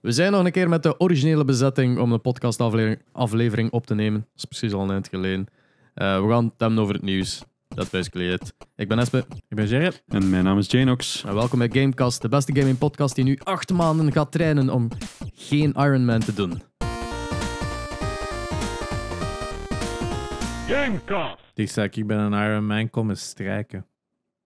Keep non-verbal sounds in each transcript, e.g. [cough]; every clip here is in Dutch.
We zijn nog een keer met de originele bezetting om een podcastaflevering aflevering op te nemen. Dat is precies al een eind geleden. Eh, we gaan het hebben over het nieuws. Dat is basically Ik ben Espe. Ik ben Gerrit. En mijn naam is Janox. En welkom bij Gamecast, de beste gaming podcast die nu acht maanden gaat trainen om geen Ironman te doen. Gamecast! Ik zei, ik ben een Ironman komen strijken.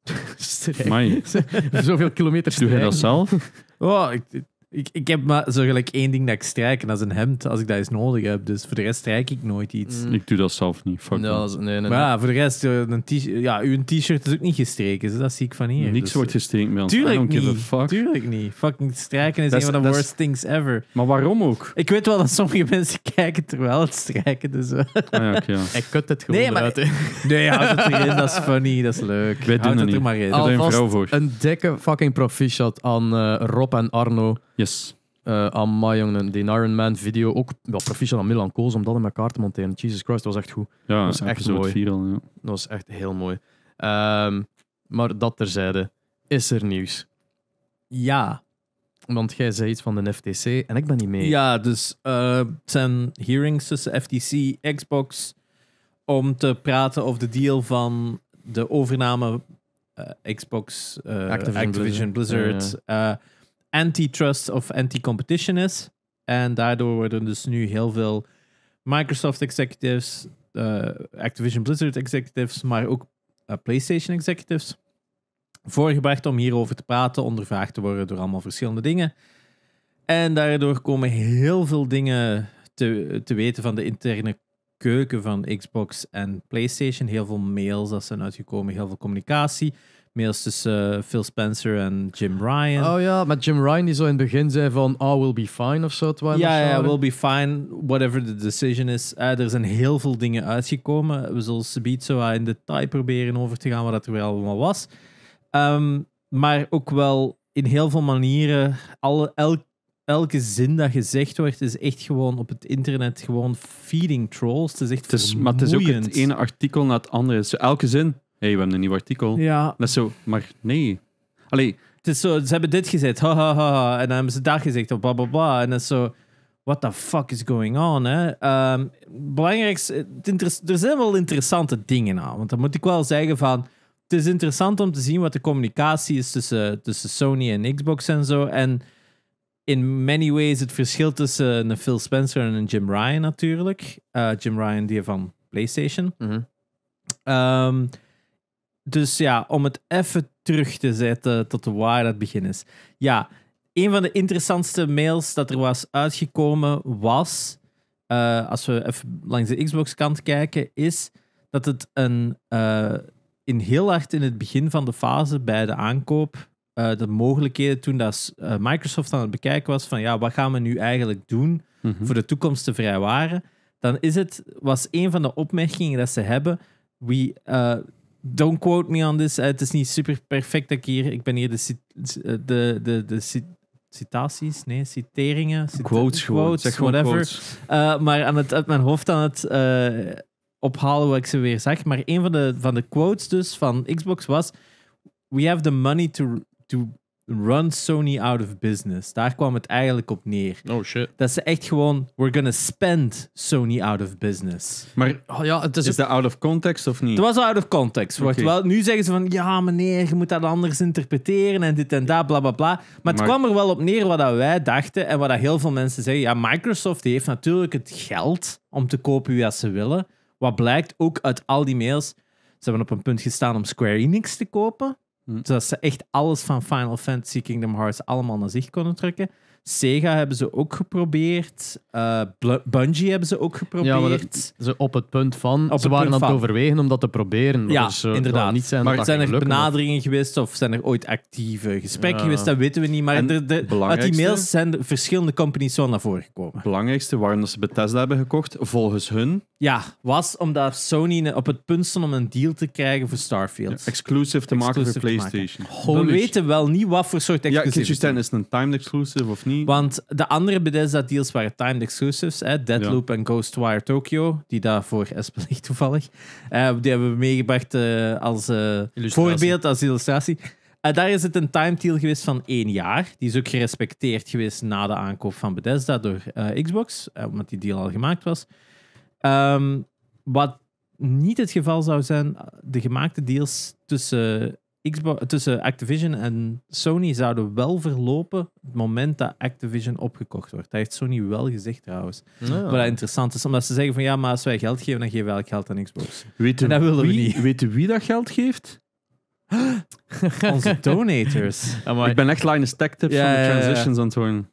[laughs] strijken? [laughs] Zoveel kilometers Doe je dat zelf? Oh, ik, ik, ik heb maar zo één ding dat ik strijk en dat is een hemd als ik dat eens nodig heb. Dus voor de rest strijk ik nooit iets. Mm. Ik doe dat zelf niet. Fuck ja, nee, Maar ja, voor de rest, eh, een ja, uw t-shirt is ook niet gestreken. Dus dat zie ik van hier. Niks dus, wordt eh, gestreken bij ons. Tuurlijk niet. Fuck. Tuurlijk niet. Fucking strijken is, een van de worst things ever. Maar waarom ook? Ik weet wel dat sommige mensen [laughs] kijken terwijl het strijken. Dus, eh. ah, ja, Ik kut het gewoon nee, maar, uit. [laughs] Nee, houd het erin. Dat is funny. Dat is leuk. Wij houd het, er maar in. Alvast een dikke fucking proficiat aan Rob en Arno. Yes. Uh, Amai, jongen, die Iron Man video. Ook wel proficiat aan Milan Koos om dat in elkaar te monteren. Jesus Christ, dat was echt goed. Ja, dat was echt mooi. Dat was echt heel mooi. Ehm, maar dat terzijde, is er nieuws? Ja. Want jij zei iets van de FTC en ik ben niet mee. Ja, dus eh, zijn hearings tussen FTC, Xbox, om te praten over de deal van de overname eh, Xbox, Activision, Activision, Blizzard. ja antitrust of anti-competition is. En daardoor worden dus nu heel veel Microsoft executives, eh, Activision Blizzard executives, maar ook eh, PlayStation executives voorgebracht om hierover te praten, ondervraagd te worden door allemaal verschillende dingen. En daardoor komen heel veel dingen te, te weten van de interne keuken van Xbox en PlayStation. Heel veel mails dat zijn uitgekomen, heel veel communicatie mails tussen uh, Phil Spencer en Jim Ryan. Oh ja, met Jim Ryan die zo in het begin zei van, oh, we'll be fine of zo. Ja, ja, we'll be fine, whatever the decision is. Eh, er zijn heel veel dingen uitgekomen. We zullen subiet zo in detail proberen over te gaan wat er weer allemaal was. Ehm, maar ook wel in heel veel manieren, alle, elke zin dat gezegd wordt, is echt gewoon op het internet gewoon feeding trolls. Het is echt het is, Maar het is ook het ene artikel na het andere. elke zin, hey, we hebben een nieuw artikel. Ja. Dat is zo, maar nee. Allee. Het is zo, ze hebben dit gezegd, ha, ha, ha, ha. En dan hebben ze daar gezegd, of bla, bla, bla. En dat is zo, what the fuck is going on, hè? Um, ehm, belangrijkste, er zijn wel interessante dingen aan. Want dan moet ik wel zeggen van, het is interessant om te zien wat de communicatie is tussen, tussen Sony en Xbox en zo. En in many ways het verschil tussen een Phil Spencer en een Jim Ryan natuurlijk. Eh, Jim Ryan, die van PlayStation. Mm um, dus ja, om het even terug te zetten tot waar dat begin is. Ja, een van de interessantste mails dat er was uitgekomen was, eh, als we even langs de Xbox-kant kijken, is dat het een, eh, in heel hard in het begin van de fase bij de aankoop, eh, de mogelijkheden toen dat Microsoft aan het bekijken was van ja, wat gaan we nu eigenlijk doen mhm. voor de toekomst te vrijwaren, dan is het, was een van de opmerkingen dat ze hebben, wie don't quote me on this. Eh, het is niet super perfect dat ik hier. Ik ben hier de, eh, de, de, de citaties, nee, citeringen. quotes, quotes whatever. Eh, maar aan het, uit mijn hoofd aan het ophalen wat ik ze weer zag. Maar een van de, van de quotes dus van Xbox was: We have the money to, to Run Sony out of business. Daar kwam het eigenlijk op neer. Oh shit. Dat ze echt gewoon, we're gonna spend Sony out of business. Maar oh, ja, het is, is dat out of context of niet? Het was out of context. wel, nu zeggen ze van, ja meneer, je moet dat anders interpreteren en dit en dat, bla bla bla. Maar, het kwam er wel op neer wat dat wij dachten en wat dat heel veel mensen zeggen. Ja, Microsoft heeft natuurlijk het geld om te kopen wie ze willen. Wat blijkt ook uit al die mails. Ze hebben op een punt gestaan om Square Enix te kopen. Hm. Zodat ze echt alles van Final Fantasy, Kingdom Hearts allemaal naar zich konden trekken. Sega hebben ze ook geprobeerd. Eh, Bungie hebben ze ook geprobeerd. ze op het punt van. ze waren aan het overwegen om dat te proberen. Ja, dus, inderdaad. Niet zijn maar zijn er benaderingen geweest of zijn er ooit actieve gesprekken geweest? Dat weten we niet. Maar de, de, uit die mails zijn verschillende companies zo naar voren gekomen. Het belangrijkste waarom dat ze Bethesda hebben gekocht, volgens hun. Ja, was omdat Sony op het punt stond om een deal te krijgen voor Starfield. exclusive te maken voor PlayStation. We weten wel niet wat voor soort exclusive. Ja, het is een timed exclusive of niet. Want de andere Bethesda-deals waren timed exclusives. Hè? Deadloop en Ghostwire Tokyo, die daarvoor Espen ligt toevallig. Eh, die hebben we meegebracht eh, als eh, voorbeeld, als illustratie. daar is het een time deal geweest van één jaar. Die is ook gerespecteerd geweest na de aankoop van Bethesda door Xbox, omdat die deal al gemaakt was. Ehm, wat niet het geval zou zijn, de gemaakte deals tussen Xbox, tussen Activision en Sony zouden wel verlopen het moment dat Activision opgekocht wordt. Dat heeft Sony wel gezegd trouwens. Wat interessant is, omdat ze zeggen van ja, maar als wij geld geven, dan geven wij geld aan Xbox. Weet en dat willen wie, we niet. Weten wie dat geld geeft? [gasps] Onze donators. Ik ben echt line stack tips van de transitions ja, aan het horen.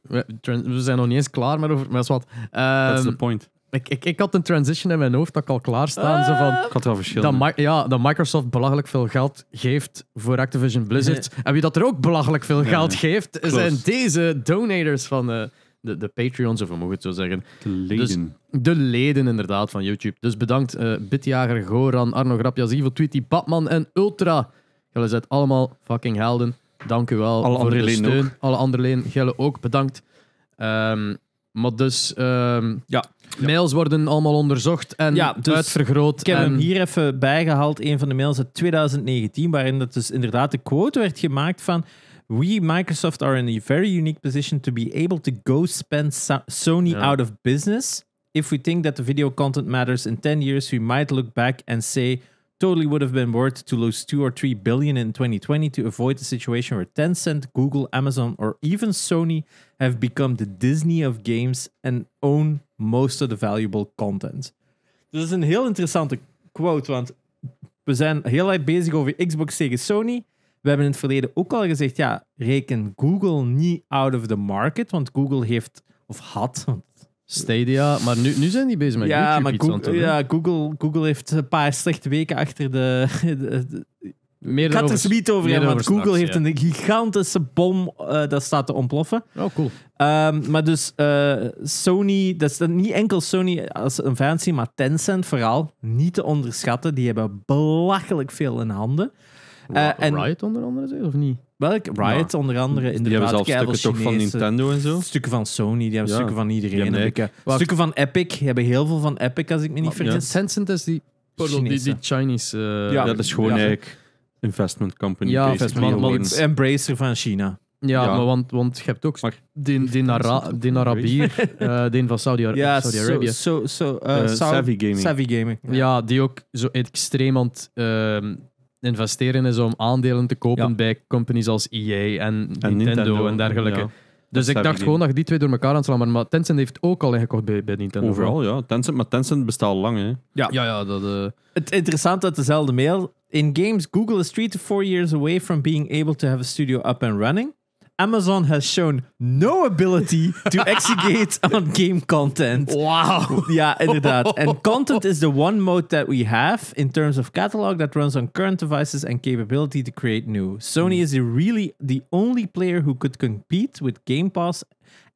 We, zijn nog niet eens klaar maar dat is wat. Um, That's the ehm, point. Ik, ik, ik had een transition in mijn hoofd dat ik al klaarstaan. Uh, van, ik ah. had wel Dat, ja, dat Microsoft belachelijk veel geld geeft voor Activision Blizzard. En wie dat er ook belachelijk veel geld geeft, zijn deze donators van eh, de, de, de Patreons, of we mogen het zo zeggen. De leden. Dus, de leden, inderdaad, van YouTube. Dus bedankt uh, Bitjager, Goran, Arno Grapjas, Evil Tweety, Batman en Ultra. Jullie zijn allemaal fucking helden. Dank u wel Alle voor de steun. Alle andere leden, jullie ook bedankt. Um, maar dus, ehm, ja. mails worden allemaal onderzocht en ja, dus uitvergroot. Ik heb hem hier even bijgehaald, een van de mails uit 2019, waarin dat dus inderdaad de quote werd gemaakt van... We, Microsoft, are in a very unique position to be able to go spend Sony out of business. If we think that the video content matters in 10 years, we might look back and say Totally would have been worth to lose 2 or 3 billion in 2020 to avoid the situation where Tencent, Google, Amazon, or even Sony have become the Disney of games and own most of the valuable content. Dus dat is een heel interessante quote, want we zijn heel erg bezig over Xbox tegen Sony. We hebben in het verleden ook al gezegd, ja, reken Google niet out of the market, want Google heeft, of had, Stadia, maar nu, nu zijn die bezig met ja, maar Google, Ja, Google, Google heeft een paar slechte weken achter de... meer ik had er zoiets want Google heeft een gigantische bom eh, dat staat te ontploffen. Oh, cool. Ehm, maar dus eh, Sony, dat is niet enkel Sony als een fancy, maar Tencent vooral, niet te onderschatten. Die hebben belachelijk veel in handen. Uh, en, onder andere, of niet? Welk? Riot onder andere. in de Die zelfs stukken toch van Nintendo en zo. Stukken van Sony, die hebben stukken van iedereen. Eh, stukken van Epic, die hebben heel veel van Epic, als ik me niet vergis. Tencent is die... die, Chinese... Eh, ja. dat is gewoon eigenlijk investment company. Ja, investment Embracer van China. Ja, maar want, want je hebt ook die, die, naar [laughs] die Arabier, uh, [laughs] die van Saudi-Arabië. Ja, Saudi so, so, Savvy Gaming. Savvy Gaming. Ja. ja. die ook zo extreem aan het ehm, investeren is om aandelen te kopen bij companies als EA en, Nintendo, en dergelijke. Dus ik dacht gewoon dat je die twee door elkaar aan slaan. Maar, Tencent heeft ook al ingekocht bij, bij Nintendo. Overal, ja. Tencent, maar Tencent bestaat al lang, hè. Ja, ja, ja dat... Eh, het interessante uit dezelfde mail... In games, Google is three to four years away from being able to have a studio up and running. Amazon has shown no ability to [laughs] exegate on game content. Wow. Ja, inderdaad. And content is the one mode that we have in terms of catalog that runs on current devices and capability to create new. Sony hmm. is really the only player who could compete with Game Pass.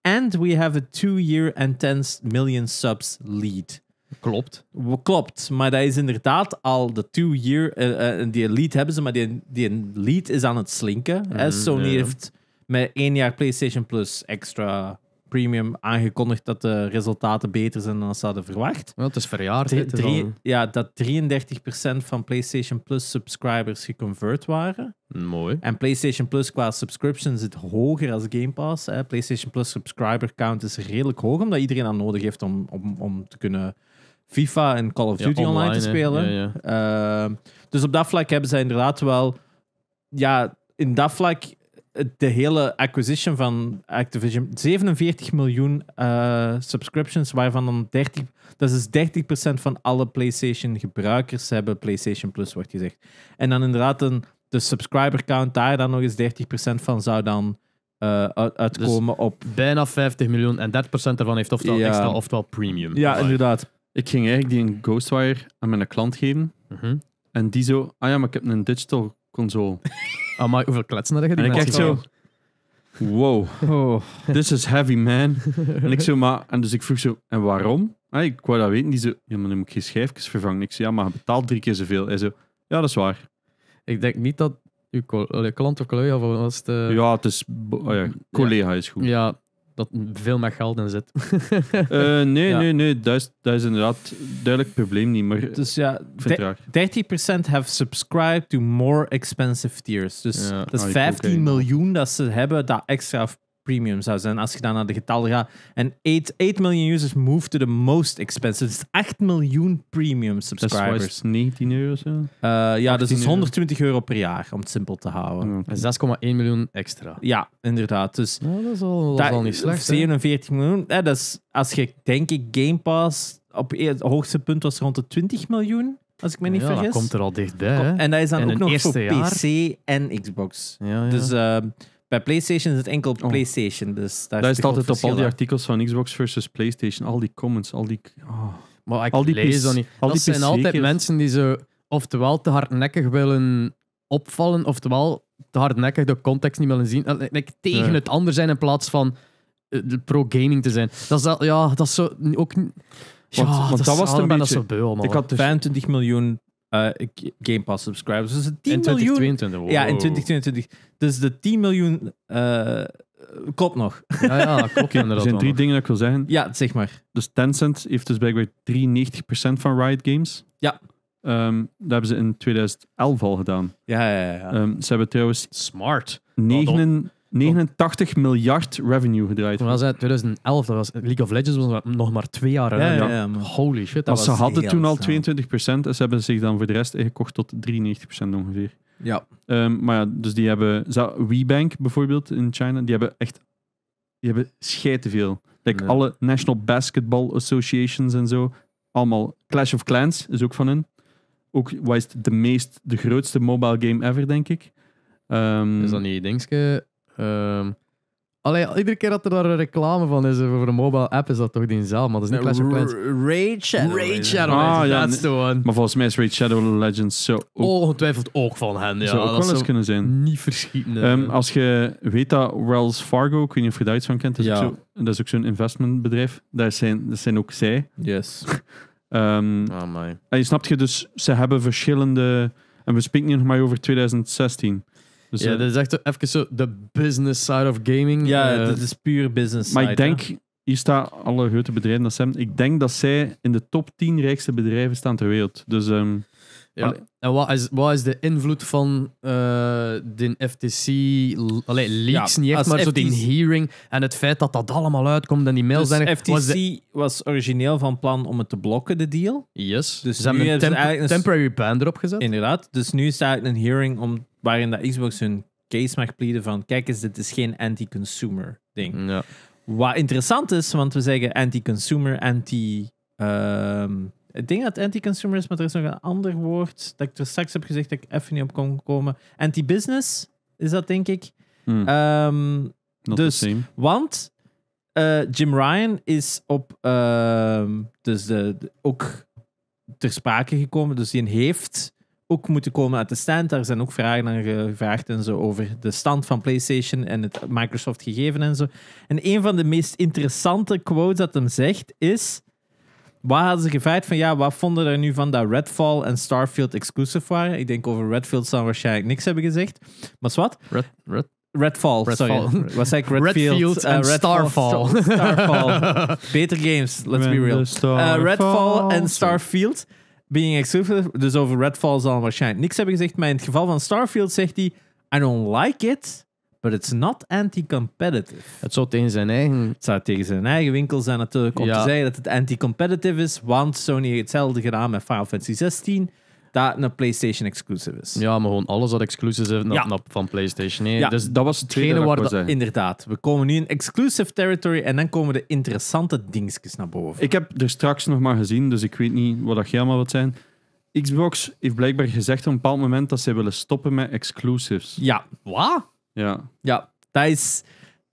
And we have a two-year and 10 million subs lead. Klopt. Klopt, maar dat is inderdaad al de two-year. Uh, die lead hebben ze, maar die, die lead is aan het slinken. Hmm, Sony heeft met één jaar PlayStation Plus extra premium aangekondigd dat de resultaten beter zijn dan ze hadden verwacht. Ja, het is verjaard. ja, dat 33% van PlayStation Plus subscribers geconvert waren. Mooi. En PlayStation Plus qua subscription zit hoger als Game Pass. PlayStation Plus subscriber count is redelijk hoog, omdat iedereen dat nodig heeft om, om, om te kunnen FIFA en Call of Duty online, te spelen. Ja, ehm, dus op dat vlak hebben ze inderdaad wel... Ja, in dat vlak de hele acquisition van Activision, 47 miljoen eh, subscriptions, waarvan dan 30, dat is 30% van alle PlayStation-gebruikers hebben PlayStation Plus, wordt gezegd. En dan inderdaad, een, de subscriber count daar dan nog eens 30% van zou dan eh, dus uitkomen op. Bijna 50 miljoen en 30% daarvan heeft ofwel extra ofwel premium. Ja, inderdaad. Ik ging eigenlijk die Ghostwire aan mijn klant geven. Mhm. En die zo, ah ja, maar ik heb een digital console. [laughs] maar hoeveel kletsen had je die En ik echt zo... Wow, Oh. this is heavy, man. en ik zo, [laughs] maar... En dus ik vroeg zo, en waarom? ik wou dat weten. Die zo, ja, maar nu moet ik geen schijfjes vervangen. Ik zei, ja, maar je betaalt drie keer zoveel. Hij zo, ja, dat is waar. Ik denk niet dat uw klant of collega was was. Ja, het is... Oh ja, collega is goed. Ja, dat veel meer geld in zit. [laughs] [laughs] Eh, nee, nee, nee, dat is, dat is inderdaad duidelijk probleem niet, maar dus ja, 30% have subscribed to more expensive tiers. Dus dat is 15 ah, miljoen dat ze hebben dat extra premium zou zijn. Als je dan naar de getallen gaat. En 8, 8 miljoen users move to the most expensive. Dus 8 miljoen premium subscribers. Dat is 19 euro zo? Eh, ja, dus dat is 120 euro. per jaar, om het simpel te houden. Okay. 6,1 miljoen extra. Ja, inderdaad. Dus nou, dat is al, niet slecht. 47 miljoen. dat is, als je, denk ik, Game Pass op e- het hoogste punt was rond de 20 miljoen. Als ik me niet ja, vergis. dat komt er al dichtbij. Hè? En dat is dan ook nog voor PC en Xbox. Ja, ja. Dus... Uh, bij PlayStation is het enkel oh. PlayStation. Dus daar dat is altijd op al die artikels van Xbox versus PlayStation. Al die comments, al die. Oh. Maar ik al die lees dat niet. Al zijn altijd mensen die zo oftewel te hardnekkig willen opvallen, oftewel te hardnekkig de context niet willen zien. Like, eh, tegen het ander zijn in plaats van eh, pro-gaming te zijn. Dat is, dat, ja, dat is zo ook. Ja, dat, was een beetje. man. Ik had 25 dus- miljoen eh, Game Pass subscribers. Dus 10 in 2022, miljoen. Ja, in 2022. Dus de 10 miljoen uh, klopt nog. Ja, ja [laughs] Er zijn drie dingen dat ik wil zeggen. Ja, zeg maar. Dus Tencent heeft dus blijkbaar 93% van Riot Games. Ja. Ehm, dat hebben ze in 2011 al gedaan. Ja, ja, ja. ja. Ehm, ze hebben trouwens... Smart. 9, 89 miljard revenue gedraaid. Dat was in 2011, dat was League of Legends was nog maar twee jaar ja, Holy shit. Dat was ze hadden toen al 22% en ze hebben zich dan voor de rest ingekocht tot 93% ongeveer. Ja. Um, maar ja, dus die hebben... WeBank bijvoorbeeld in China, die hebben echt... Die hebben te veel. Like alle National Basketball Associations en zo. Allemaal. Clash of Clans is ook van hun. Ook was de meest, de grootste mobile game ever, denk ik. Um, is dat niet dingetje Ehm, alleen iedere keer dat er daar een reclame van is eh, voor een mobile app, is dat toch die zelf, maar dat is niet Clash of Clans. Shadow. Raid Shadow ah, Legends, Maar volgens mij is Raid Shadow Legends zo... Ook, Ongetwijfeld ook van hen, ja. Zou ook wel eens kunnen zijn. Niet ehm, eh. als je weet dat Wells Fargo, ik weet niet of je daar iets van kent, dat is ook zo'n zo investmentbedrijf. Dat zijn, dat zijn ook zij. Yes. um, [laughs] oh, my. En je snapt je dus, ze hebben verschillende... En we spreken hier nog maar over 2016. Dus ja, eh, dat is echt even zo de business side of gaming. Ja, eh. dat is puur business Maar ik denk, hier staan alle grote bedrijven, dat zijn, ik denk dat zij in de top 10 rijkste bedrijven staan ter wereld. Dus ehm, ja. En wat is, wat is de invloed van eh, de FTC, allee, leaks niet echt, maar zo die hearing en het feit dat dat allemaal uitkomt en die mails... zijn dus FTC was, de... was origineel van plan om het te blokken, de deal. Yes. Dus ze hebben een, een temporary ban erop gezet. Inderdaad. Dus nu staat een hearing om, waarin dat Xbox hun case mag pleaden van kijk eens, dit is geen anti-consumer ding. Ja. Wat interessant is, want we zeggen anti-consumer, anti... -consumer, ehm, ik denk dat anti-consumer is, maar er is nog een ander woord dat ik er straks heb gezegd dat ik even niet op kon komen. Anti-business is dat, denk ik. Hmm. Ehm, dus, want eh, Jim Ryan is op, ehm, dus de, ook ter sprake gekomen. Dus die heeft ook moeten komen uit de stand. Daar zijn ook vragen aan gevraagd en zo over de stand van PlayStation en het Microsoft gegeven en zo. En een van de meest interessante quotes dat hem zegt is: Waar hadden ze gefeit van ja, wat vonden er nu van dat Redfall en Starfield exclusive waren? Ik denk over Redfield zal waarschijnlijk niks hebben gezegd. Maar wat? Red, Redfall, sorry. [laughs] Was ik Redfield, eh, en Starfall. Starfall. [laughs] Beter games, let's be real. Eh, Redfall en Starfield being exclusive. Dus over Redfall zal waarschijnlijk niks hebben gezegd. Maar in het geval van Starfield zegt hij: I don't like it but it's not anti-competitive. Het zou tegen zijn eigen... Het zou tegen zijn eigen winkel zijn natuurlijk om te zeggen dat het anti-competitive is, want Sony heeft hetzelfde gedaan met Final Fantasy 16 dat een PlayStation exclusive is. Ja, maar gewoon alles wat exclusives is van PlayStation. Nee. Ja. Dus dat was hetgene waar dat, Inderdaad. We komen nu in exclusive territory en dan komen de interessante dingetjes naar boven. Ik heb er straks nog maar gezien, dus ik weet niet wat dat helemaal wat zijn. Xbox heeft blijkbaar gezegd op een bepaald moment dat ze willen stoppen met exclusives. Ja, wat? Ja. Ja, dat is...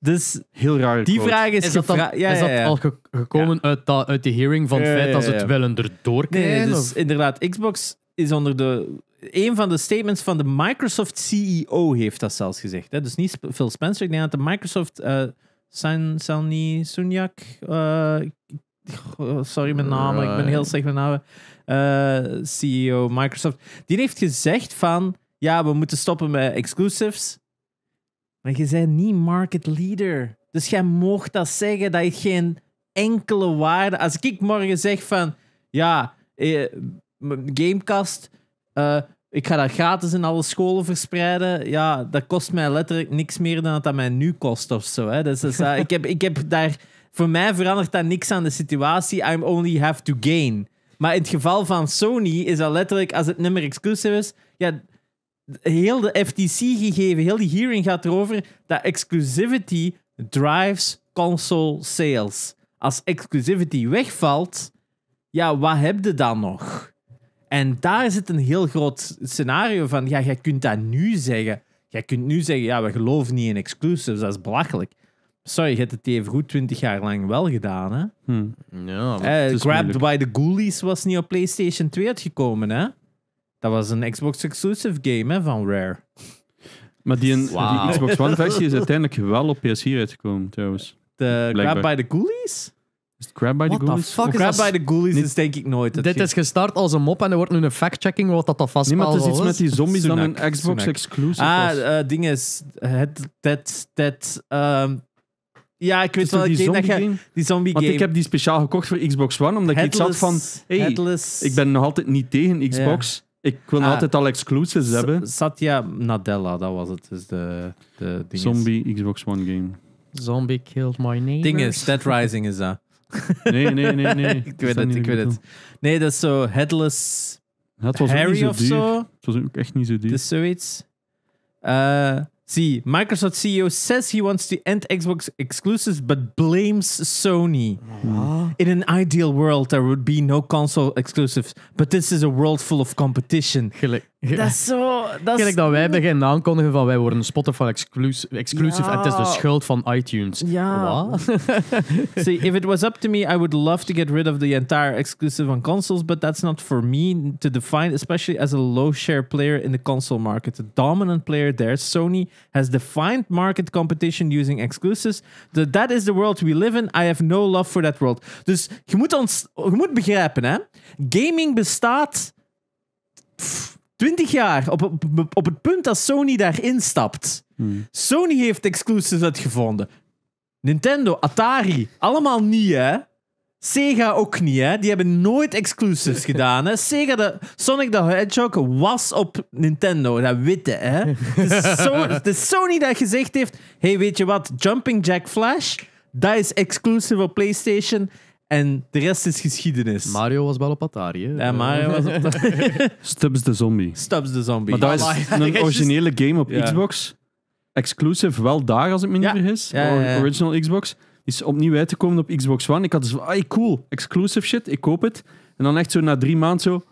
Dus heel raar. Die vraag is, is dat, ja, is dat al gekomen uit, uit de hearing van het feit dat ze het wel erdoor krijgen? dus inderdaad, Xbox is onder de. Een van de statements van de Microsoft CEO heeft dat zelfs gezegd. Hè? Dus niet Phil Spencer, ik denk dat de Microsoft uh, San, Sunyak. Eh, oh, sorry, mijn naam, ik ben heel eh. slecht met namen. CEO Microsoft. Die heeft gezegd van. Ja, we moeten stoppen met exclusives. Maar je bent niet market leader. Dus jij mocht dat zeggen, dat je geen enkele waarde. Als ik morgen zeg van, ja, eh, Gamecast, eh, ik ga dat gratis in alle scholen verspreiden. Ja, dat kost mij letterlijk niks meer dan dat, dat mij nu kost of zo. Hè. Dus, [laughs] ik, heb, ik heb daar... Voor mij verandert dat niks aan de situatie. I'm only have to gain. Maar in het geval van Sony is dat letterlijk, als het nummer exclusief is, ja, heel de FTC-gegeven, heel die hearing gaat erover dat exclusivity drives console sales. Als exclusivity wegvalt, ja, wat heb je dan nog? En daar zit een heel groot scenario van, ja, jij kunt dat nu zeggen. Jij kunt nu zeggen, ja, we geloven niet in exclusives, dat is belachelijk. Sorry, je hebt het even goed twintig jaar lang wel gedaan, hè? Hm. Ja, eh, Grabbed by the Ghoulies was niet op PlayStation 2 uitgekomen, hè? Dat was een Xbox-exclusive game hè, van Rare. Maar die, Xbox One-versie is uiteindelijk wel op PS4 uitgekomen, trouwens. De Grab by the Ghoulies? Is Grab by the Ghoulies? fuck grab by the Ghoulies is denk ik nooit. Dit is gestart als een mop en er wordt nu een fact-checking wat dat, al vast Nee, is iets met die zombies dan een Xbox-exclusive Ah, uh, ding is... Het, dat, dat, ehm, ja, ik weet wel. Die zombie, dat je, die zombie Want ik heb die speciaal gekocht voor Xbox One, omdat ik iets had van... Hey, ik ben nog altijd niet tegen Xbox. Ik wil ah. altijd al exclusives hebben. Satya Nadella, dat was het. Dus de, de Zombie Xbox One game. Zombie killed my name. Ding is, Dead Rising is dat. nee, nee, nee, nee. [laughs] ik weet het, ik weet het. Nee, dat is zo Headless dat was Harry zo of zo. Het was ook echt niet zo duur. is dus zoiets. Uh, See, Microsoft CEO says he wants to end Xbox exclusives but blames Sony. Uh-huh. In an ideal world, there would be no console exclusives, but this is a world full of competition. Gelijk, Ja. Dat is zo... Dat is... dat wij beginnen aankondigen van wij worden Spotify exclusive, exclusive ja. en het is de schuld van iTunes. Ja. [laughs] See, if it was up to me, I would love to get rid of the entire exclusive on consoles, but that's not for me to define, especially as a low share player in the console market. The dominant player there, Sony, has defined market competition using exclusives. The, that is the world we live in. I have no love for that world. Dus je moet, ons, je moet begrijpen, hè. Gaming bestaat... 20 jaar, op, op, het punt dat Sony daarin stapt. Hmm. Sony heeft exclusives uitgevonden. Nintendo, Atari, allemaal niet, hè? Sega ook niet, hè? Die hebben nooit exclusives [laughs] gedaan, hè? Sega, de, Sonic the Hedgehog was op Nintendo, dat witte, hè? Dus, [laughs] Sony dat gezegd heeft: hey, weet je wat? Jumping Jack Flash, dat is exclusive op PlayStation. En de rest is geschiedenis. Mario was wel op Atari. Ja, Mario was op Atari. [laughs] Stubbs de Zombie. Stubbs de Zombie. Maar dat is een [laughs] originele game op Xbox. Exclusive wel daar, als ik me niet ja. vergis. original Xbox. Is opnieuw uit te komen op Xbox One. Ik had zo, ah, cool, exclusive shit, ik koop het. En dan echt zo na drie maanden zo...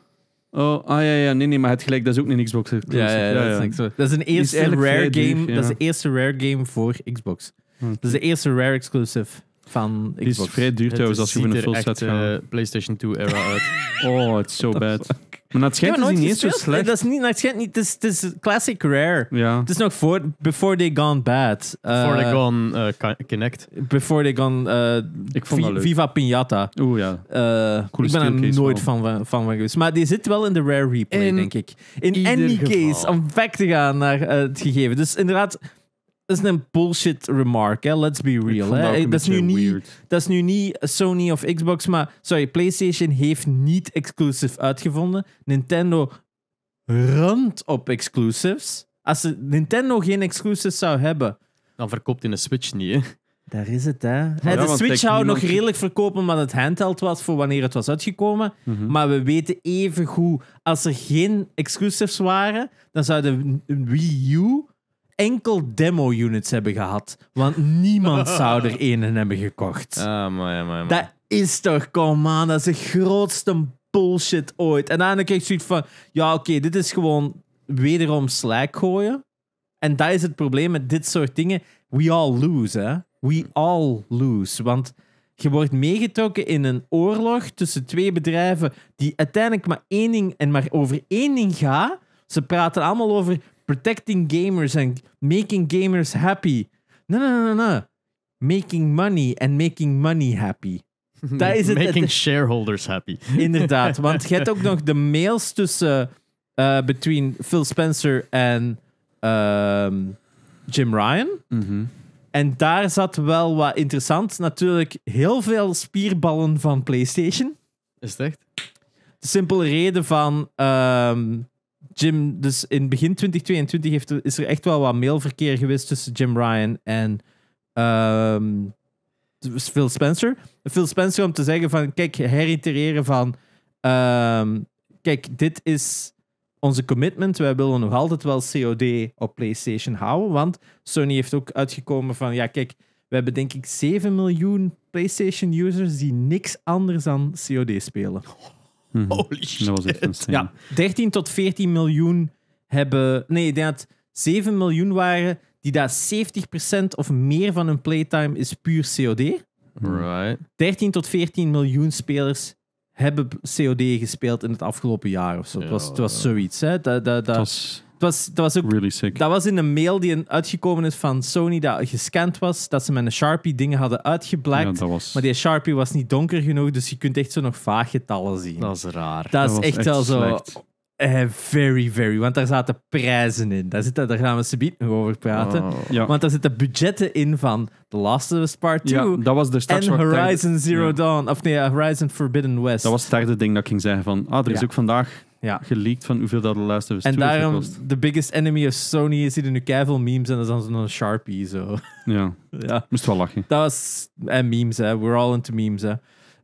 Oh, ah ja, ja, nee, nee, maar het gelijk, dat is ook een Xbox exclusive. Ja, ja, dat is zo. Dat is een eerste rare game. dat is de eerste rare game voor Xbox. Hm. Dat is de eerste rare exclusive van Die is vrij duur trouwens als je voor een full set gaat. Eh, PlayStation 2 era uit. [laughs] oh, it's so bad. Maar dat schijnt dus niet eens zo slecht. Dat is niet, dat nou, schijnt niet. Het is, classic rare. Ja. Het is nog voor before they gone bad. before they eh, gone connect. Eh, before they gone. ik vond Viva Pinata. Oeh ja. ik ben er nooit van, van, geweest. Maar die zit wel in de rare replay, denk ik. In any case, om back te gaan naar het gegeven. Dus inderdaad dat is een bullshit remark, let's be real. Dat, is nu niet, dat is nu niet Sony of Xbox, maar sorry, PlayStation heeft niet exclusief uitgevonden. Nintendo rent op exclusives. Als Nintendo geen exclusives zou hebben... Dan verkoopt hij de Switch niet, hè? Daar is het, hè. de Switch zou nog redelijk verkopen maar het handheld was voor wanneer het was uitgekomen. Mhm. Maar we weten even goed, als er geen exclusives waren, dan zou de Wii U enkel demo units hebben gehad. Want niemand [laughs] zou er een hebben gekocht. Ah, mooi, mooi, Dat is toch, kom dat is de grootste bullshit ooit. En dan krijg je zoiets van: ja, oké, dit is gewoon wederom slijk gooien. En dat is het probleem met dit soort dingen. We all lose, hè? We all lose. Want je wordt meegetrokken in een oorlog tussen twee bedrijven die uiteindelijk maar één ding en maar over één ding gaan. Ze praten allemaal over protecting gamers and making gamers happy. No, no, no, no, Making money and making money happy. [laughs] Dat is het, Making shareholders happy. [laughs] Inderdaad, [laughs] want je hebt ook nog de mails tussen eh, between Phil Spencer en ehm, Jim Ryan. Mm En daar zat wel wat interessant. Natuurlijk heel veel spierballen van PlayStation. Is het echt? De simpele reden van ehm, Jim, dus in begin 2022 heeft, is er echt wel wat mailverkeer geweest tussen Jim Ryan en um, Phil Spencer. Phil Spencer om te zeggen van, kijk, herintereren van, ehm, kijk, dit is onze commitment. Wij willen nog altijd wel COD op PlayStation houden, want Sony heeft ook uitgekomen van, ja, kijk, we hebben denk ik 7 miljoen PlayStation users die niks anders dan COD spelen. Oh. Mhm. Holy shit. Ja, 13 tot 14 miljoen hebben... Nee, ik denk dat 7 miljoen waren die daar 70% of meer van hun playtime is puur COD. Right. 13 tot 14 miljoen spelers hebben COD gespeeld in het afgelopen jaar of zo. het, was, het was zoiets. Hè? Dat, dat, dat, dat was ook... Really sick. Dat was in een mail die uitgekomen is van Sony, dat gescand was, dat ze met een Sharpie dingen hadden uitgeblakt. Ja, was... Maar die Sharpie was niet donker genoeg, dus je kunt echt zo nog vaag getallen zien. Dat is raar. Dat, is echt, wel zo... Eh, very, very. Want daar zaten prijzen in. Daar, zit, daar gaan we subiet nog over praten. Oh. ja. Want daar zitten budgetten in van The Last of Us Part 2 ja, dat was de en Horizon Zero Dawn. Of nee, eh, Horizon Forbidden West. Dat was het derde ding dat ik ging zeggen van... Ah, er is ook vandaag ja. geleakt van hoeveel dat de laatste En daarom, the biggest enemy of Sony, is hier er nu memes en dat is dan zo'n Sharpie. Zo. Ja. [laughs] ja, moest wel lachen. Dat was, en memes hè, we're all into memes hè.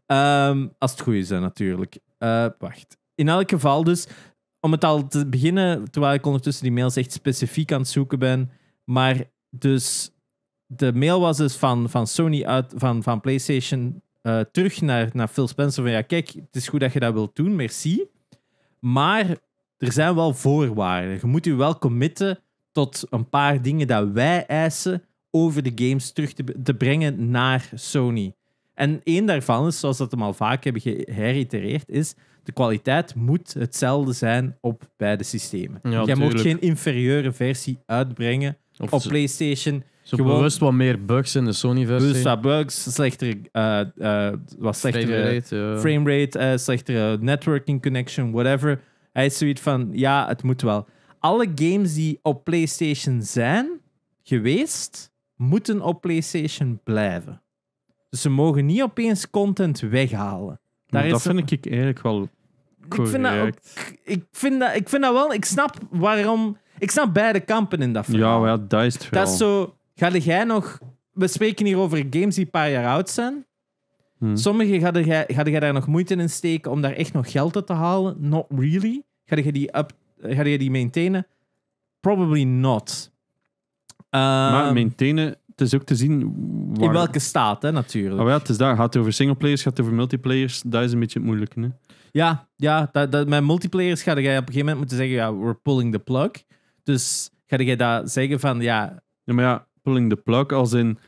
Ehm, als het goed is natuurlijk. Eh, wacht. In elk geval dus, om het al te beginnen, terwijl ik ondertussen die mails echt specifiek aan het zoeken ben, maar dus... De mail was dus van, van Sony uit, van, van PlayStation eh, terug naar, naar Phil Spencer van ja, kijk, het is goed dat je dat wilt doen, merci. Maar er zijn wel voorwaarden. Je moet je wel committen tot een paar dingen dat wij eisen over de games terug te, brengen naar Sony. En één daarvan is, zoals dat we al vaak hebben geheritereerd, is de kwaliteit moet hetzelfde zijn op beide systemen. Je Jij mag geen inferieure versie uitbrengen op PlayStation zo bewust wat meer bugs in de Sony-versie. Bewust wat bugs, slechtere, uh, wat slechtere framerate, eh, slechtere networking connection, whatever. Hij is zoiets van, ja, het moet wel. Alle games die op PlayStation zijn geweest, moeten op PlayStation blijven. Dus ze mogen niet opeens content weghalen. dat vind ik eigenlijk wel correct. Ik vind, dat ik, vind dat, ik vind dat wel... Ik snap waarom... Ik snap beide kampen in dat verhaal. Ja, ja dat is het Dat is zo... Ga jij nog... We spreken hier over games die een paar jaar oud zijn. Hmm. Sommige ga jij, jij daar nog moeite in steken om daar echt nog geld uit te halen? Not really. Ga je die, up, die maintainen? Probably not. Ehm, maar maintainen, het is ook te zien... Waar... In welke staat, hè, natuurlijk. Oh ja, het is daar. Gaat het over singleplayers, gaat het over multiplayers? Dat is een beetje het moeilijke, hè? Ja, ja dat, dat, met multiplayers ga jij op een gegeven moment moeten zeggen, ja, we're pulling the plug. Dus ga jij daar zeggen van, ja... Ja, maar ja, pulling the plug als in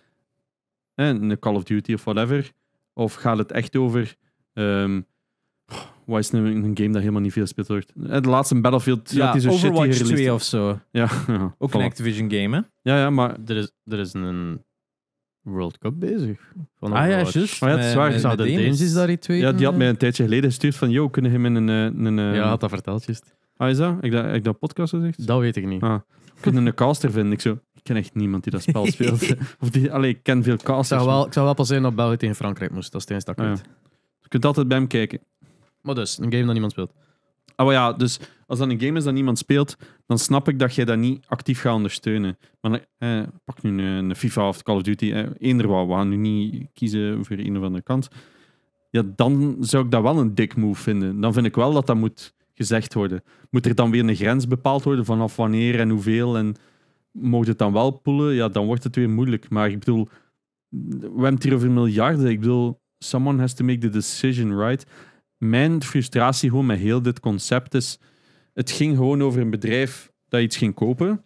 een Call of Duty of whatever? Of gaat het echt over. Um, is een, een, game dat helemaal niet veel speelt wordt? Eh, de laatste Battlefield ja, die zo Overwatch shit 2 of zo. Ja, ja [laughs] Ook voilà. een Activision game, Ja, ja, maar... Er is, er is een World Cup bezig. Van ah ja, juist. Maar ah ja, het is waar. de Deens is daar die twee. Ja, die had mij een tijdje geleden gestuurd van, joh kunnen hem in een... Eh, een, een eh, ja, had dat verteld, juist. Ah, is dat? Ik dat, ik dat podcast gezegd? Dat weet ik niet. Ah. Kunnen een caster vinden. Ik zo, echt niemand die dat spel speelt. [laughs] of die, alleen ik ken veel casters. Ik zou wel, ik zou wel zijn op België tegen Frankrijk moest. Dat is het enige ah, Je kunt altijd bij hem kijken. Maar dus, een game dat niemand speelt. Ah, maar ja, dus als dat een game is dat niemand speelt, dan snap ik dat jij dat niet actief gaat ondersteunen. Maar eh, pak nu een, een, FIFA of Call of Duty, eh, eender wat, we gaan nu niet kiezen voor een of andere kant. Ja, dan zou ik dat wel een dik move vinden. Dan vind ik wel dat dat moet gezegd worden. Moet er dan weer een grens bepaald worden vanaf wanneer en hoeveel en mocht het dan wel poelen, ja, dan wordt het weer moeilijk. Maar ik bedoel, we hebben het hier over miljarden. Ik bedoel, someone has to make the decision, right? Mijn frustratie gewoon met heel dit concept is, het ging gewoon over een bedrijf dat iets ging kopen.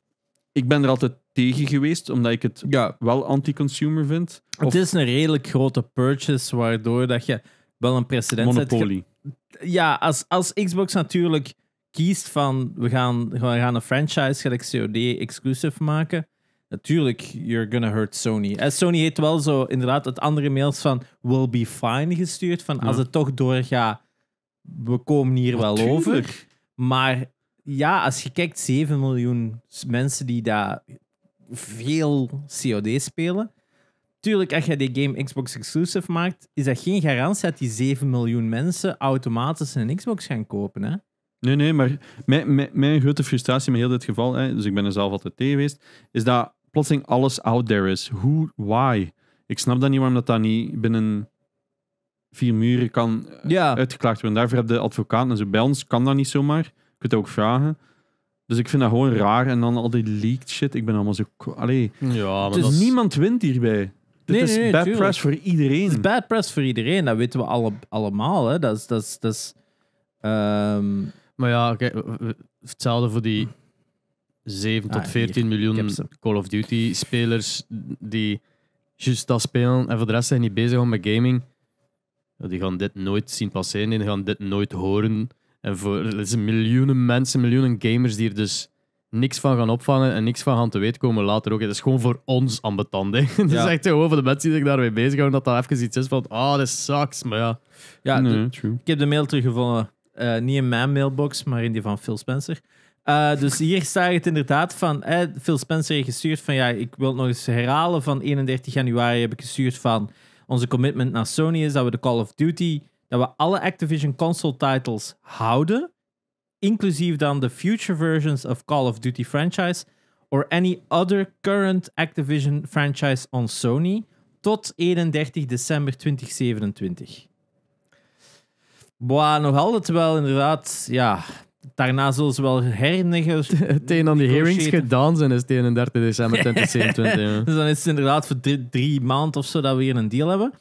Ik ben er altijd tegen geweest, omdat ik het ja. wel anti-consumer vind. het is een redelijk grote purchase, waardoor dat je wel een precedent Monopoly. Zet. Ja, als, als Xbox natuurlijk kiest van we gaan, we gaan een franchise gelijk COD exclusive maken. Natuurlijk, you're gonna hurt Sony. En eh, Sony heeft wel zo inderdaad het andere mails van will be fine gestuurd. Van als het toch doorgaat, we komen hier wel over. Maar ja, als je kijkt, 7 miljoen mensen die daar veel COD spelen. Tuurlijk, als je die game Xbox exclusive maakt, is dat geen garantie dat die 7 miljoen mensen automatisch een Xbox gaan kopen. Hè? Nee, nee, maar mijn, mijn, mijn grote frustratie met heel dit geval, hè, dus ik ben er zelf altijd tegen geweest, is dat plotseling alles out there is. Hoe, why? Ik snap dat niet waarom dat, dat niet binnen vier muren kan eh, ja. uitgeklaagd worden. Daarvoor heb de advocaat en zo. Bij ons kan dat niet zomaar. Je kunt dat ook vragen. Dus ik vind dat gewoon raar. En dan al die leaked shit. Ik ben allemaal zo... Allee. Ja, maar dus niemand wint hierbij. Dit is bad press voor iedereen. Het is bad press voor iedereen. Dat weten we alle, allemaal. Hè. Dat is... Dat is, ehm, maar ja, hetzelfde voor die 7 tot 14 ah, miljoen Call of Duty spelers die juist dat spelen en voor de rest zijn niet bezig met gaming. Die gaan dit nooit zien passeren, die gaan dit nooit horen. En voor er zijn miljoenen mensen, miljoenen gamers die er dus niks van gaan opvangen en niks van gaan te weten komen later ook. Het is gewoon voor ons ambetant. Het [laughs] is echt gewoon voor de mensen die zich daarmee bezighouden omdat dat even iets is van ah, oh, sucks, maar ja. Ja, true. ik heb de mail teruggevonden eh, niet in mijn mailbox, maar in die van Phil Spencer. Eh, dus hier staat het inderdaad van, Phil Spencer heeft gestuurd van, ja, ik wil het nog eens herhalen, van 31 januari heb ik gestuurd van, onze commitment naar Sony is dat we de Call of Duty, dat we alle Activision console titles houden, inclusief dan de future versions of Call of Duty franchise, or any other current Activision franchise on Sony, tot 31 december 2027. Boah, nog altijd wel inderdaad, ja. Daarna zullen ze wel hernegers. [laughs] Het een aan die hearings gedaan zijn is 31 december 2027. [laughs] Dus dan is het inderdaad voor drie, drie maanden of zo dat we hier een deal hebben.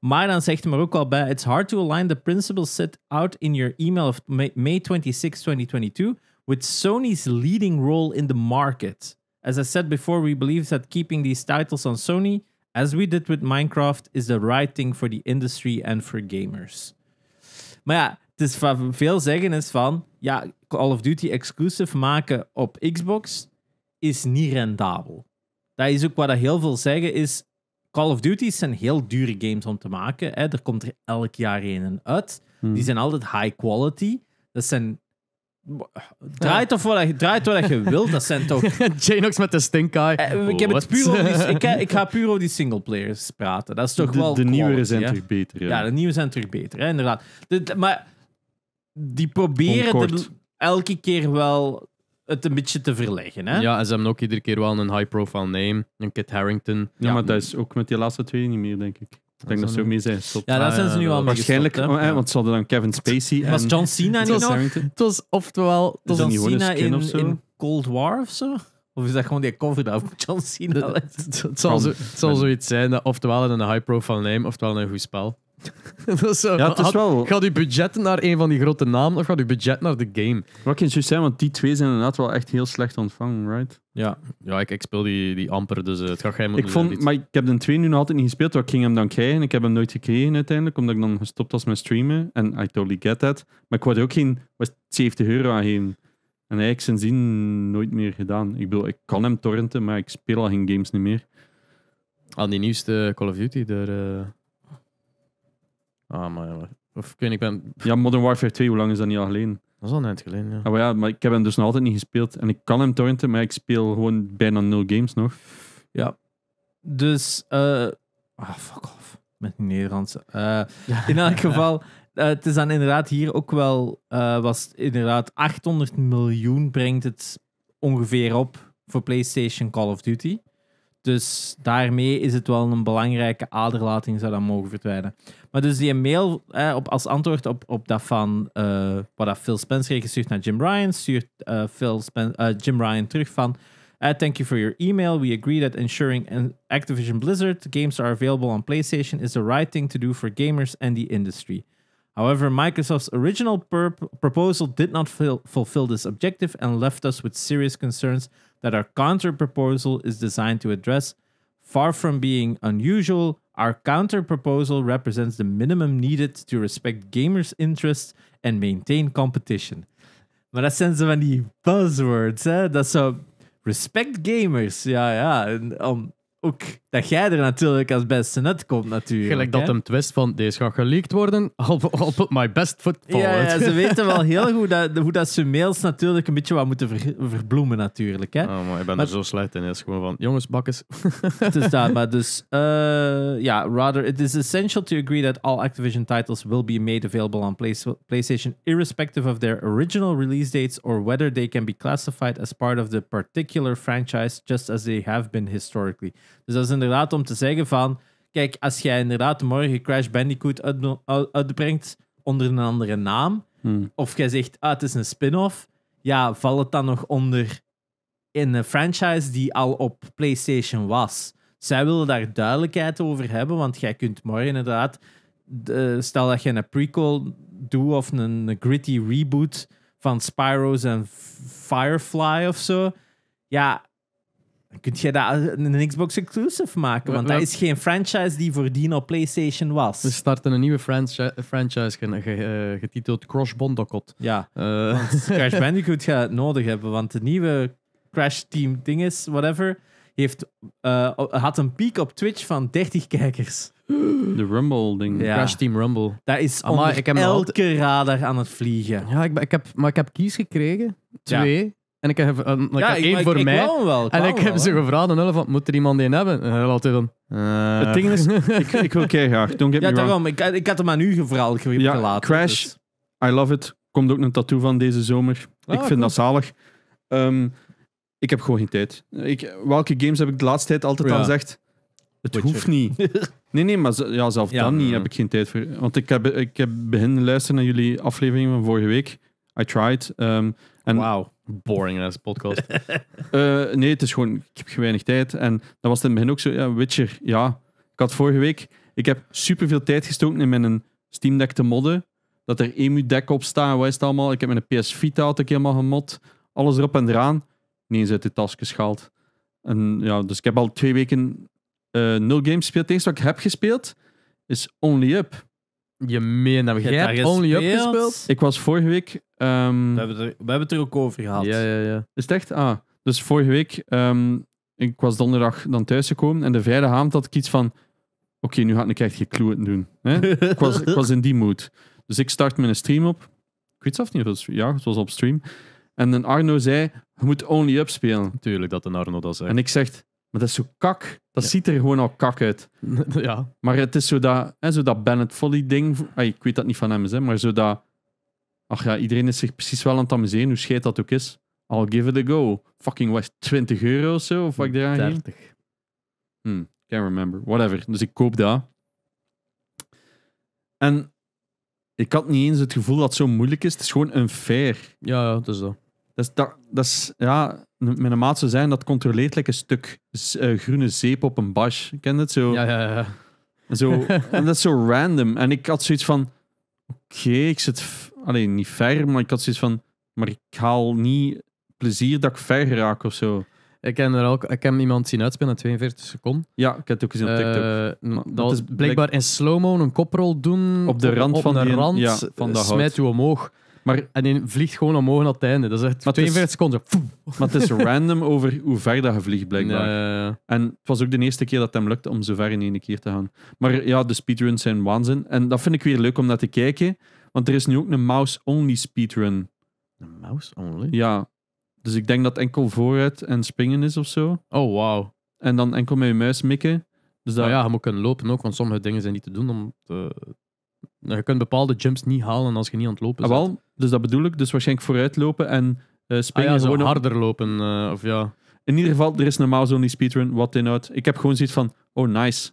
Maar dan zegt hij maar ook al bij: It's hard to align the principles set out in your email of May 26, 2022 with Sony's leading role in the market. As I said before, we believe that keeping these titles on Sony, as we did with Minecraft, is the right thing for the industry and for gamers. Maar ja, het is van veel zeggen is van, ja, Call of Duty exclusive maken op Xbox is niet rendabel. Dat is ook wat heel veel zeggen is, Call of Duty zijn heel dure games om te maken. Hè. Er komt er elk jaar een uit. Die hmm. zijn altijd high quality. Dat zijn Draait toch wat, draait wat je wilt, dat zijn toch... [laughs] Janox met de stink eh, ik, heb het puur over die, ik, ga, [laughs] puur over die singleplayers praten. Dat is toch de, wel De nieuwere zijn terug beter. Ja. de nieuwe zijn terug beter, hè, inderdaad. maar die proberen elke keer wel het een beetje te verleggen. Hè? Ja, en ze hebben ook iedere keer wel een high-profile name. Een Kit Harrington. ja, maar dat is ook met die laatste twee niet meer, denk ik. Ik denk dat ze mee zijn Ja, dat ah, zijn ze nu al Waarschijnlijk, oh, want ze hadden dan Kevin Spacey en... Was John Cena niet nog? Het was oftewel John, John Cena in, Cold War of zo? Of is dat gewoon die cover van John Cena Het zal, het zal zoiets zijn, dat oftewel een high-profile name, oftewel een goed spel. [laughs] dat is het wel... Gaat u budget naar een van die grote namen of gaat u budget naar de game? Wat kan je zijn, want die twee zijn inderdaad wel echt heel slecht ontvangen, right? Ja, ja ik, ik speel die, die amper, dus eh, het gaat geen ik vond, Maar ik heb de twee nu nog altijd niet gespeeld, Wat ik ging hem dan krijgen. Ik heb hem nooit gekregen uiteindelijk, omdat ik dan gestopt was met streamen. En I totally get that. Maar ik had ook geen was 70 euro aan En eigenlijk sindsdien nooit meer gedaan. Ik bedoel, ik kan hem torrenten, maar ik speel al geen games niet meer. Aan die nieuwste Call of Duty, daar... Eh, Ah, maar ja. Of ik ik ben... Ja, Modern Warfare 2, hoe lang is dat niet al geleden? Dat is al net geleden, ja. Ah, maar ja, maar ik heb hem dus nog altijd niet gespeeld. En ik kan hem torrenten, maar ik speel gewoon bijna nul games nog. Ja. Dus, eh ah, fuck off. Met Nederlands. Uh, in elk geval, eh, het is dan inderdaad hier ook wel, eh, was inderdaad 800 miljoen brengt het ongeveer op voor PlayStation Call of Duty. Dus daarmee is het wel een belangrijke aderlating, zou dat mogen verdwijnen. Maar dus die mail op, als antwoord op, op dat van uh, wat dat Phil Spencer heeft gestuurd naar Jim Ryan, stuurt eh, Phil Spen eh, Jim Ryan terug van. thank you for your email. We agree that ensuring Activision Blizzard games are available on PlayStation is the right thing to do for gamers and the industry. However, Microsoft's original proposal did not fulfill this objective and left us with serious concerns that our counterproposal is designed to address. Far from being unusual, our counterproposal represents the minimum needed to respect gamers' interests and maintain competition. Maar dat zijn ze van die buzzwords, hè? Eh? Dat is zo. Respect gamers, ja, ja. En um, ook dat jij er natuurlijk als beste net komt natuurlijk. Gelijk dat hè? hem twist van deze gaat geleakt worden, [laughs] I'll, I'll put my best foot forward. Ja, ze [laughs] weten wel heel goed dat, hoe dat ze mails natuurlijk een beetje wat moeten ver, verbloemen natuurlijk. Hè. Oh, maar ik ben er zo slecht in. Het is gewoon van, jongens, bakkes. [laughs] Het is daar maar dus... Eh, ja, rather, it is essential to agree that all Activision titles will be made available on PlayStation irrespective of their original release dates or whether they can be classified as part of the particular franchise just as they have been historically. Dus dat is een inderdaad om te zeggen van... Kijk, als jij inderdaad morgen Crash Bandicoot uit, uitbrengt onder een andere naam... Hmm. Of jij zegt, ah, het is een spin-off. Ja, valt het dan nog onder in een franchise die al op PlayStation was? Zij willen daar duidelijkheid over hebben, want jij kunt morgen inderdaad... stel dat je een prequel doet of een, een gritty reboot van Spyro's en Firefly of zo. Ja, Kun je daar een Xbox exclusive maken? Want dat is geen franchise die voordien op PlayStation was. We starten een nieuwe eh, franchise eh, getiteld Crash Bandicoot. Ja, eh. [laughs] Crash Bandicoot gaat het nodig hebben, want de nieuwe Crash Team ding is, whatever, heeft, had een piek op Twitch van 30 kijkers. De Rumble ding. Crash Team Rumble. Dat is Amai, elke radar aan het vliegen. Ja, ik, ik, heb, maar ik heb kies gekregen. Twee. En ik heb een, eh, like, voor mij. wel, en ik heb ze gevraagd aan van, moet er iemand een hebben? En altijd dan... Eh, Het ding is, [laughs] ik, wil kei graag. ja, daarom. Ik, ik had hem aan u gevraagd Crash, dus. I love it. Komt ook een tattoo van deze zomer. ik ah, vind dat zalig. Ehm, ik heb gewoon geen tijd. Ik, welke games heb ik de laatste tijd altijd oh, ja. aan gezegd? Het hoeft niet. [laughs] Nee, nee, maar ja, zelf dan niet heb ik geen tijd voor. Want ik heb, ik heb beginnen luisteren naar jullie aflevering van vorige week. I tried. Um, ehm, wow. Boring ass podcast. [laughs] Eh, nee, het is gewoon, ik heb weinig tijd. En dat was het in het begin ook zo, ja, Witcher, ja. Ik had vorige week, ik heb superveel tijd gestoken in mijn Steam Deck te modden. Dat er EMU-deck op staat, wat is het allemaal. Ik heb mijn PS Vita had ik helemaal gemod. Alles erop en eraan. Nee, eens uit de tas geschaald. En, ja, dus ik heb al twee weken uh, nul games gespeeld. Het eerste wat ik heb gespeeld is Only Up. Je meen dat jij hebt Only Up gespeeld? Ik was vorige week... Ehm, we hebben, er, we hebben het er ook over gehad. ja, ja, ja. Is het echt? Ah, dus vorige week... Ehm, ik was donderdag dan thuisgekomen en de vrijdagavond had ik iets van... Oké, nu gaat ik echt geen doen. Hè? [laughs] ik, was, ik was in die mood. Dus ik start mijn stream op. Ik weet zelf niet of het, ja, het was op stream. En dan Arno zei, je moet Only Up spelen. Tuurlijk dat een Arno dat zei. En ik zeg, maar dat is zo kak. Dat ziet er gewoon al kak uit. [laughs] ja. Maar het is zo dat, hè, zo dat Bennett Folly-ding. Ik weet dat niet van hem, hè, maar zo dat. Ach ja, iedereen is zich precies wel aan het amuseren, hoe scheet dat ook is. I'll give it a go. Fucking was 20 euro of zo, of wat ik eraan 30. Hmm, can't remember. Whatever. Dus ik koop dat. En ik had niet eens het gevoel dat het zo moeilijk is. Het is gewoon een Ja, ja, dat is zo. Dat is, dat, dat is, ja, mijn maat zou zijn dat controleert like een stuk eh, groene zeep op een bash. Ken het zo? Ja, ja, ja. Zo, [laughs] en dat is zo random. En ik had zoiets van... Oké, ik zit... Alleen niet ver, maar ik had zoiets van... Maar ik haal niet plezier dat ik ver raak of zo. Ik ken er ook, ik heb iemand zien uitspelen in 42 seconden. Ja, ik heb het ook gezien op TikTok. Eh, dat, is blijkbaar in slow-mo een koprol doen. Op de rand van de rand. van de smijt u omhoog. Maar, en die vliegt gewoon omhoog naar het einde. Dat is echt maar 42 seconden. Maar het is [laughs] random over hoe ver dat je vliegt, blijkbaar. En het was ook de eerste keer dat het hem lukte om zo ver in één keer te gaan. Maar ja, de speedruns zijn waanzin. En dat vind ik weer leuk om naar te kijken. Want er is nu ook een mouse-only speedrun. Een mouse-only? Ja. Dus ik denk dat enkel vooruit en springen is of zo. Oh, wow. En dan enkel met je muis mikken. Dus dat... ja, je moet kunnen lopen ook, want sommige dingen zijn niet te doen om te, nou, je kunt bepaalde jumps niet halen als je niet aan het lopen bent. Ah, dus dat bedoel ik. Dus waarschijnlijk vooruitlopen en uh, springen. Ah, gewoon harder lopen. Eh, of ja. In ieder geval, er is normaal zo'n speedrun, wat out. Ik heb gewoon zoiets van, oh nice.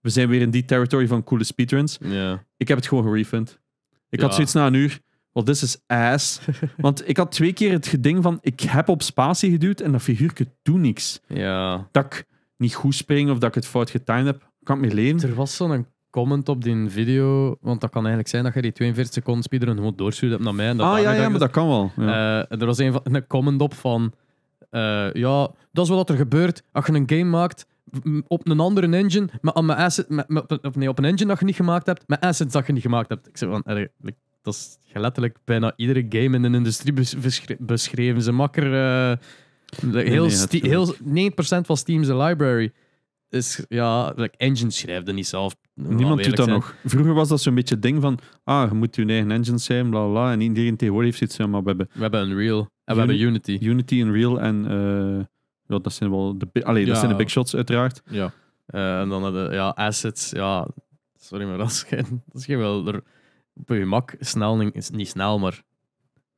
We zijn weer in die territory van coole speedruns. Yeah. Ik heb het gewoon gerefund. Ik had zoiets na een uur. Well, this is ass. [laughs] Want ik had twee keer het geding van, ik heb op spatie geduwd en dat figuurtje doet niks. Ja. Dat ik niet goed spring of dat ik het fout getimed heb. Kan het meer leven. Er was zo'n comment op die video. Want dat kan eigenlijk zijn dat je die 42 seconden speedrun gewoon doorstuurt hebt naar mij. En dat ah ja, ja, maar dat kan wel. Ja. Eh, er was een, een comment op van... Eh, ja, dat is wat er gebeurt als je een game maakt op een andere engine, asset, met, met, op, nee, op een engine dat je niet gemaakt hebt, met assets dat je niet gemaakt hebt. Ik zeg van, dat is letterlijk bijna iedere game in de industrie beschreven. Ze makker uh, eh, heel, nee, heel 9% van Steam's library is, ja, like, engine schrijft niet zelf. Niemand doet dat nog. Vroeger was dat zo'n beetje ding van, ah, je moet je eigen engine zijn, bla bla. En iedereen tegenwoordig heeft iets, zeg maar we hebben... We hebben Unreal. En we hebben Unity. Unity, Unreal en... Uh, dat zijn wel de, allee, dat zijn de big shots uiteraard. Ja. Eh, en dan hebben ja, assets, ja... Sorry, maar dat is geen... Dat is geen wel... Op je gemak, snel, niet snel, maar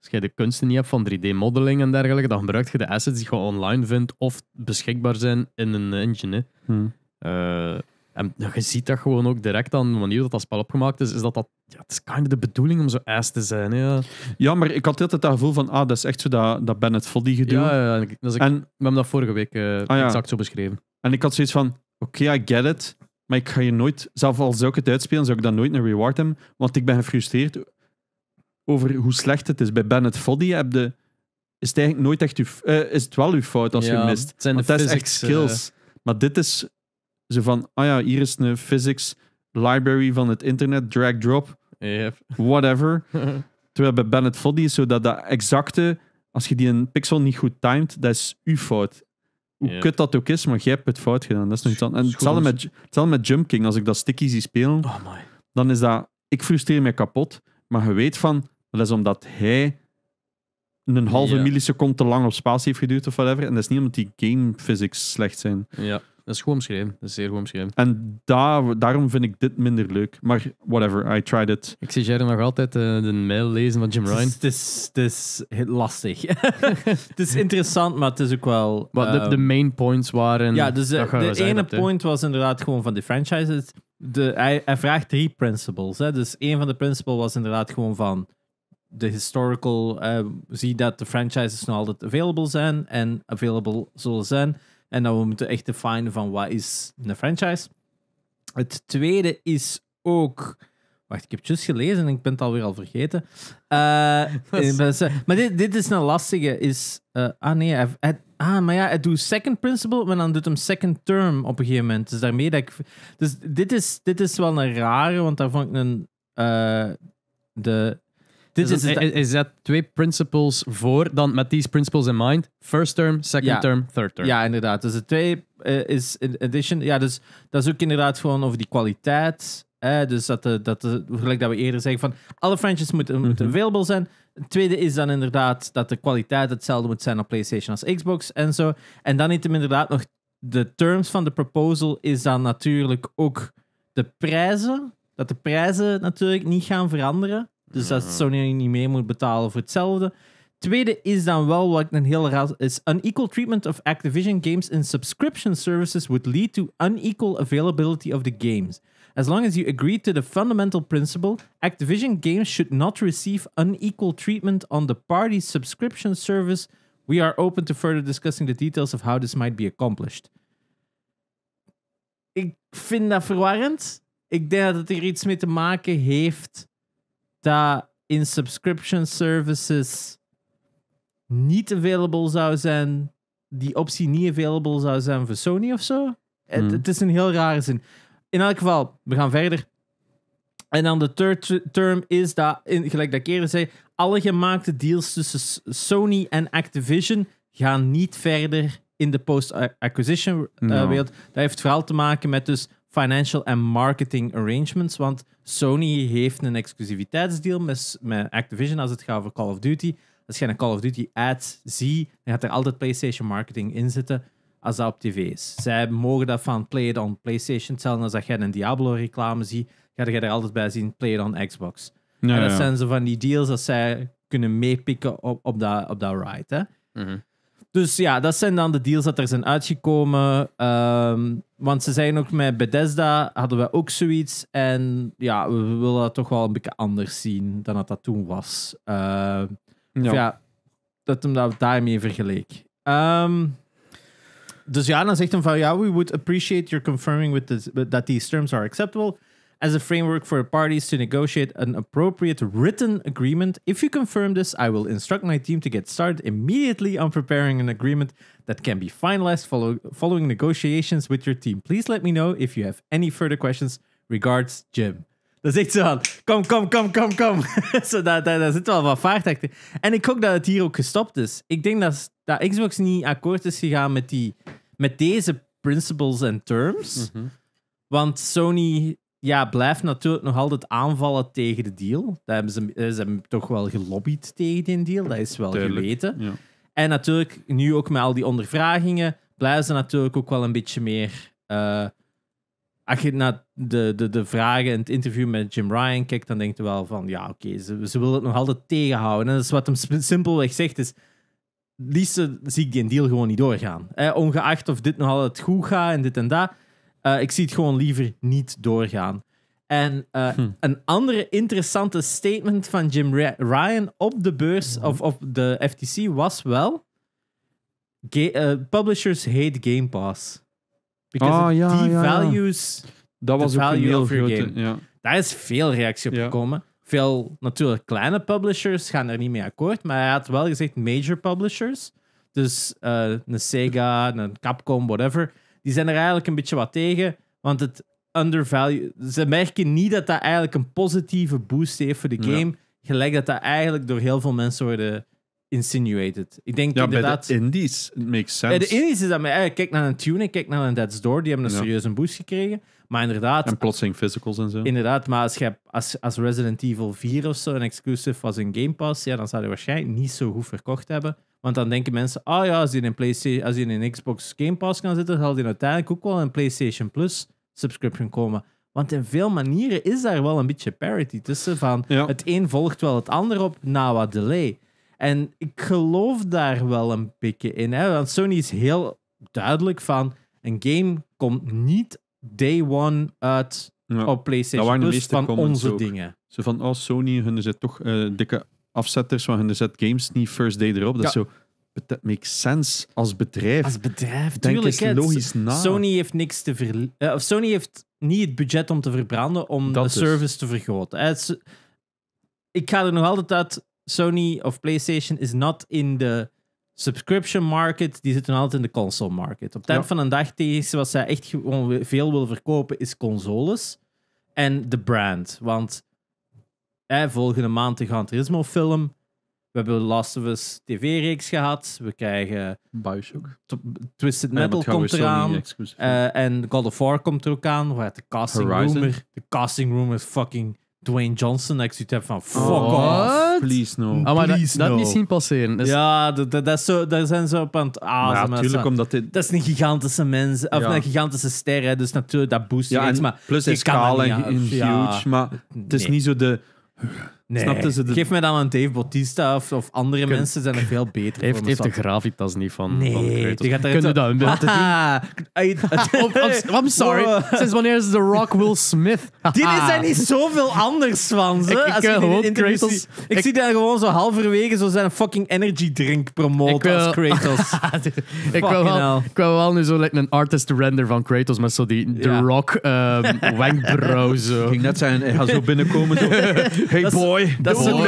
als je de kunsten niet hebt van 3D-modeling en dergelijke, dan gebruik je de assets die je online vindt of beschikbaar zijn in een engine. Hmm. Eh, en je ziet dat gewoon ook direct aan de manier dat dat spel opgemaakt is, is dat dat... Ja, het is kind de bedoeling om zo ass te zijn. Ja. ja, maar ik had altijd dat gevoel van, ah, dat is echt zo dat, dat Bennett het gedoe. Ja, ja, Dus ik, en, we hebben dat vorige week eh, ah, exact zo beschreven. En ik had zoiets van, oké, okay, I get it, maar ik ga je nooit, zelf al zou ik het uitspelen, zou ik dan nooit een reward hebben, want ik ben gefrustreerd over hoe slecht het is. Bij Bennett Foddy heb je, is het eigenlijk nooit echt uw, eh, is het wel uw fout als je mist. Het zijn de physics, is echt skills. Eh. Maar dit is zo van, ah ja, hier is een physics library van het internet, drag drop, whatever. [laughs] Terwijl bij Bennett Foddy is zo dat dat exacte, als je die een pixel niet goed timed, dat is uw fout. Hoe kut dat ook is, maar jij hebt het fout gedaan. Dat is nog En hetzelfde met, hetzelfde met Jump King, als ik dat sticky zie spelen, oh dan is dat, ik frustreer me kapot, maar je weet van, dat is omdat hij een halve Ja. milliseconde te lang op spatie heeft geduurd of whatever. En dat is niet omdat die game physics slecht zijn. Ja, dat is gewoon omschreven. Dat is zeer goed En daarom vind ik dit minder leuk. Maar whatever, I tried it. Ik zie jij nog altijd eh, de mail lezen van Jim Ryan. Het is, het is lastig. [laughs] [laughs] het is interessant, maar het is ook wel. Wat de, ehm, main points waren. ja, dus eh, de ene point was inderdaad gewoon van de franchises. De, hij, vraagt drie principles. Hè. Dus een van de principles was inderdaad gewoon van de historical uh, zie dat de franchises nog altijd available zijn en available zullen zijn. En dan we moeten echt definiëren van wat is een franchise. Het tweede is ook... Wacht, ik heb het juist gelezen en ik ben het alweer al vergeten. Eh, [laughs] maar dit, dit is een lastige. Is, uh, ah nee, ah, maar ja, het doet second principle, maar dan doet hem second term op een gegeven moment. Dus daarmee dat ik... Dus dit is, dit is wel een rare, want daar vond ik een... de dit dus is is, dat twee principles voor, dan met deze principles in mind. First term, second term, third term. Ja, inderdaad. Dus de twee eh, is in addition. Ja, dus dat is ook inderdaad gewoon over die kwaliteit. dus dat, de, dat de, gelijk dat we eerder zeggen van alle franchises moeten, mhm. moeten available zijn. Het tweede is dan inderdaad dat de kwaliteit hetzelfde moet zijn op PlayStation als Xbox en zo. En dan heeft inderdaad nog de terms van de proposal is dan natuurlijk ook de prijzen. Dat de prijzen natuurlijk niet gaan veranderen. Dus dat Sony niet mee moet betalen voor hetzelfde. Tweede is dan wel wat een heel raar is. Unequal treatment of Activision games in subscription services would lead to unequal availability of the games. As long as you agree to the fundamental principle, Activision games should not receive unequal treatment on the party subscription service. We are open to further discussing the details of how this might be accomplished. Ik vind dat verwarrend. Ik denk dat het er iets mee te maken heeft dat in subscription services niet available zou zijn, die optie niet available zou zijn voor Sony of zo. Het, hmm. het, is een heel rare zin. In elk geval, we gaan verder. En dan de third term is dat, in, gelijk dat ik eerder zei, alle gemaakte deals tussen Sony en Activision gaan niet verder in de post-acquisition eh, eh, wereld. Dat heeft vooral te maken met dus financial en marketing arrangements. Want Sony heeft een exclusiviteitsdeal met, met Activision als het gaat over Call of Duty. Als je een Call of Duty ad ziet, dan gaat er altijd PlayStation marketing in zitten als dat op tv is. Zij mogen dat van Play It on PlayStation zelfs Als dat jij een Diablo reclame ziet, ga je er altijd bij zien Play It on Xbox. Ja, en dat zijn ze van die deals dat zij kunnen meepikken op, op, dat, op dat ride. Hè? Mhm. Dus ja, dat zijn dan de deals dat er zijn uitgekomen. Ehm, want ze zijn ook met Bethesda, hadden we ook zoiets. En ja, we, willen dat toch wel een beetje anders zien dan dat dat toen was. Uh, ja. dat hem dat daarmee vergeleek. Ehm, dus ja, dan zegt hem van ja, we would appreciate your confirming with this, that these terms are acceptable as a framework for parties to negotiate an appropriate written agreement. If you confirm this, I will instruct my team to get started immediately on preparing an agreement that can be finalized following negotiations with your team. Please let me know if you have any further questions. Regards, Jim. Dat is echt zo kom, kom, kom, kom, kom. [laughs] zo, daar, daar, zit wel wat vaart achter. En ik hoop dat het hier ook gestopt is. Ik denk dat, dat Xbox niet akkoord is gegaan met, die, met deze principles and terms. Mhm. Want Sony ja, blijft natuurlijk nog altijd aanvallen tegen de deal. Dat hebben ze, eh, ze hebben toch wel gelobbyd tegen die deal, dat is wel geweten. Ja. En natuurlijk, nu ook met al die ondervragingen, blijven ze natuurlijk ook wel een beetje meer. Eh, als je naar de, de, de vragen en het interview met Jim Ryan kijkt, dan denkt je wel van ja, oké, ze, ze willen het nog altijd tegenhouden. En dat is wat hem simpelweg zegt: is liefst zie ik die deal gewoon niet doorgaan. ongeacht of dit nog altijd goed gaat en dit en dat eh, ik zie het gewoon liever niet doorgaan. En eh, hm. een andere interessante statement van Jim Ryan op de beurs mhm. of op de FTC was wel: eh, publishers hate Game Pass. Because ah, ja, die values. Dat was ook een grote, Daar is veel reactie op gekomen. Veel natuurlijk kleine publishers gaan er niet mee akkoord, maar hij had wel gezegd major publishers. Dus uh, een Sega, een Capcom, whatever die zijn er eigenlijk een beetje wat tegen. Want het undervalue. Ze merken niet dat dat eigenlijk een positieve boost heeft voor de game. Gelijk dat dat eigenlijk door heel veel mensen worden insinuated. Ik denk ja, inderdaad. Bij de indies makes sense. de indies is dat eh, Kijk naar een Tune, kijk naar een Dead's Door. Die hebben een ja. serieuze boost gekregen. Maar inderdaad. En plotseling physicals en zo. Inderdaad, maar als, je, als, Resident Evil 4 of zo een exclusive was in Game Pass, ja, dan zou die waarschijnlijk niet zo goed verkocht hebben. Want dan denken mensen, ah ja, als die in, een als in Xbox Game Pass kan zitten, zal die uiteindelijk ook wel een PlayStation Plus subscription komen. Want in veel manieren is daar wel een beetje parity tussen van het een volgt wel het ander op na wat delay. En ik geloof daar wel een beetje in. Hè? Want Sony is heel duidelijk van een game komt niet day one uit op PlayStation Plus van onze dingen. Ze van, oh, Sony, hun zit toch eh, dikke afzetters van hun zet games niet first day erop. Dat is zo but makes sense als bedrijf. Als bedrijf, Denk ik Eens logisch na. Sony heeft niks te verliezen. Eh, of Sony heeft niet het budget om te verbranden om de service te vergroten. Eh, ik ga er nog altijd uit. Sony of PlayStation is not in de subscription market. Die zitten altijd in de console market. Op het van een dag tegen wat zij echt gewoon veel wil verkopen is consoles en de brand. Want volgende maand de Gran film. We hebben Last of Us TV-reeks gehad. We krijgen... Bioshock. Twisted Metal komt eraan. Eh, en God of War komt er ook aan. Waar de casting Horizon. rumor... De casting rumor is fucking Dwayne Johnson. Als ik het hebt van... Fuck oh, off. Please no. Ah, please dat, no. dat, niet zien passeren. Dus- ja, dat, zo, zijn ze op aan het natuurlijk, omdat dit... Dat is een gigantische mens. Of een gigantische ster, Dus natuurlijk, dat boost iets. plus is kaal en, huge. Maar het is niet zo de Yeah. Nee. Geef mij dan een Dave Bautista of, andere mensen zijn er veel beter heeft, voor Heeft de gravitas niet van Nee, die Kunnen dat [laughs] oh, I'm sorry. Sinds wanneer is The Rock Will Smith? [laughs] die is er niet zoveel anders van, ze. Ik, eh, ik, Ik, zie daar gewoon zo halverwege zo zijn fucking energy drink promoten eh, als Kratos. [laughs] ik, wil wel, ik wil wel nu zo like, een artist render van Kratos met zo die The Rock um, Ik ging net zijn, hij gaat zo binnenkomen zo... Hey boy! Dat is, zo,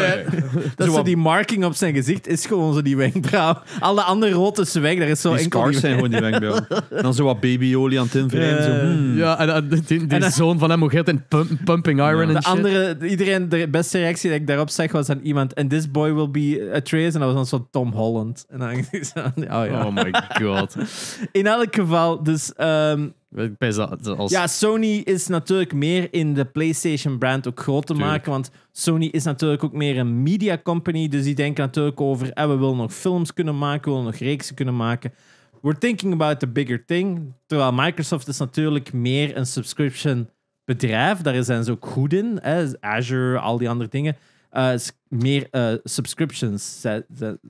dat die marking op zijn gezicht is gewoon zo die wenkbrauw. Alle andere rode is daar is zo die scars zijn gewoon die wenkbrauw. dan zo wat babyolie aan het invrijven. Uh, eh, hmm. Ja, en, eh, en die, zoon van hem ook in Pumping Iron en shit. de andere, Iedereen, de beste reactie dat ik daarop zeg was aan iemand and this boy will be a trace en dat was dan zo Tom Holland. En dan, [laughs] oh, ja. oh my god. in elk geval, dus... Ehm, ja, Sony is natuurlijk meer in de PlayStation-brand ook groot te maken. Want Sony is natuurlijk ook meer een media company. Dus die denken natuurlijk over: eh, we willen nog films kunnen maken, we willen nog reeksen kunnen maken. We're thinking about the bigger thing. Terwijl Microsoft is natuurlijk meer een subscription bedrijf. Daar zijn ze ook goed in. Hè? Azure, al die andere dingen. Eh, meer eh, subscriptions.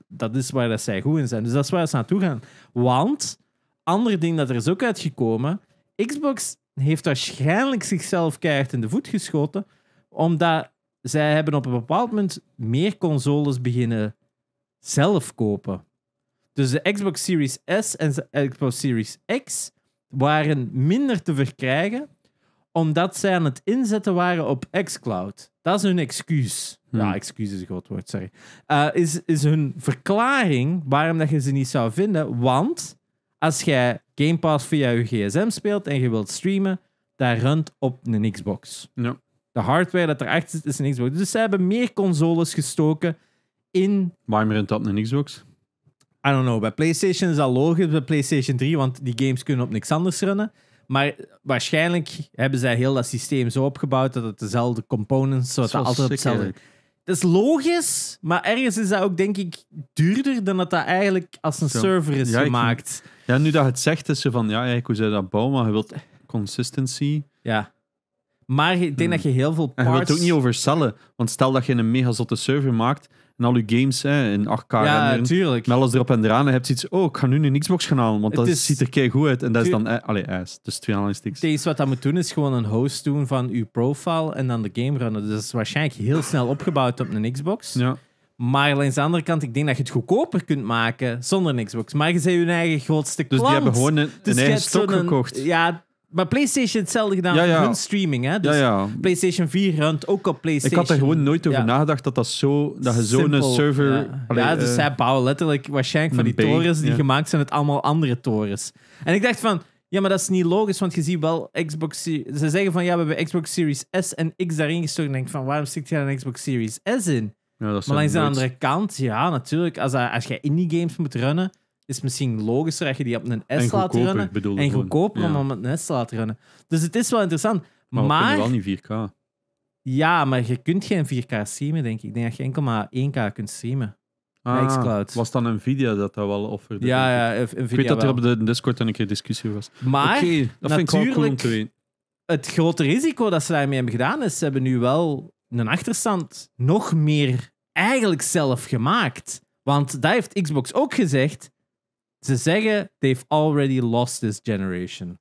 Dat is waar dat zij goed in zijn. Dus dat is waar ze naartoe gaan. Want, ander ding dat er is ook uitgekomen Xbox heeft waarschijnlijk zichzelf keihard in de voet geschoten, omdat zij hebben op een bepaald moment meer consoles beginnen zelf kopen. Dus de Xbox Series S en de Xbox Series X waren minder te verkrijgen omdat zij aan het inzetten waren op xCloud. Dat is hun excuus. Hmm. Ja, excuus is een groot woord, sorry. Eh, is, is hun verklaring waarom dat je ze niet zou vinden, want als jij Game Pass via je gsm speelt en je wilt streamen, dat runt op een Xbox. Ja. De hardware dat erachter zit, is een Xbox. Dus ze hebben meer consoles gestoken in... Waarom runt dat een Xbox? I don't know. Bij PlayStation is dat logisch, bij PlayStation 3, want die games kunnen op niks anders runnen. Maar waarschijnlijk hebben zij heel dat systeem zo opgebouwd dat het dezelfde components, zodat dat altijd hetzelfde... Dat is logisch, maar ergens is dat ook, denk ik, duurder dan dat dat eigenlijk als een server is gemaakt. Ja, nu dat het zegt, is ze van ja, ik hoe zij dat bouwen, maar je wilt consistency. Ja. Maar ik denk hmm. dat je heel veel parts... En je wilt het ook niet overcellen. Want stel dat je een mega zotte server maakt en al je games hè, in 8K ja, natuurlijk. tuurlijk. Met alles erop en eraan. En heb je iets, oh, ik ga nu een Xbox gaan halen, want dat ziet er kei goed uit. En dat is dan, eh, allee, eh, Dus twee analytics. Het wat dat moet doen, is gewoon een host doen van uw profile en dan de game runnen. Dus dat is waarschijnlijk heel snel opgebouwd op een Xbox. Ja. Maar aan de andere kant, ik denk dat je het goedkoper kunt maken zonder Xbox. Maar je bent je eigen groot klant. Dus die hebben gewoon een, dus eigen stok gekocht. Ja, maar PlayStation hetzelfde gedaan ja, hun streaming. Hè? Dus ja, PlayStation 4 runt ook op PlayStation. Ik had er gewoon nooit over nagedacht dat, dat, zo, dat je zo'n server... Ja, dus eh, zij bouwen letterlijk waarschijnlijk van die torens die gemaakt zijn uit allemaal andere torens. En ik dacht van... Ja, maar dat is niet logisch, want je ziet wel Xbox... Ze zeggen van, ja, we hebben Xbox Series S en X daarin gestoken. En denk van, waarom zit je dan een Xbox Series S in? maar langs de andere kant, ja, natuurlijk. Als, dat- eh, als je indie games moet runnen, is het misschien logischer dat je die op een S laat runnen. bedoel En ik gewoon. goedkoper om op een S te laten runnen. Dus het is wel interessant. Maar, Maar, we kunnen wel niet 4K. ja, maar je kunt geen 4K streamen, denk ik. Ik denk dat je enkel maar 1K kunt streamen. Ah, Was dan Nvidia dat dat wel offerde? Ja, ja, Nvidia Ik weet dat er op de Discord een keer discussie was. Maar dat vind ik natuurlijk- het grote risico dat ze daarmee hebben gedaan is, ze hebben nu wel een achterstand nog meer eigenlijk zelf gemaakt. Want dat heeft Xbox ook gezegd. Ze zeggen, they've already lost this generation.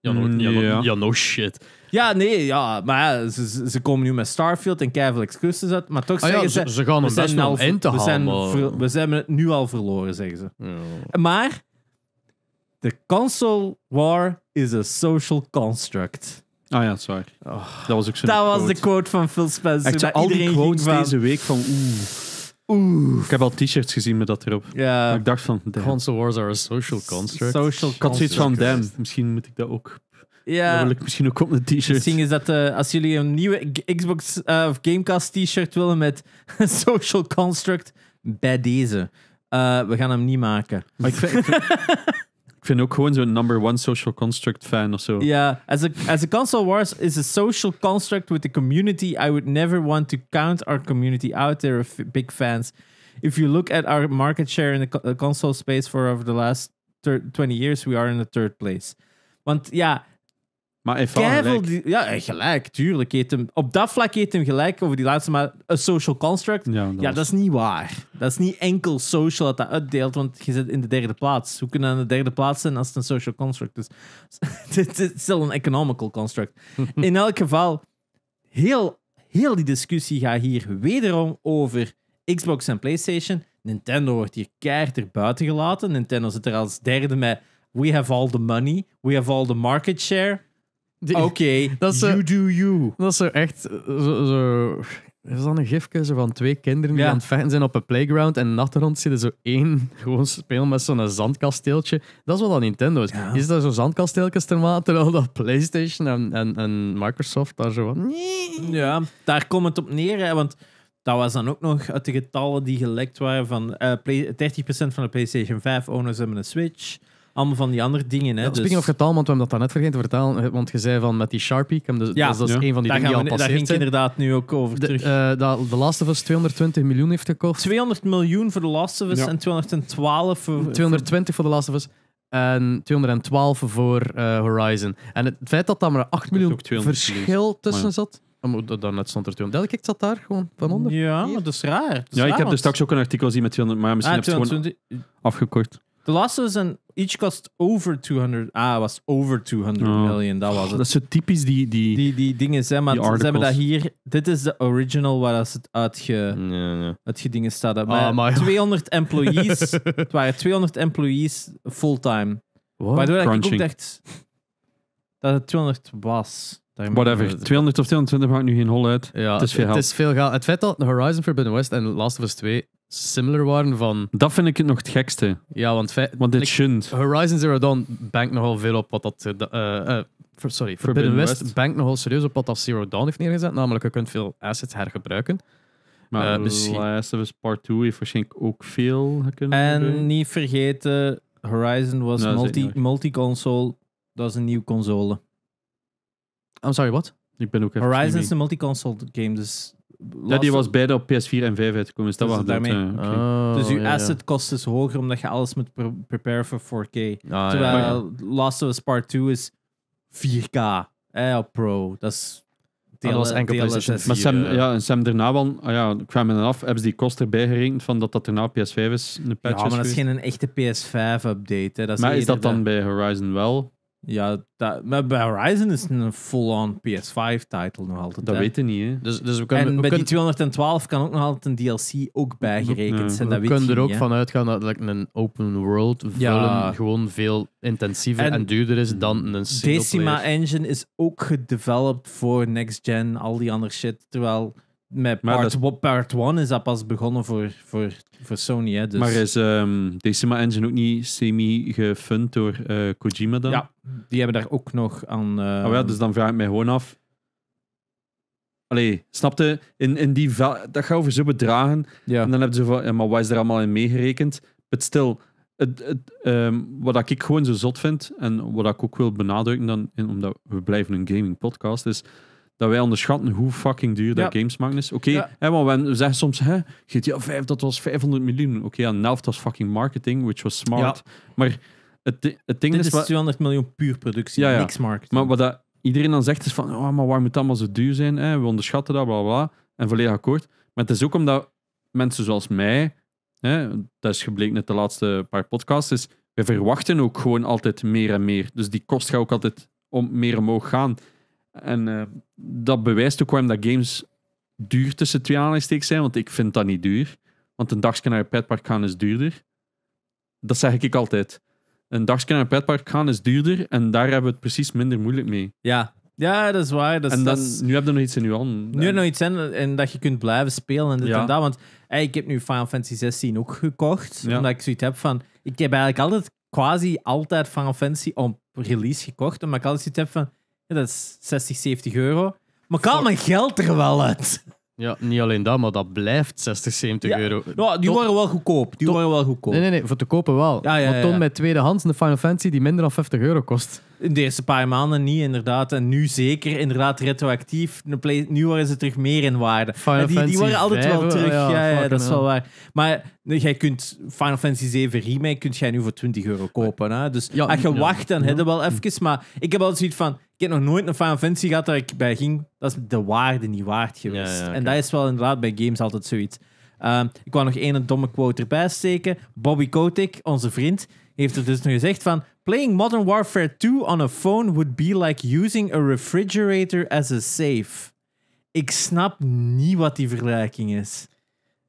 Ja, no, mm, shit. Ja, nee, ja, maar ze, ze komen nu met Starfield en Kevin excuses uit, maar toch ah, zeggen ze... Ze, gaan best al, in te we zijn, we zijn het nu al verloren, zeggen ze. Maar de console war is a social construct. Ah ja, sorry. Oh, dat was ook zo'n Dat was de quote van Phil Spencer. Ik zei al die quotes deze week van oeh. Oeh. Ik heb al t-shirts gezien met dat erop. Ja, ik dacht van, damn. Console wars are a social construct. social Ik had zoiets van, damn, misschien moet ik dat ook... Ja. wil ik misschien ook op een t-shirt. ding is dat eh, als jullie een nieuwe Xbox eh, of Gamecast t-shirt willen met [laughs] Social Construct, bij deze. Eh, we gaan hem niet maken. Maar ik vind- [laughs] vind ook gewoon zo'n number one social construct fan of zo. Yeah, as a, as a console wars is a social construct with the community. I would never want to count our community out. there of big fans. If you look at our market share in the console space for over the last 20 years, we are in the third place. Want ja, ja, eh, gelijk, tuurlijk. hem, op dat vlak heet hem gelijk over die laatste, maar een social construct. Ja, dat, is niet waar. Dat is niet enkel social dat dat uitdeelt, want je zit in de derde plaats. Hoe kunnen aan de derde plaats zijn als het een social construct is? [laughs] Het is still een economical construct. [laughs] in elk geval, heel, heel die discussie gaat hier wederom over Xbox en PlayStation. Nintendo wordt hier keihard buiten gelaten. Nintendo zit er als derde met. We have all the money, we have all the market share Oké, [laughs] you do you. Dat is zo echt zo, zo is dan een gifje van twee kinderen die aan het vechten zijn op een playground. En in de achtergrond zit er zo één [laughs] gewoon speel met zo'n zandkasteeltje. Dat is wel dat Nintendo is. Ja. Is dat zo zandkasteeltjes te maken, terwijl dat PlayStation en, en, en Microsoft daar zo Nee. Ja, daar komt het op neer. Hè, want dat was dan ook nog uit de getallen die gelekt waren van uh, 30% van de PlayStation 5 owners hebben een Switch allemaal van die andere dingen. Hè, ja, dus. Speaking of getal, want we hebben dat net vergeten te vertellen. Want je zei van met die Sharpie. Dus, ja, dus dat is een van die dingen die we, al passeert Daar ging ik inderdaad nu ook over terug. Uh, eh, dat The Last of Us 220 miljoen heeft gekocht. 200 miljoen voor The Last of Us en 212 voor... 220 voor The Last of Us en 212 voor eh, Horizon. En het feit dat daar maar 8 miljoen verschil tussen zat... Oh, daarnet stond er 200. Ik zat daar gewoon van onder. Ja, maar dat is raar. ja, ik heb want... er straks ook een artikel zien met 200, maar misschien ah, heb je het gewoon afgekort. De Last was een... each cost over 200. Ah, was over 200 oh. million. Dat was het. dat is zo typisch die, die, die, die dingen. zijn. maar ze hebben dat hier. Dit is de original waar als het uitge, nee, nee. dingen staat. Ah, maar, 200 employees. [laughs] het waren 200 employees fulltime. Waardoor ik ook dacht dat het 200 was. Whatever. 200 of 220 maakt nu geen hol uit. Ja, het is veel, het, is veel het feit dat Horizon Forbidden West en Last of Us 2 similar waren van... Dat vind ik het nog het gekste. Ja, want... Want dit like, Horizon Zero Dawn bankt nogal veel op wat dat... Eh, eh, eh, sorry, Forbidden, West, West bankt nogal serieus op wat dat Zero Dawn heeft neergezet. Namelijk, je kunt veel assets hergebruiken. Maar misschien... Last of Us Part 2 heeft waarschijnlijk ook veel kunnen En niet vergeten, Horizon was no, multi, multi-console. Dat is een nieuwe console. I'm sorry, wat? Ik ben ook even Horizon is een multi-console game, dus ja, die was beide op PS4 en 5 uitgekomen, dus dat dus was daarmee. Eh, oh, dus oh, je asset kost is hoger omdat je alles moet preparen voor 4K. Ah, Terwijl Last of Us Part 2 is 4K eh, op Pro. Dat is ah, deel, enkel PlayStation 4. Maar Sam, ja, Sam daarna wel, ah ja, ik kwam me af, hebben ze die kost erbij gerekend van dat dat daarna PS5 is? Een patch ja, maar dat is geen een echte PS5-update. Maar is dat dan bij Horizon wel? Ja, dat, maar bij Horizon is het een full-on PS5-titel nog altijd. Dat weten niet, Dus, dus we kunnen, en bij die 212 kan ook nog altijd een DLC ook bijgerekend zijn. Dat we kunnen er ook vanuit gaan dat like, een open world film gewoon veel intensiever en, duurder is dan een single Decima Engine is ook gedeveloped voor next-gen, al die andere shit, terwijl met part, dat... is dat pas begonnen voor, voor, voor Sony. Hè, dus. Maar is um, ehm, Decima Engine ook niet semi-gefund door eh, Kojima dan? Ja, die hebben daar ook nog aan... Oh ehm, ja, dus dan vraag ik mij gewoon af... Allee, snapte? In, in die dat gaat over zo bedragen. Ja. En dan hebben ze van... Ja, maar wat is er allemaal in meegerekend? But still, het, het, ehm, wat ik gewoon zo zot vind... En wat ik ook wil benadrukken dan... omdat we blijven een gaming podcast is... Dus, dat wij onderschatten hoe fucking duur dat games maken is. Oké, okay, want we zeggen soms, hè, GTA 5, dat was 500 miljoen. Oké, okay, en Nelft was fucking marketing, which was smart. Ja. Maar het, het ding Dit is... is 200 miljoen puur productie, niks marketing. Maar wat dat iedereen dan zegt is van, oh, maar waar moet dat allemaal zo duur zijn? Hè? We onderschatten dat, bla bla. En volledig akkoord. Maar het is ook omdat mensen zoals mij, hè, dat is gebleken net de laatste paar podcasts, is, we verwachten ook gewoon altijd meer en meer. Dus die kost gaat ook altijd om meer omhoog gaan. En eh, dat bewijst ook waarom dat games duur tussen twee aanhalingstekens zijn, want ik vind dat niet duur. Want een dagje naar een Petpark gaan is duurder. Dat zeg ik altijd. Een dagje naar een Petpark gaan is duurder en daar hebben we het precies minder moeilijk mee. Ja, ja, dat is waar. Dat is, en dan, nu heb je nog iets in je handen. Nu heb je nog iets in en dat je kunt blijven spelen en dit en dat. Want ik heb nu Final Fantasy 16 ook gekocht. Omdat ik zoiets heb van... Ik heb eigenlijk altijd, quasi altijd Final Fantasy op release gekocht. Omdat ik altijd zoiets heb van dat is 60, 70 euro. Maar kan mijn geld er wel uit? Ja, niet alleen dat, maar dat blijft 60, 70 euro. Ja, die waren wel goedkoop. Die waren wel goedkoop. Nee, nee, nee, voor te kopen wel. Ja, ja, ja, maar toon met tweedehands de Final Fantasy die minder dan 50 euro kost. De eerste paar maanden niet, inderdaad. En nu zeker, inderdaad, retroactief. nu waren ze terug meer in waarde. die, die waren altijd wel eh, terug. Ja, dat is wel waar. Maar jij kunt Final Fantasy 7 Remake kunt jij nu voor 20 euro kopen. Hè? Dus ja, als je wacht, dan hebben wel even. Maar ik heb altijd zoiets van... Ik heb nog nooit een Final Fantasy gehad waar ik bij ging. Dat is de waarde niet waard geweest. En dat is wel inderdaad bij games altijd zoiets. Ehm, ik wou nog één domme quote erbij steken. Bobby Kotick, onze vriend, heeft er dus nog gezegd van... Playing Modern Warfare 2 on a phone would be like using a refrigerator as a safe. Ik snap niet wat die vergelijking is.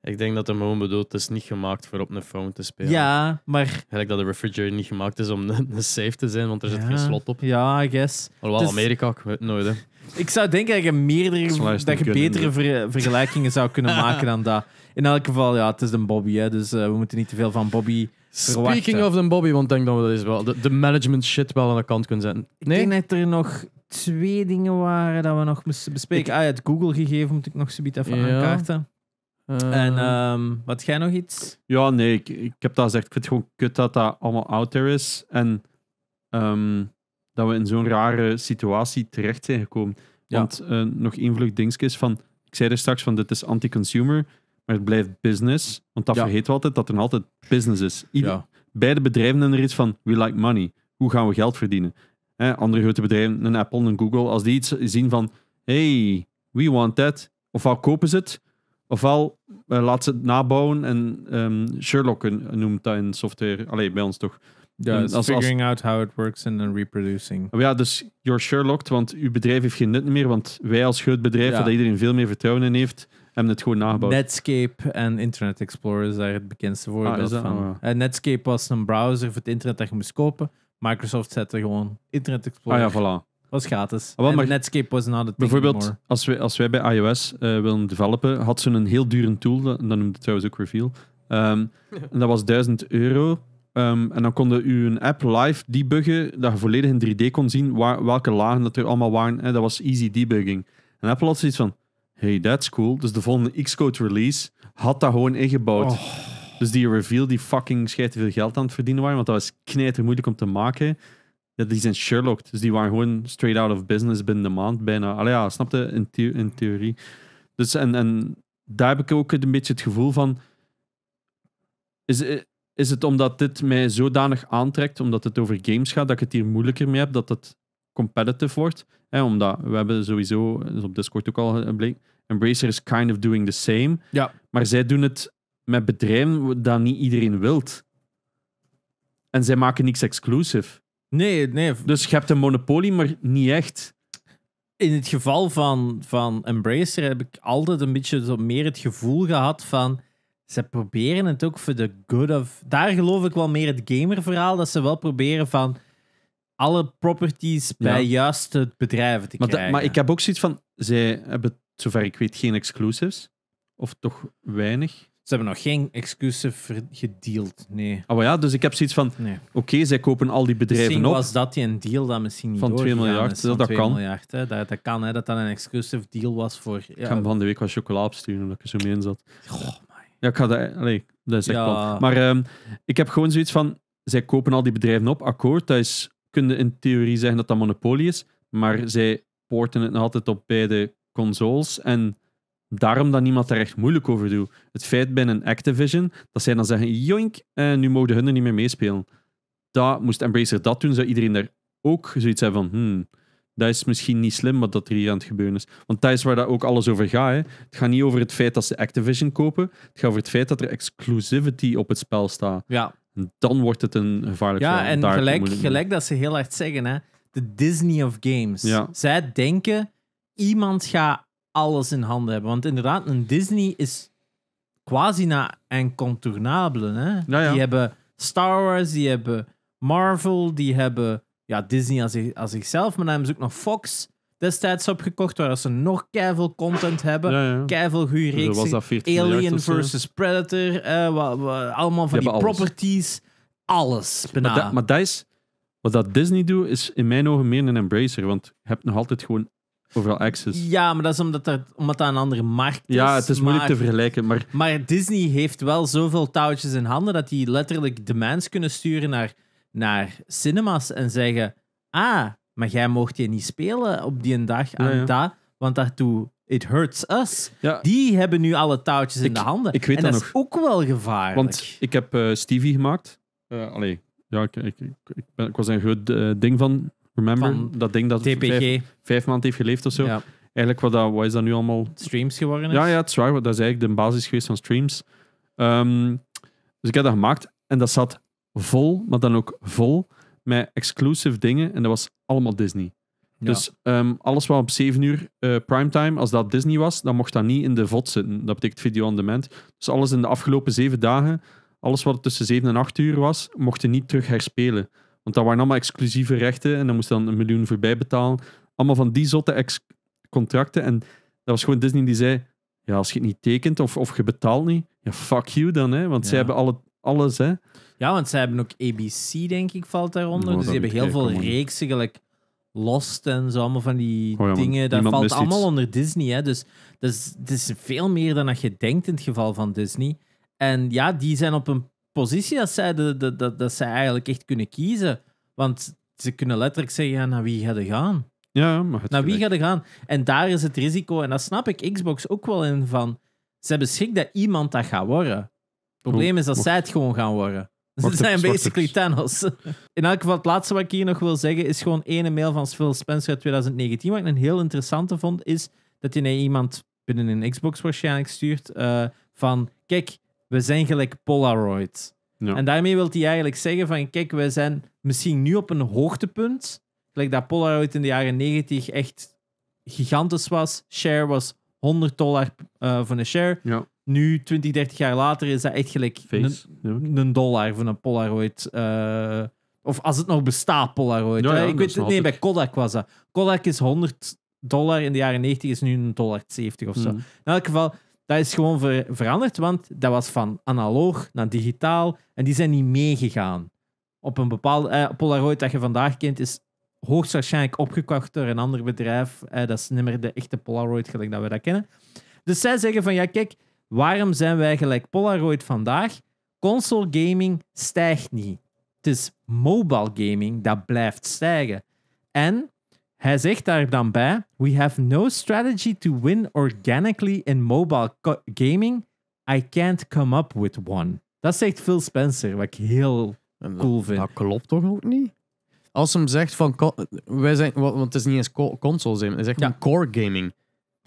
Ik denk dat de gewoon bedoelt, is niet gemaakt voor op een phone te spelen. Ja, maar... Gelijk dat de refrigerator niet gemaakt is om [laughs] een safe te zijn, want er zit geen slot op. Ja, I guess. Alhoewel, Dus- Amerika, ik nooit. Hè. Ik zou denken dat je, meerdere, betere vergelijkingen zou kunnen [laughs] maken dan dat. In elk geval, ja, het is een Bobby, hè, dus eh, we moeten niet te veel van Bobby Speaking of de Bobby, want ik denk dat we dat is wel, de, management shit wel aan de kant kunnen zetten. Nee? Ik denk dat er nog twee dingen waren dat we nog moesten bespreken. Ik, ah, het Google-gegeven moet ik nog zo even ja. aankaarten. Uh, en um, wat jij nog iets? Ja, nee, ik, ik heb dat gezegd. Ik vind het gewoon kut dat dat allemaal out there is. En ehm, dat we in zo'n rare situatie terecht zijn gekomen. Want eh, nog één vlug dingetje is van... Ik zei er straks van, dit is anti-consumer maar het blijft business. Want dat vergeet vergeten we altijd, dat er altijd business is. Beide bedrijven hebben er iets van, we like money. Hoe gaan we geld verdienen? Hè, andere grote bedrijven, een Apple, een Google, als die iets zien van, hey, we want that. Ofwel kopen ze het, ofwel uh, laten ze het nabouwen. En ehm, Sherlock noemt dat in software, alleen bij ons toch. figuring out how it works and then reproducing. Oh ja, dus you're Sherlock, want uw bedrijf heeft geen nut meer, want wij als groot bedrijf, dat iedereen veel meer vertrouwen in heeft, hebben het gewoon nagebouwd. Netscape en Internet Explorer is daar het bekendste ah, voorbeeld van. Ah, eh, Netscape was een browser voor het internet dat je moest kopen. Microsoft zette gewoon Internet Explorer. Ah ja, voilà. Was gratis. Ah, Netscape was een top. Bijvoorbeeld, als wij, als wij bij iOS uh, willen developen, had ze een heel dure tool, dat, dat noemde trouwens ook Reveal. Um, [laughs] en dat was 1000 euro. Ehm, en dan konden u een app live debuggen, dat je volledig in 3D kon zien welke lagen dat er allemaal waren. dat was easy debugging. En Apple had zoiets van, hey, that's cool. Dus de volgende Xcode release had dat gewoon ingebouwd. Oh. Dus die reveal die fucking schijt veel geld aan het verdienen waren, want dat was knijter moeilijk om te maken. die zijn Sherlock, dus die waren gewoon straight out of business binnen de maand bijna. Al ja, snapte in, in theorie. Dus en, en daar heb ik ook een beetje het gevoel van. Is, is het omdat dit mij zodanig aantrekt, omdat het over games gaat, dat ik het hier moeilijker mee heb, dat het competitive wordt. Hè, omdat we hebben sowieso, dus op Discord ook al gebleken, Embracer is kind of doing the same. Ja. Maar zij doen het met bedrijven dat niet iedereen wilt. En zij maken niks exclusief. Nee, nee. Dus je hebt een monopolie, maar niet echt. In het geval van, van Embracer heb ik altijd een beetje zo meer het gevoel gehad van ze proberen het ook voor de good of. Daar geloof ik wel meer het gamerverhaal. Dat ze wel proberen van alle properties bij juist het bedrijven te maar krijgen. Maar ik heb ook zoiets van, zij hebben, zover ik weet, geen exclusives. Of toch weinig. Ze hebben nog geen exclusive gedeeld, nee. Oh ja, dus ik heb zoiets van, oké, zij kopen al die bedrijven misschien op. was dat die een deal dat misschien Van 2 miljard, is, dat, 2 kan. Miljard, hè. Dat, dat kan. Hè, dat dat een exclusive deal was voor... Ik ga hem van de week wat chocola opsturen, omdat ik er zo mee zat. Ja, ik ga dat... nee, dat is echt Maar ehm, ik heb gewoon zoiets van, zij kopen al die bedrijven op, akkoord, dat is kunnen in theorie zeggen dat dat monopolie is, maar zij porten het nog altijd op beide consoles en daarom dat niemand daar echt moeilijk over doet. Het feit binnen Activision dat zij dan zeggen, joink, en eh, nu mogen hun er niet meer meespelen. daar moest Embracer dat doen, zou iedereen daar ook zoiets hebben van, hmm, dat is misschien niet slim wat dat er hier aan het gebeuren is. Want dat is waar dat ook alles over gaat. Hè. Het gaat niet over het feit dat ze Activision kopen. Het gaat over het feit dat er exclusivity op het spel staat. Ja dan wordt het een gevaarlijk Ja, en gelijk, gelijk dat ze heel hard zeggen, hè, de Disney of games. Zij denken, iemand gaat alles in handen hebben. Want inderdaad, een Disney is quasi na incontournable. Hè? Die hebben Star Wars, die hebben Marvel, die hebben ja, Disney als, als zichzelf, maar dan hebben ze ook nog Fox destijds opgekocht, waar ze nog keivel content hebben. Ja, ja. goede reeks. Alien versus Predator, eh, allemaal van die, properties. Alles. Maar, maar dat is, wat Disney doet, is in mijn ogen meer een embracer. Want je hebt nog altijd gewoon Overal access. Ja, maar dat is omdat, er, omdat dat een andere markt is. Ja, het is moeilijk te vergelijken. Maar... maar Disney heeft wel zoveel touwtjes in handen dat die letterlijk de mens kunnen sturen naar, naar cinema's en zeggen: Ah, maar jij mocht je niet spelen op die dag aan dat, want daartoe It hurts us. Die hebben nu alle touwtjes in de handen. Ik weet en dat, dat is ook wel gevaarlijk. Want ik heb eh, Stevie gemaakt. Uh, allee, ja, ik, ik, ben, ik was een groot eh, ding van. Remember? dat ding dat vijf, vijf, maanden heeft geleefd of zo. Eigenlijk, wat, dat, wat is dat nu allemaal? Streams geworden is. Ja, ja, het is waar. Dat is eigenlijk de basis geweest van streams. Ehm, dus ik heb dat gemaakt en dat zat vol, maar dan ook vol met exclusive dingen. En dat was allemaal Disney. Dus ehm, alles wat op 7 uur uh, primetime, als dat Disney was, dan mocht dat niet in de VOD zitten. Dat betekent video on demand. Dus alles in de afgelopen zeven dagen, alles wat tussen 7 en 8 uur was, mocht niet terug herspelen. Want dat waren allemaal exclusieve rechten en dan moest je dan een miljoen voorbij betalen. Allemaal van die zotte contracten. En dat was gewoon Disney die zei: ja, als je het niet tekent of, of je betaalt niet, ja, fuck you dan, hè? want zij hebben alle, alles. Hè? Ja, want zij hebben ook ABC, denk ik, valt daaronder. Oh, dus die hebben heel veel komen. reeksen, Lost en zo, allemaal van die oh dingen. Dat valt allemaal onder Disney. Hè? Dus dat is, het is veel meer dan dat je denkt in het geval van Disney. En ja, die zijn op een positie dat zij, de, dat, dat zij eigenlijk echt kunnen kiezen. Want ze kunnen letterlijk zeggen, naar wie gaat er gaan? Ja, maar Naar wie gaat er gaan? En daar is het risico, en dat snap ik Xbox ook wel in, van... Ze hebben schrik dat iemand dat gaat worden. Het probleem oh, is dat zij het gewoon gaan worden. Ze zijn basically tunnels. [laughs] In elk geval, het laatste wat ik hier nog wil zeggen is gewoon ene mail van Phil Spencer uit 2019. Wat ik een heel interessante vond, is dat hij naar iemand binnen een Xbox waarschijnlijk stuurt eh, van, kijk, we zijn gelijk Polaroid. Ja. En daarmee wil hij eigenlijk zeggen van, kijk, we zijn misschien nu op een hoogtepunt, gelijk dat Polaroid in de jaren 90 echt gigantisch was. Share was 100 dollar uh, voor een share. Ja nu, 20, 30 jaar later, is dat echt gelijk een dollar van een Polaroid. Eh, of als het nog bestaat, Polaroid. ik weet het, nee, bij Kodak was dat. Kodak is 100 dollar in de jaren 90, is nu een dollar 70 of zo. Mm. In elk geval, dat is gewoon veranderd, want dat was van analoog naar digitaal en die zijn niet meegegaan. Op een bepaalde eh, Polaroid dat je vandaag kent, is hoogstwaarschijnlijk opgekocht door een ander bedrijf. Eh, dat is niet meer de echte Polaroid gelijk dat we dat kennen. Dus zij zeggen van ja, kijk, Waarom zijn wij gelijk Polaroid vandaag? Console gaming stijgt niet. Het is mobile gaming dat blijft stijgen. En hij zegt daar dan bij: We have no strategy to win organically in mobile gaming. I can't come up with one. Dat zegt Phil Spencer, wat ik heel cool vind. Dat klopt toch ook niet? Als hem zegt van wij zijn, want het is niet eens consoles, hij zegt ja. core gaming.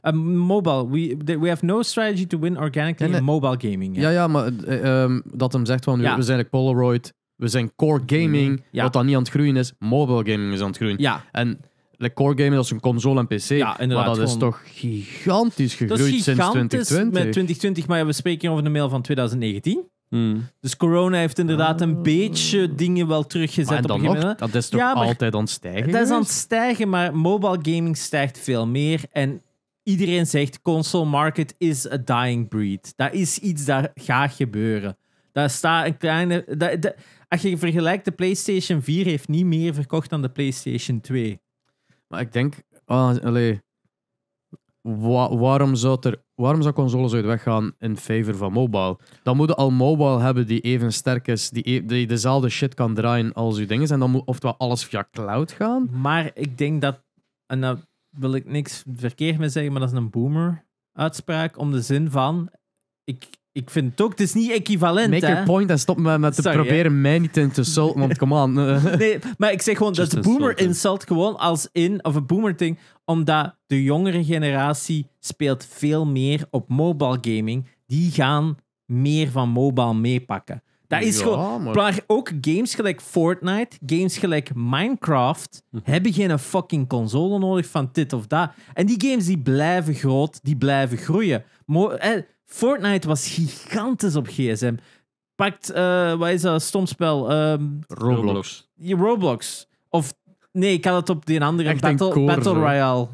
Ehm, mobile. We, we have no strategy to win organically in mobile gaming. Ja, ja, maar eh, ehm, dat hem zegt van we zijn een Polaroid, we zijn core gaming. Mm-hmm. Wat dan niet aan het groeien is, mobile gaming is aan het groeien. Ja. En de core gaming is een console en PC. maar dat is toch gigantisch gegroeid sinds 2020. Met 2020, maar we spreken over de mail van 2019. Mm. Dus corona heeft inderdaad een ah. beetje dingen wel teruggezet op een Dat is toch altijd aan het stijgen? Dat is aan het stijgen, maar mobile gaming stijgt veel meer. En iedereen zegt console market is a dying breed. Dat is iets dat gaat gebeuren. Daar staat een kleine. als je vergelijkt, de PlayStation 4 heeft niet meer verkocht dan de PlayStation 2. Maar ik denk, oh, waarom, zou waarom zou consoles uit weggaan in favor van mobile? Dan moet je al mobile hebben die even sterk is, die, e-, die dezelfde shit kan draaien als je dingen. En dan moet oftewel alles via cloud gaan. Maar ik denk dat, en dat wil ik niks verkeerd mee zeggen, maar dat is een boomer-uitspraak. Om de zin van: ik, ik vind het ook, het is niet equivalent. Make hè? your point en stop me met te proberen mij niet in te insulten, want come on. [laughs] nee, maar ik zeg gewoon, dat is boomer-insult gewoon als in, of een boomer thing. omdat de jongere generatie speelt veel meer op mobile gaming. Die gaan meer van mobile meepakken. Dat is gewoon. Maar... ook games gelijk Fortnite, games gelijk Minecraft, hebben geen fucking console nodig van dit of dat. En die games die blijven groot, die blijven groeien. eh, Fortnite was gigantisch op gsm. Pakt, eh, wat is dat, stom spel? Ehm, Roblox. Roblox. Of nee, ik had het op die andere Battle, Battle Royale.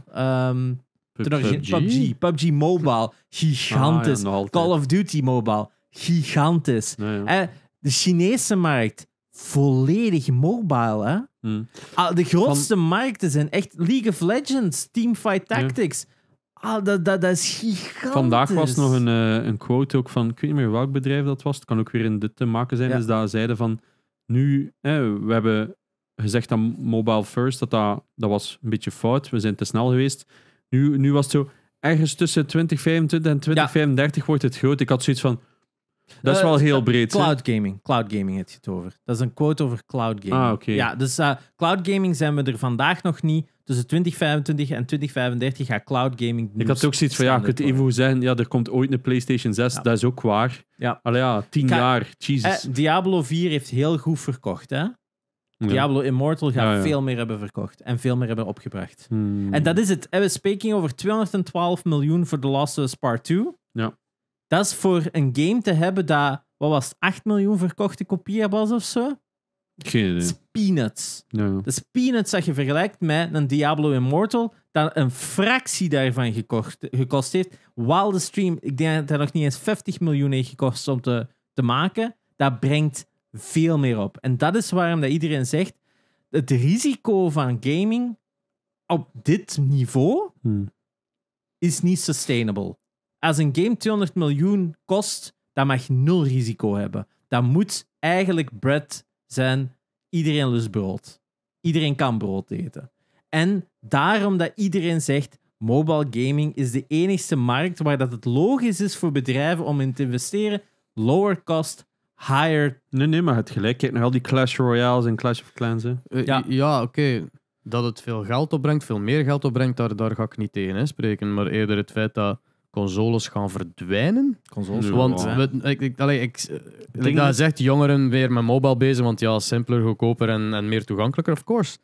PUBG? Ehm, PUBG? Mobile, ah, gigantisch. Call of Duty Mobile, gigantisch. Nee, eh, de Chinese markt volledig mobile. Hè? Mm. de grootste markten zijn echt League of Legends, Teamfight Tactics. Ah, dat, dat, dat is gigantisch. Vandaag was nog een, eh, een quote ook van, ik weet niet meer welk bedrijf dat was, het kan ook weer in dit te maken zijn, ja. dat zeiden van, nu, hè, we hebben gezegd dat mobile first, dat, dat, dat was een beetje fout, we zijn te snel geweest. Nu, nu was het zo, ergens tussen 2025 en 2035 wordt het groot. Ik had zoiets van, dat is wel eh, heel breed. Cloud gaming. Cloud gaming je het over. Dat is een quote over cloud gaming. Ah, Ja, dus uh, cloud gaming zijn we er vandaag nog niet. Tussen 2025 en 2035 gaat cloud gaming. Ik had ook zoiets van ja, je kunt even zeggen, ja, er komt ooit een PlayStation 6. Dat is ook waar. Ja. Allee, ja, tien jaar. Jesus. Eh, Diablo 4 heeft heel goed verkocht, hè? Diablo Immortal gaat veel meer hebben verkocht en veel meer hebben opgebracht. Hmm. En dat is het. We spreken over 212 miljoen voor The Last of Us Part 2. Ja. Dat is voor een game te hebben dat, wat was het, 8 miljoen verkochte kopieën was of zo? Geen idee. peanuts. Ja. Dat is peanuts je vergelijkt met een Diablo Immortal, dat een fractie daarvan gekocht, gekost heeft. While de stream, ik denk dat het nog niet eens 50 miljoen heeft gekost om te, te maken. Dat brengt veel meer op. En dat is waarom dat iedereen zegt, het risico van gaming op dit niveau hmm. is niet sustainable als een game 200 miljoen kost, dat mag nul risico hebben. Dat moet eigenlijk bread zijn. Iedereen lust brood. Iedereen kan brood eten. En daarom dat iedereen zegt, mobile gaming is de enige markt waar dat het logisch is voor bedrijven om in te investeren. Lower cost, higher... Nee, nee, maar het gelijk. Kijk naar al die Clash Royales en Clash of Clans. Eh, ja, ja oké. Dat het veel geld opbrengt, veel meer geld opbrengt, daar, daar ga ik niet tegen hè, spreken. Maar eerder het feit dat consoles gaan verdwijnen. Consoles gaan want verdwijnen. ik, ik, dat zegt, jongeren weer met mobile bezig, want ja, simpeler, goedkoper en, en meer toegankelijker, of course.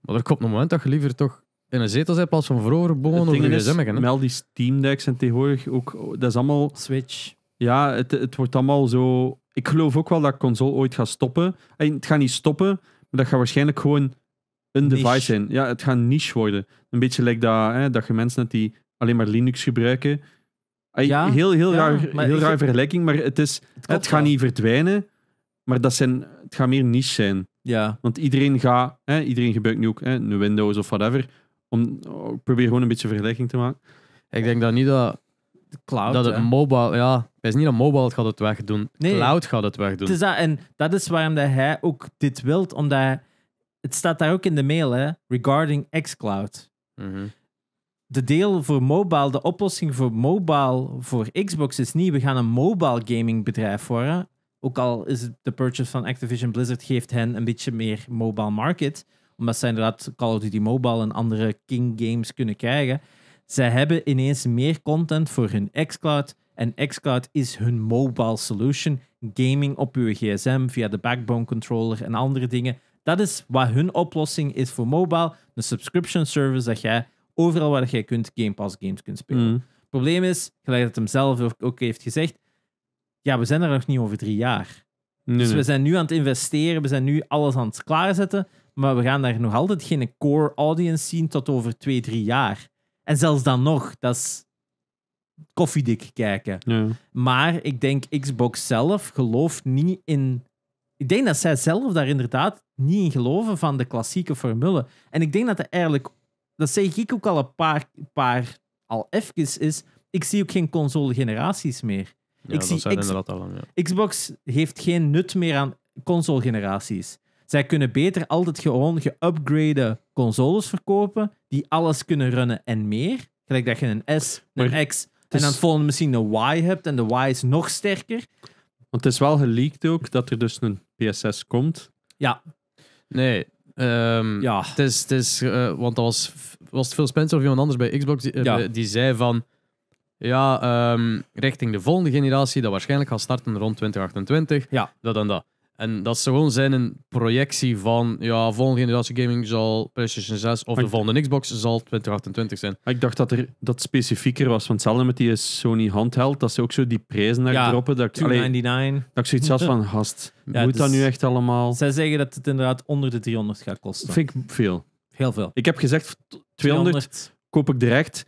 Maar er komt een moment dat je liever toch in een zetel zit als van vroeger boven of een gsm Meld die Steam Decks en tegenwoordig ook, dat is allemaal... Switch. Ja, het, het wordt allemaal zo... Ik geloof ook wel dat console ooit gaat stoppen. En het gaat niet stoppen, maar dat gaat waarschijnlijk gewoon een device zijn. Ja, het gaat niche worden. Een beetje lijkt dat, hè, dat je mensen net die alleen maar Linux gebruiken. heel heel, raar, heel raar vergelijking, maar het, is, het, gaat niet verdwijnen, maar dat zijn, het gaat meer niche zijn. Ja. Want iedereen gaat, hè, iedereen gebruikt nu ook hè, een Windows of whatever. Om, oh, probeer gewoon een beetje vergelijking te maken. Ik denk dat niet dat cloud, dat het mobile, ja, het is niet dat mobile het gaat het wegdoen. Nee. Cloud gaat het wegdoen. Het is dat, en dat is waarom dat hij ook dit wilt, omdat het staat daar ook in de mail, hè, regarding xCloud. Mm de deel voor mobile, de oplossing voor mobile voor Xbox is niet, we gaan een mobile gaming bedrijf worden. Ook al is de purchase van Activision Blizzard geeft hen een beetje meer mobile market, omdat zij inderdaad Call of Duty Mobile en andere King games kunnen krijgen. Zij hebben ineens meer content voor hun xCloud en xCloud is hun mobile solution. Gaming op uw gsm via de backbone controller en andere dingen. Dat is wat hun oplossing is voor mobile. de subscription service dat jij overal waar jij kunt Game Pass games kunt spelen. Het mm. probleem is, gelijk dat hem zelf ook heeft gezegd, ja, we zijn er nog niet over drie jaar. dus we zijn nu aan het investeren, we zijn nu alles aan het klaarzetten, maar we gaan daar nog altijd geen core audience zien tot over twee, drie jaar. En zelfs dan nog, dat is koffiedik kijken. Maar ik denk Xbox zelf gelooft niet in ik denk dat zij zelf daar inderdaad niet in geloven van de klassieke formule. En ik denk dat er eigenlijk dat zeg ik ook al een paar, al even, is ik zie ook geen console-generaties meer. ik zie al lang, Xbox heeft geen nut meer aan console-generaties. Zij kunnen beter altijd gewoon geupgrade consoles verkopen die alles kunnen runnen en meer. Gelijk dat je een S, een X en dan volgende misschien een Y hebt en de Y is nog sterker. Want het is wel geleakt ook dat er dus een PSS komt. Ja. Nee, Ehm, ja. Het is, het is, eh, want dat was, was het Phil Spencer of iemand anders bij Xbox die, eh, die zei van... Ja, ehm, richting de volgende generatie, dat waarschijnlijk gaat starten rond 2028. Ja. Dat en dat. En dat ze gewoon zijn een projectie van, ja, volgende generatie gaming zal PlayStation 6 of de volgende Xbox zal 2028 zijn. Ik dacht dat er, dat specifieker was, want hetzelfde met die Sony handheld, dat ze ook zo die prijzen daar ja, droppen. Dat, 299. dat ik zoiets zelfs van, [laughs] gast, moet dat nu echt allemaal? Zij zeggen dat het inderdaad onder de 300 gaat kosten. Vind ik veel. Heel veel. Ik heb gezegd, 200, koop ik direct.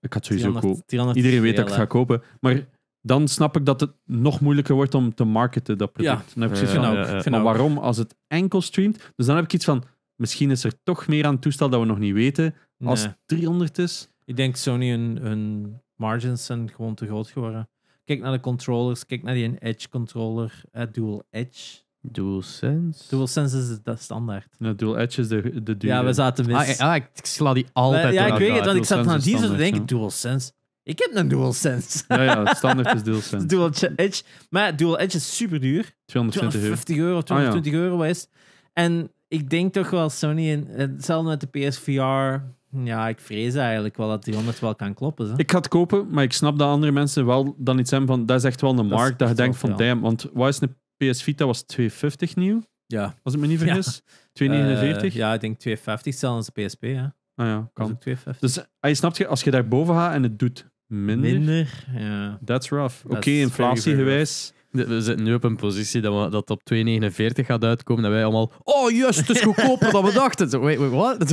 Ik had sowieso kopen. Iedereen weet dat ik het ga kopen. Maar dan snap ik dat het nog moeilijker wordt om te marketen, dat product. Ja, precies. maar nou, nou, waarom als het enkel streamt? Dus dan heb ik iets van, misschien is er toch meer aan het toestel dat we nog niet weten, als nee. 300 is. Ik denk Sony hun, margins zijn gewoon te groot geworden. Kijk naar de controllers, kijk naar die Edge controller, eh, Dual Edge. Dual Sense is de standaard. De Dual Edge is de, de Ja, we zaten mis. Ah, ik, sla die altijd Ja, ik weet het, want ik zat aan die te denken, Dual Sense. Ik heb een DualSense. Ja, ja, standaard is DualSense. Dual [laughs] Edge. Maar Dual Edge is super duur. 220 250 euro, 220 ah, euro wat is. En ik denk toch wel Sony, en hetzelfde met de PSVR. Ja, ik vrees eigenlijk wel dat die 100 wel kan kloppen. Hè? Ik ga het kopen, maar ik snap dat andere mensen wel dan iets hebben van dat is echt wel een markt. Dat, je denkt van, ja. damn, want wat is een PS Vita? Was 250 nieuw? Ja. Als ik me niet [laughs] vergis. 249? Eh, ja, ik denk 250 zelfs de PSP. ja Ah ja, kan. 250. Dus ah, je snapt je, als je daar boven gaat en het doet, minder. ja. That's rough. Oké, okay, inflatiegewijs. We zitten nu op een positie dat, we, dat op 2,49 gaat uitkomen. Dat wij allemaal. Oh, juist, het is goedkoper dan we [laughs] dachten. So, wait, wait, what?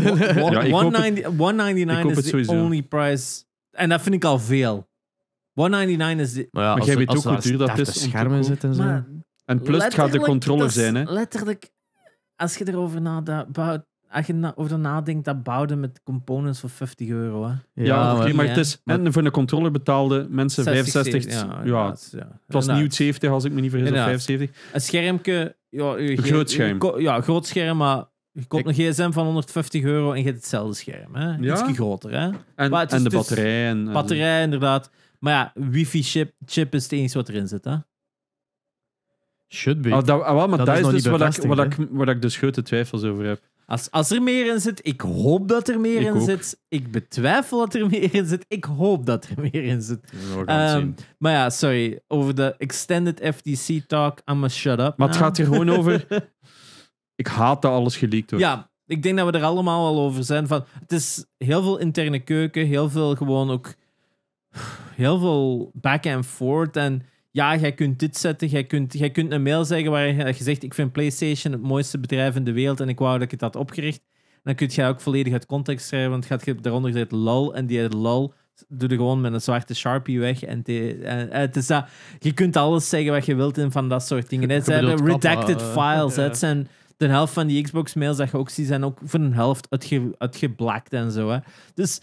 199 [laughs] is the only price. En dat vind ik al veel. 199 is. De... Maar, ja, maar jij weet ook hoe duur dat is. schermen zitten en zo. Maar en plus, het gaat de controle zijn. Hè? Letterlijk, als je erover nadenkt, als je na, over nadenkt, dat bouwde met components voor 50 euro. Hè? Ja, maar, het is. en voor een controller betaalde mensen 65. ja, ja, het was nieuw 70 als ik me niet vergis, inderdaad. 75. Een schermke, Ja, een groot scherm. Ja, groot scherm, maar je koopt een gsm van 150 euro en je hebt hetzelfde scherm. Hè? Ja? groter. Hè? En, is, de dus- batterij. En, batterij, inderdaad. Maar ja, wifi-chip chip is het enige wat erin zit, hè? Should be. Oh, dat, ah, maar dat, is, dus wat ik, wat ik, ik dus grote twijfels over heb. Als, als er meer in zit, ik hoop dat er meer in zit. Ik betwijfel dat er meer in zit. Ik hoop dat er meer in zit. Um, maar ja, sorry. Over de extended FTC talk, I'ma shut up. Maar het gaat hier gewoon over... [laughs] ik haat dat alles geleakt wordt. Ja, ik denk dat we er allemaal al over zijn. Van, het is heel veel interne keuken. Heel veel gewoon ook... Heel veel back and forth. En ja, jij kunt dit zetten, jij kunt, jij kunt een mail zeggen waarin je zegt, ik vind PlayStation het mooiste bedrijf in de wereld en ik wou dat ik het had opgericht. Dan kun je ook volledig uit context schrijven, want gaat je daaronder zit lol en die lol doe je gewoon met een zwarte sharpie weg. En, eh, eh, het is dat, je kunt alles zeggen wat je wilt in van dat soort dingen. Het zijn redacted eh. files. Het zijn de helft van die Xbox-mails dat je ook ziet, zijn ook voor een helft uitge, uitgeblakt en zo. Hè. Dus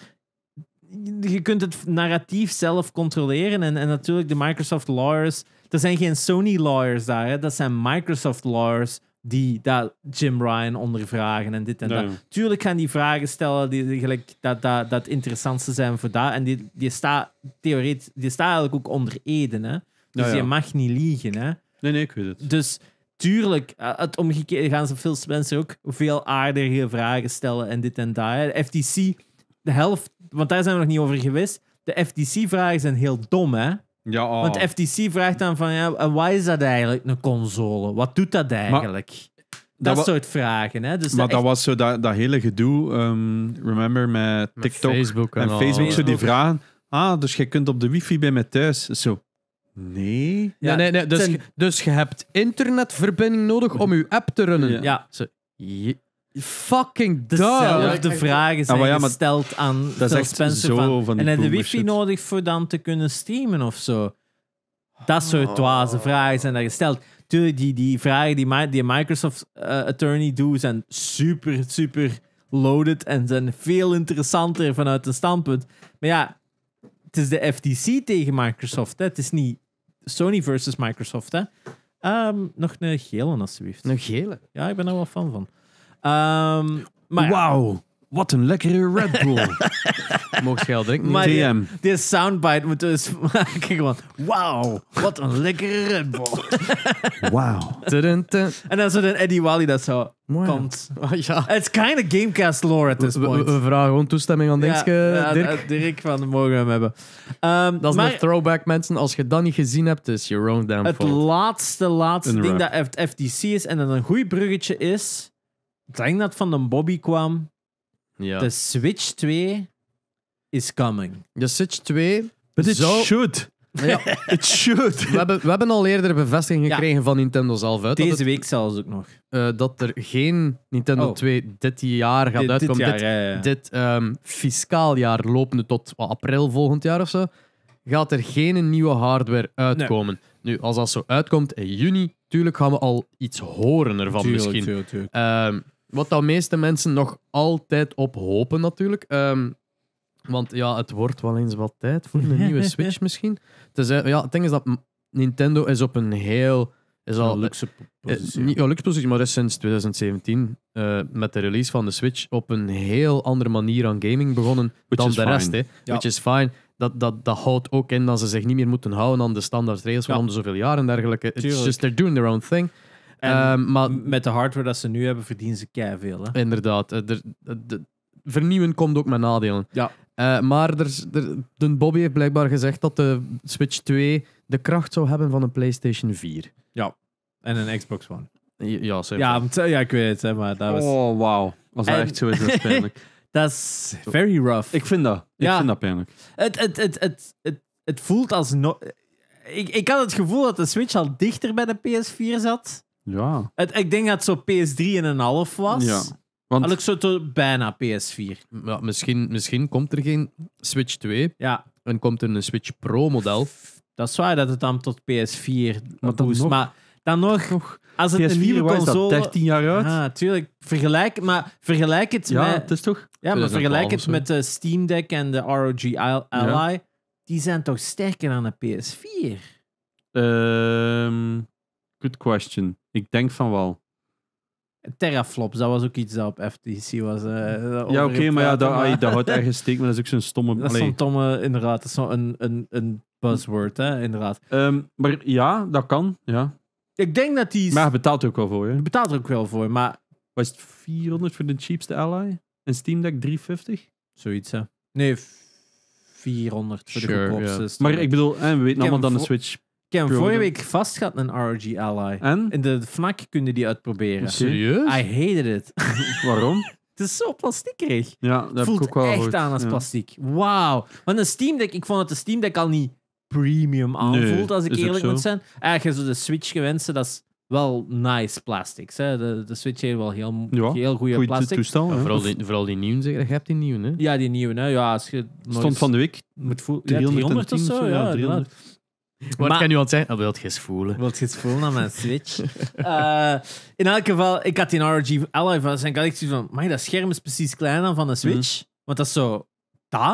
je kunt het narratief zelf controleren. En, en natuurlijk de Microsoft lawyers. Er zijn geen Sony lawyers daar. Hè? Dat zijn Microsoft lawyers die dat Jim Ryan ondervragen en dit en dat. Tuurlijk gaan die vragen stellen die, gelijk, dat, dat, dat het interessantste zijn voor dat. En die, die staat theoretisch, die staat eigenlijk ook onder eden. Hè? Dus je mag niet liegen. Hè? Nee, nee, ik weet het. Dus tuurlijk, eh, het omgekeerde gaan ze veel mensen ook veel aardige vragen stellen en dit en dat. FTC de helft, want daar zijn we nog niet over geweest. De FTC-vragen zijn heel dom, hè? Ja, oh. Want FTC vraagt dan van, ja, why is dat eigenlijk een console? Wat doet dat eigenlijk? dat, soort vragen, hè? Dus maar dat was zo dat, hele gedoe, ehm, remember, met TikTok met Facebook en, en Facebook, zo die vragen. Ah, dus je kunt op de wifi bij mij thuis. Zo, Nee. Ja, nee, nee. Dus, dus je hebt internetverbinding nodig om je app te runnen. Ja. Zo, Fucking dezelfde ja, vragen ah, zijn gesteld aan dat Phil Spencer. Van, en heb je wifi nodig voor dan te kunnen streamen of zo? Dat soort oh. vragen zijn daar gesteld. Tuurlijk, die, die vragen die, die Microsoft eh, Attorney doet zijn super, super loaded en zijn veel interessanter vanuit een standpunt. Maar ja, het is de FTC tegen Microsoft. Hè? Het is niet Sony versus Microsoft. Hè? Ehm, nog een gele, alsjeblieft. Een gele? Ja, ik ben er wel fan van. Um, Wauw. Wat een lekkere Red Bull. [laughs] Mocht je al drinken. Maar die, soundbite moet dus maken [laughs] Wauw, wat een lekkere Red Bull. [laughs] Wauw. en dan zo een Eddie Wally dat zo komt. Oh, het is kind of Gamecast lore at this point. We, we, vragen gewoon toestemming aan Dingske, ja, Dirk. van mogen hebben. Ehm, dat is de een throwback, mensen. Als je dat niet gezien hebt, is your own damn Het laatste, laatste ding dat FTC is en dat een goed bruggetje is... Ik denk dat van de Bobby kwam. Ja. De Switch 2 is coming. De Switch 2. But it should. Ja, [laughs] It should. we, hebben, we hebben al eerder bevestiging gekregen van Nintendo zelf uit Deze week zelfs ook nog. Eh, dat er geen Nintendo 2 dit jaar gaat Dit- dit uitkomen. dit ehm, fiscaal jaar, lopende tot april volgend jaar of zo, gaat er geen nieuwe hardware uitkomen. Nu, als dat zo uitkomt in juni, tuurlijk gaan we al iets horen ervan misschien. Ehm, wat de meeste mensen nog altijd op hopen, natuurlijk. Ehm, want ja, het wordt wel eens wat tijd voor een nieuwe [laughs] Switch misschien. ja, het ding is dat Nintendo is op een heel... Is al, luxe eh, positie. niet, luxe positie, maar is sinds 2017 eh, met de release van de Switch op een heel andere manier aan gaming begonnen dan de rest. Hè. Which is fine. Dat, dat, dat houdt ook in dat ze zich niet meer moeten houden aan de standaard regels van om de zoveel jaar en dergelijke. It's just they're doing their own thing. Ehm, maar, met de hardware dat ze nu hebben, verdienen ze keihard veel. Hè? Inderdaad. Eh, er, eh, de, vernieuwen komt ook met nadelen. Ja. Eh, maar er, er, de Bobby heeft blijkbaar gezegd dat de Switch 2 de kracht zou hebben van een PlayStation 4. Ja, en een Xbox One. Ja, ja, ja, ik weet het, maar dat was... Oh, wauw. Als dat echt zo is, dat pijnlijk. [laughs] dat is very rough. Ik vind dat. Ik vind dat pijnlijk. Het, het, het, het, het, het voelt als... No ik, ik had het gevoel dat de Switch al dichter bij de PS4 zat ja. Het, ik denk dat het zo PS3 en een half was. Ja. Want... Al zo bijna PS4. Ja, misschien, misschien komt er geen Switch 2. Ja. En komt er een Switch Pro-model. Dat is waar dat het dan tot PS4 maar Maar dan nog, als het PS4, een nieuwe console... 13 jaar uit? Ja, ah, tuurlijk. Vergelijk, maar vergelijk het met... Ja, het is toch... Ja, maar vergelijk het met de Steam Deck en de ROG Ally. Die zijn toch sterker dan een PS4? Ehm... Um... Good question. Ik denk van wel. Terraflops, dat was ook iets dat op FTC was. Uh, ja, oké, maar ja, dat, maar... dat houdt steek, maar dat is ook zo'n stomme Dat is zo'n stomme, inderdaad. Dat is zo'n een, een, buzzword, hè, inderdaad. Ehm, maar ja, dat kan, ja. Ik denk dat die... Maar hij betaalt ook wel voor, hè? Betaalt er ook wel voor, maar... Was het 400 voor de cheapste ally? En Steam Deck 350? Zoiets, hè. Nee, 400 voor de goedkoopste. Maar ik bedoel, hè, we weten allemaal dat een Switch ik heb vorige week vast gehad, een RG Ally. En? In de FNAC kunnen die uitproberen. Serieus? I hated it. [laughs] Waarom? Het is zo plastiekerig. Ja, dat Voelt ik ook wel echt aan als ja. plastiek. Wauw. Want een Steam Deck, ik vond dat de Steam Deck al niet premium aanvoelt, als ik eerlijk moet zijn. Eigenlijk zo de Switch gewenst, dat is wel nice plastics. Hè? De, Switch heeft wel heel, heel goede plastic. vooral, die, vooral die nieuwe, zeg. Je hebt die nieuwe, hè? Ja, die nieuwe. Hè? Ja, als je Stond van de week. Moet 300, ja, 300 of zo, ja, 300. Wat kan nu al zeggen? Oh, wilt je voelen? Wilt je eens voelen aan mijn Switch? [laughs] Eh, in elk geval, ik had die ROG Ally van zijn collectie van... Maar dat scherm is precies kleiner van de mhm. Switch. Want dat is zo... Da?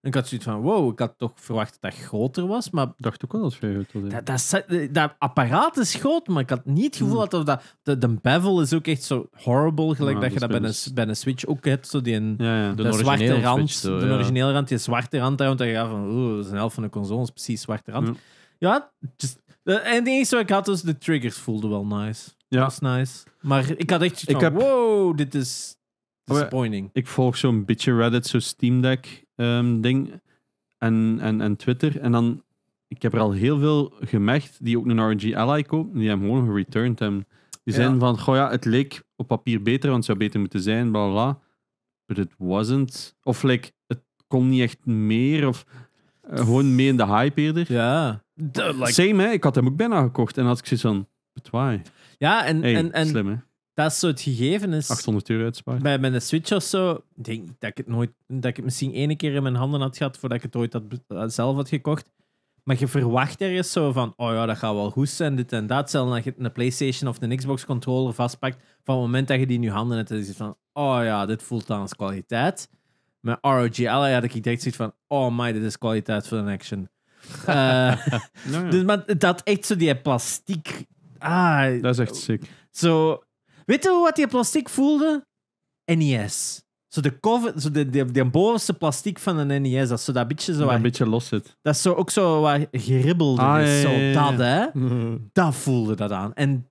En ik had zoiets van, wow, ik had toch verwacht dat dat groter was, maar... Ik dacht ook wel dat het Dat, dat, dat, apparaat is groot, maar ik had niet het gevoel mhm. dat, dat... De, de bevel is ook echt zo horrible, gelijk dat, je dat bij een, Switch ook hebt. Zo die een, De, zwarte rand, de originele rand, die zwarte rand daar, want dan ga van, oeh, dat is een helft van de console, is precies zwarte rand. Ja, just, eh, en de enige wat ik had was de triggers voelden wel nice. Ja. Dat was nice. Maar ik had echt ik heb... wow, dit is oh disappointing. Ik volg zo'n beetje Reddit, zo'n Steam Deck ehm, ding en, en, en Twitter. En dan, ik heb er al heel veel gemerkt die ook een RNG Ally kopen. Die hebben gewoon gereturned. En die zijn van, goh ja, het leek op papier beter, want het zou beter moeten zijn, bla bla. But it wasn't. Of like, het kon niet echt meer. Of eh, gewoon mee in de hype eerder. Ja. Same, hè? Ik had hem ook bijna gekocht. En had ik zoiets van, why? Ja, en, en, en slim, hè? dat is zo het gegeven is. 800 euro uitsparen. Bij mijn Switch of zo, denk ik dat ik het nooit, dat ik het misschien ene keer in mijn handen had gehad voordat ik het ooit had, eh, zelf had gekocht. Maar je verwacht ergens zo van, oh ja, dat gaat wel goed zijn, dit en dat. Zelfs als je een PlayStation of een Xbox controller vastpakt, van het moment dat je die in je handen hebt, dan is het van, oh ja, dit voelt dan als kwaliteit. Met ROG Ally had ik direct zoiets van... Oh my, dit is kwaliteit voor een action. uh, [laughs] dus, maar dat echt zo die plastic Ah, dat is echt sick. Zo, weet je wat die plastic voelde? NES. Zo de cover, zo de, de, de bovenste plastic van een NES, dat zo dat beetje zo... Dat een beetje los zit. Dat is zo ook zo wat geribbelde ah, is, zo ja, dat, hè. [laughs] dat voelde dat aan. En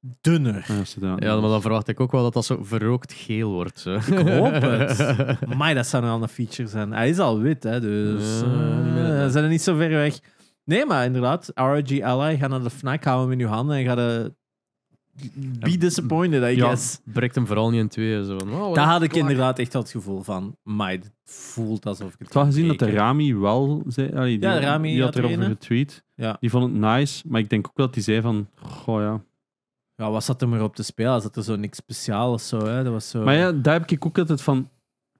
dunner. Ja, maar dan verwacht ik ook wel dat dat zo verrookt geel wordt. Ik hoop het. [laughs] maar dat zou nou een feature zijn. Hij is al wit, hè, dus uh, zijn er niet zo ver weg. Nee, maar inderdaad, ROG Ally, ga naar de FNAC, hou hem in je handen en ga de... Be disappointed, I ja, guess. breekt hem vooral niet in tweeën. Zo. Oh, Daar had ik inderdaad echt het gevoel van, maar het voelt alsof ik het... Ik had gezien dat de Rami wel zei... Allee, die, ja, Rami die had, erover getweet. Die vond het nice, maar ik denk ook dat hij zei van, goh ja, ja, wat zat er maar op te spelen? dat er zo niks speciaals zo, hè? Dat was zo... Maar ja, daar heb ik ook altijd van...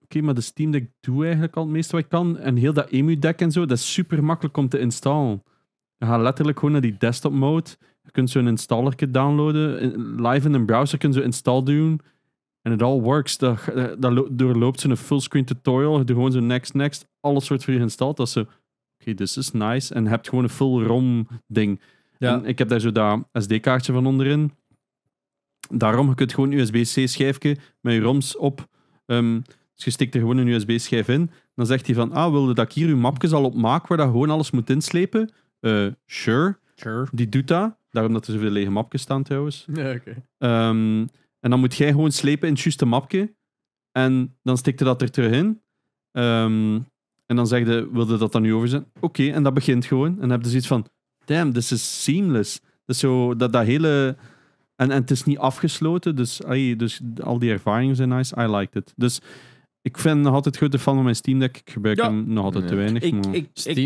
Oké, maar de Steam Deck doe eigenlijk al het meeste wat ik kan. En heel dat emu EmuDeck en zo, dat is super makkelijk om te installen. Je gaat letterlijk gewoon naar die desktop mode. Je kunt zo'n installer downloaden. Live in een browser kun je zo install doen. En het all works. Dat, dat een zo'n fullscreen tutorial. Je doet gewoon zo next, next. Alles wordt voor je geïnstalleerd. Dat ze Oké, dus is nice. En je hebt gewoon een full ROM ding. Ja. ik heb daar zo dat SD-kaartje van onderin. Daarom, je kunt gewoon een USB-C-schijfje met je ROMs op. Um, dus je stikt er gewoon een USB-schijf in. Dan zegt hij van, ah, wilde dat ik hier uw mapjes al op maak, waar dat gewoon alles moet inslepen? Eh, sure. Die doet dat. Daarom dat er zoveel lege mapjes staan trouwens. Ja, oké. Ehm, en dan moet jij gewoon slepen in het juiste mapje. En dan stikt hij dat er terug in. Ehm, en dan zegt hij, wilde dat dan nu over zijn? Oké, en dat begint gewoon. En dan heb je zoiets van, damn, this is seamless. Dat is zo, dat, dat hele... En, het is niet afgesloten, dus, ay, dus al die ervaringen zijn nice. I liked it. Dus ik vind nog altijd goed ervan op mijn Steam Deck. Ik gebruik hem nog altijd te weinig. maar...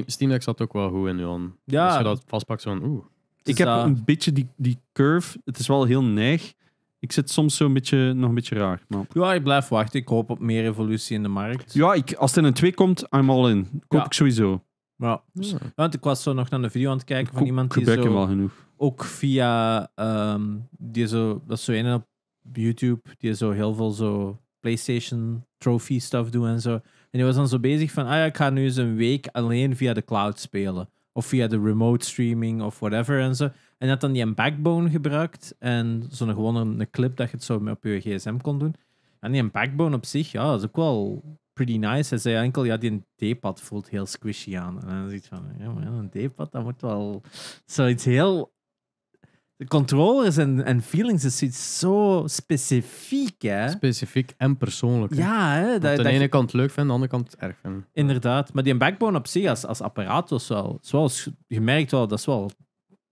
Steam, Deck zat ook wel goed in, Johan. Ja. Als je dat vastpakt, van oeh. Ik heb eh, een beetje die, die curve. Het is wel heel neig. Ik zit soms zo een beetje, nog een beetje raar. Maar... Ja, ik blijf wachten. Ik hoop op meer evolutie in de markt. Ja, ik, als het in een 2 komt, I'm all in. Koop ik sowieso. Ja. Want ik was zo nog naar de video aan het kijken van iemand die zo... Ik gebruik hem wel genoeg ook via ehm, die zo, dat is zo een op YouTube die zo heel veel zo PlayStation trophy stuff doen en zo. En die was dan zo bezig van, ah ja, ik ga nu eens een week alleen via de cloud spelen. Of via de remote streaming of whatever en zo. En had dan die een backbone gebruikt en zo'n gewoon een, clip dat je het zo op je gsm kon doen. En die een backbone op zich, ja, dat is ook wel pretty nice. Hij zei enkel, ja, die D-pad voelt heel squishy aan. En dan zit van, ja, maar een D-pad, dat moet wel zoiets heel de controllers en, en feelings is iets zo specifiek. Hè? Specifiek en persoonlijk. Ja, hè? Dat, aan de ene kant leuk vindt, aan de andere kant erg vindt. Inderdaad. Maar die backbone op zich als, als apparaat was Zoals je merkt wel, dat is wel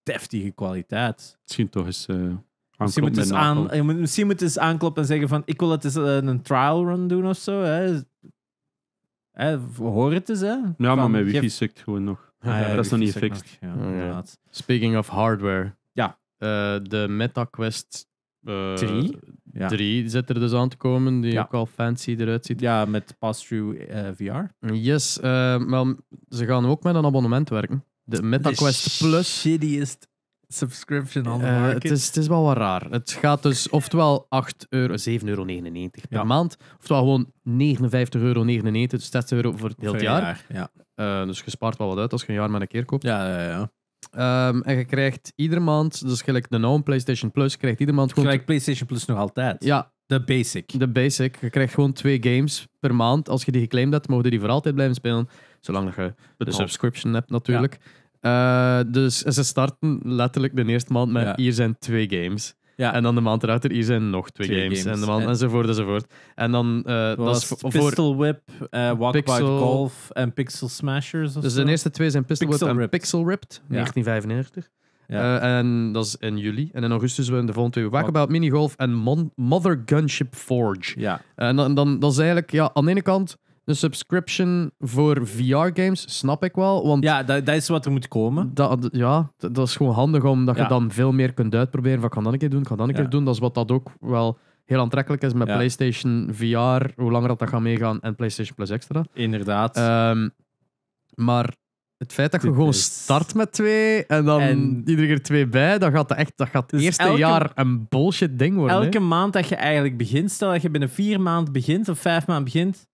deftige kwaliteit. Misschien toch eens... Uh... Misschien moet, eens aan, eens aankloppen en zeggen van ik wil het eens eh, een, trial run doen of zo. Hè. Hè, hoor het eens. Hè. Ja, maar mijn wifi geef... gewoon nog. Ah dat is nog niet gefixt. ja. Speaking of hardware. Eh, de MetaQuest 3 eh, zit er dus aan te komen, die ook al fancy eruit ziet. Ja, met pass-through eh, VR. Yes, wel, ze gaan ook met een abonnement werken. De MetaQuest Plus. Shittiest subscription on the Het is, het, is, wel wat raar. Het gaat dus oftewel 8 euro, 7,99 euro per maand, oftewel gewoon 59,99 euro, dus 60 euro voor het hele jaar. jaar ja. dus spaart wel wat uit als je een jaar maar een keer koopt. Ja, ja, ja. Ehm, en je krijgt iedere maand, dus gelijk de nou PlayStation Plus, krijgt iedere maand gewoon... PlayStation Plus nog altijd? Ja. De basic? De basic. Je krijgt gewoon twee games per maand. Als je die geclaimd hebt, mogen die voor altijd blijven spelen. Zolang je de dus subscription hebt natuurlijk. Eh, dus ze starten letterlijk de eerste maand met hier zijn twee games. Ja. En dan de maand erachter hier zijn nog twee, games. En de enzovoort enzovoort. En dan uh, dat is voor, Pistol Whip, uh, eh, Walkabout Golf en Pixel Smashers. Dus zo? de eerste twee zijn Pistol, Whip en Pixel Ripped, 1995. Ja. Eh, en dat is in juli. En in augustus we de volgende twee Walkabout, Minigolf en Mother Gunship Forge. Ja. En dan, dan, dat is eigenlijk, ja, aan de ene kant een subscription voor VR-games, snap ik wel. Want ja, dat, dat is wat er moet komen. Dat, ja, dat, is gewoon handig omdat ja. je dan veel meer kunt uitproberen. Van, kan ga dat een keer doen, ik ga dat een keer doen. Dat is wat dat ook wel heel aantrekkelijk is met PlayStation VR, hoe langer dat, dat gaat meegaan, en PlayStation Plus Extra. Inderdaad. Ehm, maar het feit dat je gewoon start met twee en dan iedere keer twee bij, dat gaat echt dat gaat het dus eerste jaar een bullshit ding worden. Elke maand dat je eigenlijk begint, stel dat je binnen vier maanden begint of vijf maanden begint,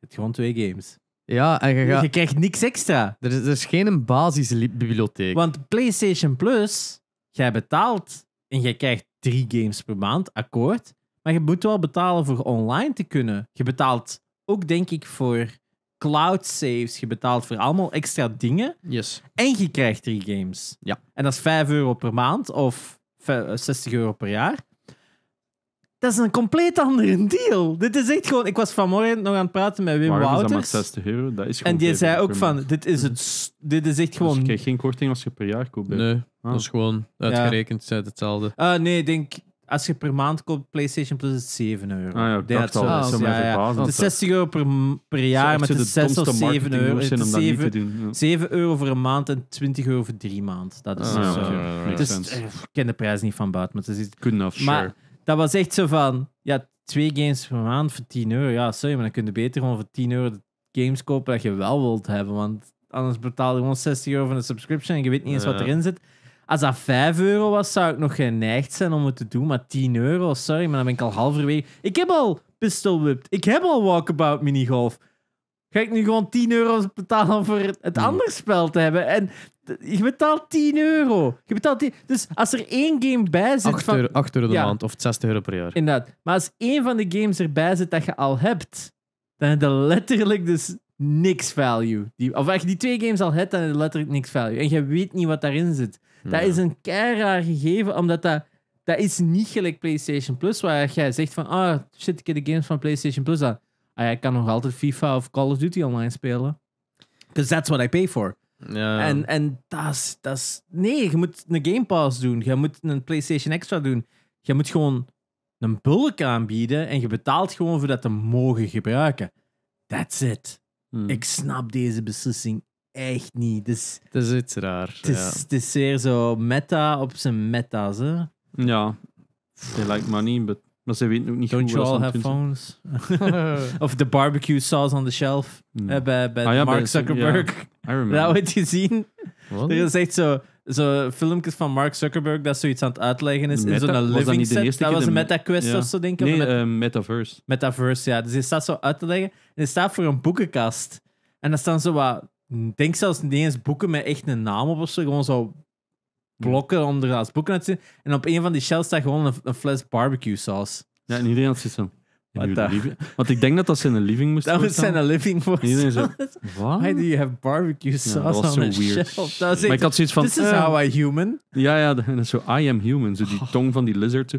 het gewoon twee games. Ja, en je, krijgt niks extra. Er is, er is geen basisbibliotheek. Want PlayStation Plus, jij betaalt en jij krijgt drie games per maand, akkoord. Maar je moet wel betalen voor online te kunnen. Je betaalt ook, denk ik, voor cloud saves. Je betaalt voor allemaal extra dingen. Yes. En je krijgt drie games. Ja. En dat is 5 euro per maand of 60 eh, euro per jaar. Dat is een compleet andere deal. Dit is echt gewoon... Ik was vanmorgen nog aan het praten met Wim Waarom Wouters. dat maar 60 euro? Dat is en die zei ook van, dit is, het, dit is echt gewoon... Dus je krijgt geen korting als je per jaar koopt. Nee, ah. dat is gewoon uitgerekend ja. hetzelfde. Ah, nee, ik denk als je per maand koopt PlayStation Plus, is het 7 euro. Ah ja, dat al. ja, ja, Het is 60 euro per, per jaar, met de 6 of 7 euro. Het is 7, euro voor een maand en 20 euro voor drie maanden. Dat is ah, dus, eh, ik ken de prijs niet van buiten. Maar het is Good enough, maar, dat was echt zo van, ja, twee games per maand voor 10 euro. Ja, sorry, maar dan kun je beter gewoon voor 10 euro games kopen dat je wel wilt hebben. Want anders betaal je gewoon 60 euro van een subscription en je weet niet eens wat erin zit. Als dat 5 euro was, zou ik nog geneigd zijn om het te doen. Maar 10 euro, sorry, maar dan ben ik al halverwege. Ik heb al Pistol Whipped. Ik heb al Walkabout Minigolf. Ga ik nu gewoon 10 euro betalen voor het hmm. andere spel te hebben? En je betaalt 10 euro. Je betaalt 10... Dus als er één game bij zit. 8 van... euro, euro de maand of 60 euro per jaar. Inderdaad. Maar als één van de games erbij zit dat je al hebt, dan heb je letterlijk dus niks value. Die, of als je die twee games al hebt, dan heb je letterlijk niks value. En je weet niet wat daarin zit. Dat is een keiharde gegeven, omdat dat, dat is niet gelijk PlayStation Plus, waar jij zegt van, ah, shit, ik heb de games van PlayStation Plus aan ah, ik kan nog altijd FIFA of Call of Duty online spelen. Because that's what I pay for. En, en dat is... Nee, je moet een Game Pass doen. Je moet een PlayStation Extra doen. Je moet gewoon een bulk aanbieden en je betaalt gewoon voor dat te mogen gebruiken. That's it. Hmm. Ik snap deze beslissing echt niet. Dus, het is iets raar. Het is, het is zeer zo meta op zijn meta's. Hè? Ja. They like money, but maar ze Don't you all have phones? [laughs] [laughs] of de barbecue sauce on the shelf eh, bij, ah Mark Zuckerberg. Dat dat je gezien? Dat is echt zo zo filmpjes van Mark Zuckerberg dat zoiets aan het uitleggen is. in zo'n living was dat Dat was een MetaQuest of zo, denk ik. met, eh, Metaverse. Metaverse, ja. Dus hij staat zo uit te leggen. En hij staat voor een boekenkast. En dan staan zo wat... Ik denk zelfs niet eens boeken met echt een naam op of zo. Gewoon zo blokken om er als boeken te zien. En op een van die shells staat gewoon een, een fles barbecue saus. Ja, en iedereen had zoiets van... [laughs] Want ik denk dat dat zijn living moest Dat was zijn een living voor Iedereen zo... [laughs] Why do you have barbecue sauce was on zo weird. shelf? Dat was Maar ik had zoiets van... This is eh, how I human. Ja, ja, en zo I am human. Zo die oh. tong van die lizard.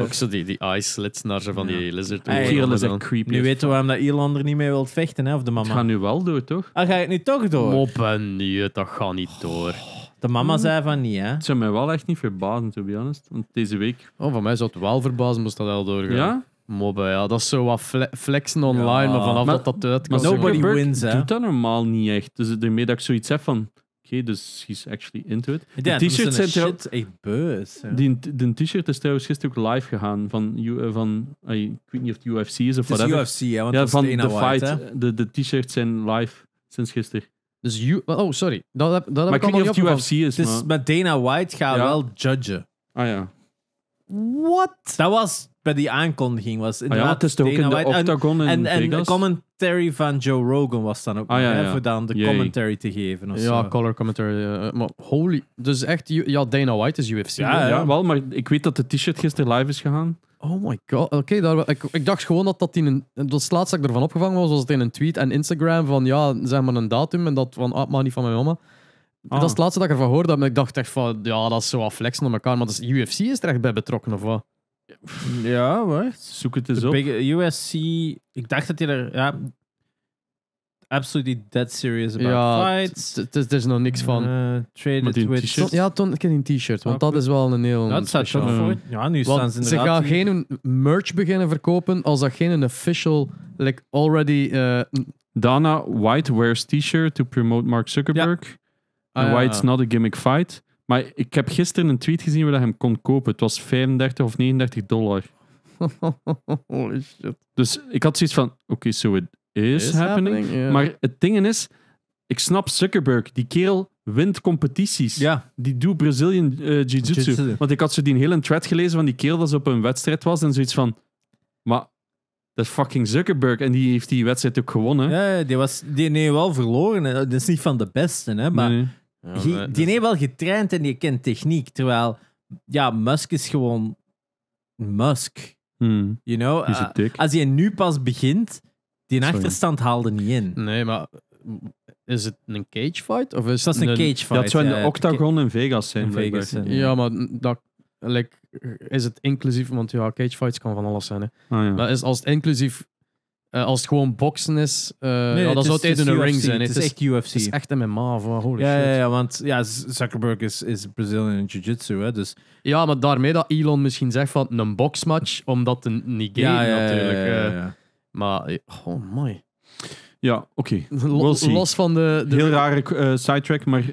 Ook zo die, die eye slits naar zo van die lizard. hier is een creepy. nu weten we waarom dat Elon niet mee wilt vechten, hè, of de mama. Gaan nu wel door, toch? Ah, ga je het nu toch door? Moppen, nee, dat gaat niet door. Oh. De mama mhm. zei van niet, hè? Het zou mij wel echt niet verbazen, to be honest. Want deze week... Oh, van mij zou het wel verbazen moest dat wel doorgaan. Ja? Mobben, ja. Dat is zo wat flexen online, maar vanaf dat dat uitkomt... Nobody wins, hè? doet dat normaal niet echt. Dus daarmee dat ik zoiets heb van... Oké, dus he's actually into it. de t-shirt zijn echt beus. Ja. Die, de t-shirt is trouwens gisteren ook live gegaan van, eh, van ik weet niet of het UFC is of whatever. Het is UFC, hè, want ja, van de fight. de, de t-shirts zijn live sinds gisteren. Dus U oh, sorry. Dat, dat heb ik, weet niet of het UFC is, dus met Dana White ga Ja. wel judgen. Ah ja. What? Dat was bij die aankondiging. Was Ah, ja, het is toch ook Dana in de White. En- octagon in En, en de commentary van Joe Rogan was dan ook Ah, ja, voor dan de commentary te geven. Of Ja, color commentary. maar holy. Dus echt, ja, Dana White is UFC. Ja, ja, ja. wel, maar ik weet dat de t-shirt gisteren live is gegaan. Oh my god. Oké, ik, ik dacht gewoon dat dat in een. Dat laatste dat ik ervan opgevangen was, was het in een tweet en Instagram van ja, zeg maar een datum en dat van ah, maar niet van mijn mama. Dat ah. is het laatste dat ik ervan hoorde. Maar ik dacht echt van ja, dat is zo flexen op elkaar. Maar is UFC is er echt bij betrokken of wat? Ja, wacht. Zoek het eens op. UFC. Ik dacht dat hij er. Ja, absolutely dead serious about ja, fights. Er is nog niks van. Uh, eh, trade Twitch with... Ton, ja, heb een t-shirt, want dat is wel een heel... Dat staat toch voor. Ja, nu staan ze inderdaad... Ze gaan geen merch beginnen verkopen als dat geen official, like, already... Eh, Dana White wears t-shirt to promote Mark Zuckerberg. Ja. Ah, ja. White's not a gimmick fight. Maar ik heb gisteren een tweet gezien waar hij hem kon kopen. Het was 35 of 39 dollar. [laughs] Holy shit. Dus ik had zoiets van, oké, okay, so it is, happening. Maar het ding is, ik snap Zuckerberg, die kerel wint competities. Die doet Brazilian uh, Jiu-Jitsu. Want ik had zo die hele thread gelezen van die kerel dat ze op een wedstrijd was en zoiets van... Maar dat fucking Zuckerberg. En die heeft die wedstrijd ook gewonnen. Ja, die, was, die nee wel verloren. Dat is niet van de beste, hè. Maar nee, nee. die, heeft wel getraind en die kent techniek. Terwijl, ja, Musk is gewoon Musk. Hmm. You know? Eh, als je nu pas begint, die achterstand haalde niet in. Nee, maar is het een cage fight? Of is dat een, cage fight. Dat zou een ja, octagon in Vegas zijn. In Vegas, ja. maar dat, like, is het inclusief, want ja, cage fights kan van alles zijn. Hè. Ah, ja. Maar is, als het inclusief, uh, als het gewoon boksen is, uh, nee, ja, dan zou het een ring zijn. Het, is, echt UFC. Het is echt MMA, van holy ja, shit. Ja, want ja, Zuckerberg is, is Brazilian Jiu-Jitsu, hè, dus... Ja, maar daarmee dat Elon misschien zegt van een boxmatch, omdat het niet game natuurlijk. Uh, maar, oh mooi. Ja, oké. Los van de... de... Heel rare uh, sidetrack, maar eh,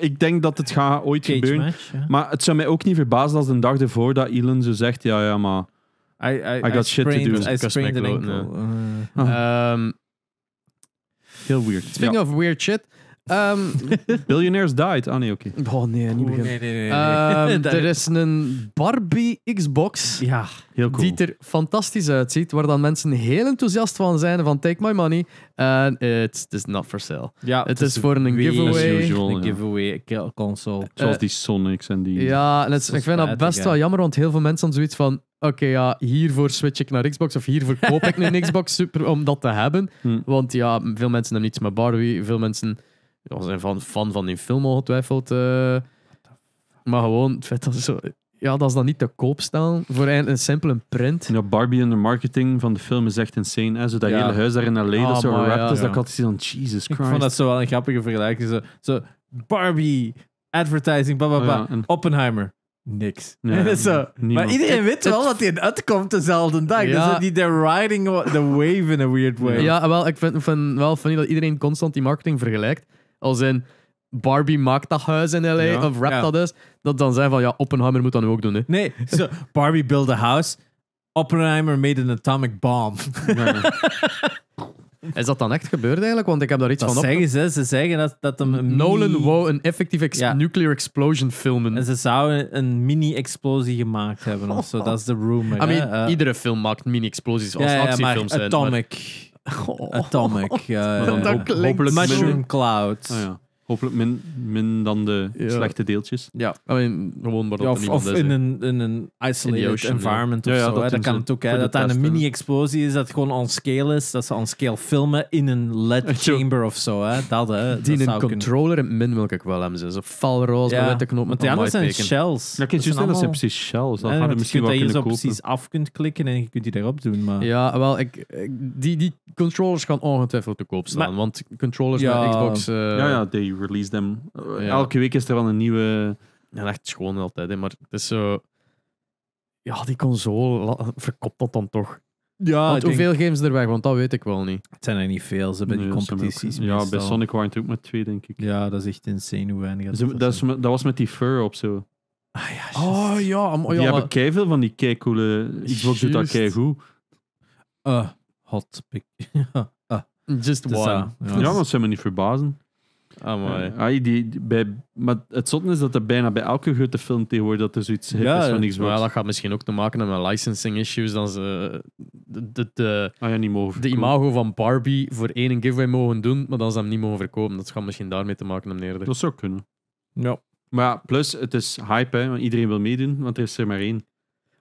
ik denk dat het gaat ooit gebeuren. Maar het zou mij ook niet verbazen als een dag ervoor dat Elon ze zegt, ja, ja, maar... I, I, I got shit to do. I sprained an ankle. Uh, ah. ehm, heel weird. Speaking of weird shit... Ehm, Billionaires died. Ah nee, Oh nee, niet beginnen. Nee, nee, nee. Ehm, [laughs] er is een Barbie Xbox. Ja, heel cool. Die er fantastisch uitziet. Waar dan mensen heel enthousiast van zijn. Van take my money. En het is not for sale. Ja, het is voor een giveaway. giveaway console. Zoals eh, die Sonics en die... Ja, en het, ik vind dat best wel jammer. Want heel veel mensen dan zoiets van... Oké, ja, hiervoor switch ik naar Xbox of hiervoor koop ik een [laughs] Xbox super om dat te hebben. Hm. Want ja, veel mensen hebben niets met Barbie. Veel mensen ja, zijn van fan van die film ongetwijfeld. Eh. maar gewoon het feit dat ze zo... Ja, dat is dan niet te koop staan voor een, een simpele print. Ja, Barbie en de marketing van de film is echt insane. Hè? Zo dat hele huis daar in L.A. dat ah, zo wrapped is, dat ik altijd van Jesus Christ. Ik vond dat zo wel een grappige vergelijking. Zo, zo Barbie, advertising, bla oh, Oppenheimer, niks. Nee, [laughs] maar iedereen weet wel dat hij uitkomt dezelfde dag. Dus ja. Dus die, riding the wave in a weird way. Ja, wel, ik vind, vind wel funny dat iedereen constant die marketing vergelijkt. Als in Barbie maakt dat huis in LA of rapt dat dus. Dat dan zijn van ja, Oppenheimer moet dat nu ook doen. Hè. Nee, so, Barbie build a house. Oppenheimer made an atomic bomb. [laughs] Is dat dan echt gebeurd eigenlijk? Want ik heb daar iets van op. Zeggen ze, ze zeggen dat, dat een. Nolan wou een effectieve nuclear explosion filmen. En ze zouden een mini-explosie gemaakt hebben of zo. Dat is de rumor. I mean, eh, iedere film maakt mini-explosies als ja, actiefilms ja, zijn. Atomic. Oh. Atomic. Uh, Mushroom Cloud. Oh, ja. Hopelijk min, min dan de slechte deeltjes. Ja, I gewoon maar dat ja, of is. in, een, in een isolated environment ja. of Ja, zo. dat kan het ook. Dat aan een mini-explosie is, dat gewoon on scale is. Dat ze on scale filmen in een LED chamber of zo. Hè. Dat, hè. dat Die een controller en min wil ik wel hebben ze. Zo falroze ja. met de knop met Want zijn shells. Ja, oké, dat zijn precies shells. Dat hadden misschien wel dat je dus kunt zo precies af kunt klikken en je kunt die erop doen. Maar... Ja, wel, ik, die, die controllers gaan ongetwijfeld te koop staan. want controllers Ja. met Xbox... Eh, ja, ja, release them. Eh, elke week is er wel een nieuwe. Ja, echt schoon altijd, hè. maar het is zo. Ja, die console verkoopt dat dan toch. Ja, want hoeveel games er weg, want dat weet ik wel niet. Het zijn er niet veel, ze hebben die competities. Ja, bij Sonic waren het ook met twee, denk ik. Ja, dat is echt insane hoe weinig dat, dat, is dat was met die fur op zo. Ah ja, Oh ja, oh, ja die maar... kei veel van die coole. Xbox doet dat kei goed. Eh, hot pick. [laughs] Ah, just one. Ja, dat zou me niet verbazen. Ah, mooi. Ja, die, die, bij, maar het zotte is dat er bijna bij elke grote film tegenwoordig dat er zoiets is van niks. Ja, dat gaat misschien ook te maken hebben met licensing issues. Dan ze de, de, de, ah, ja, niet mogen de imago van Barbie voor één giveaway mogen doen, maar dan ze hem niet mogen verkopen. Dat gaat misschien daarmee te maken hebben neer Dat zou kunnen. Ja. Maar ja, plus het is hype, hè, want iedereen wil meedoen, want er is er maar één.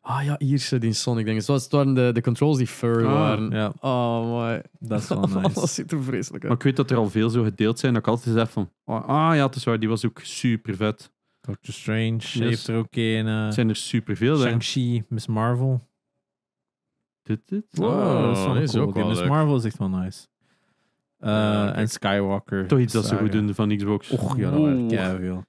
Ah ja, hier zit in Sonic, denk Zoals het waren de, de controls die fur ah, waren. Ja. Oh, mooi. Dat is wel [laughs] nice. dat ziet er vreselijk Maar ik weet dat er al veel zo gedeeld zijn. Dat ik altijd zeg van... ah, ah ja, het is waar. Die was ook super vet. Doctor Strange heeft er ook een. Uh, zijn er superveel, veel. Shang-Chi, Miss Marvel. Dit, dit? Wow, oh, dat is, oh, ook wel Miss Marvel is echt wel nice. Eh, en Skywalker. Toch iets dat ze goed doen van Xbox. Och, ja, dat werkt veel.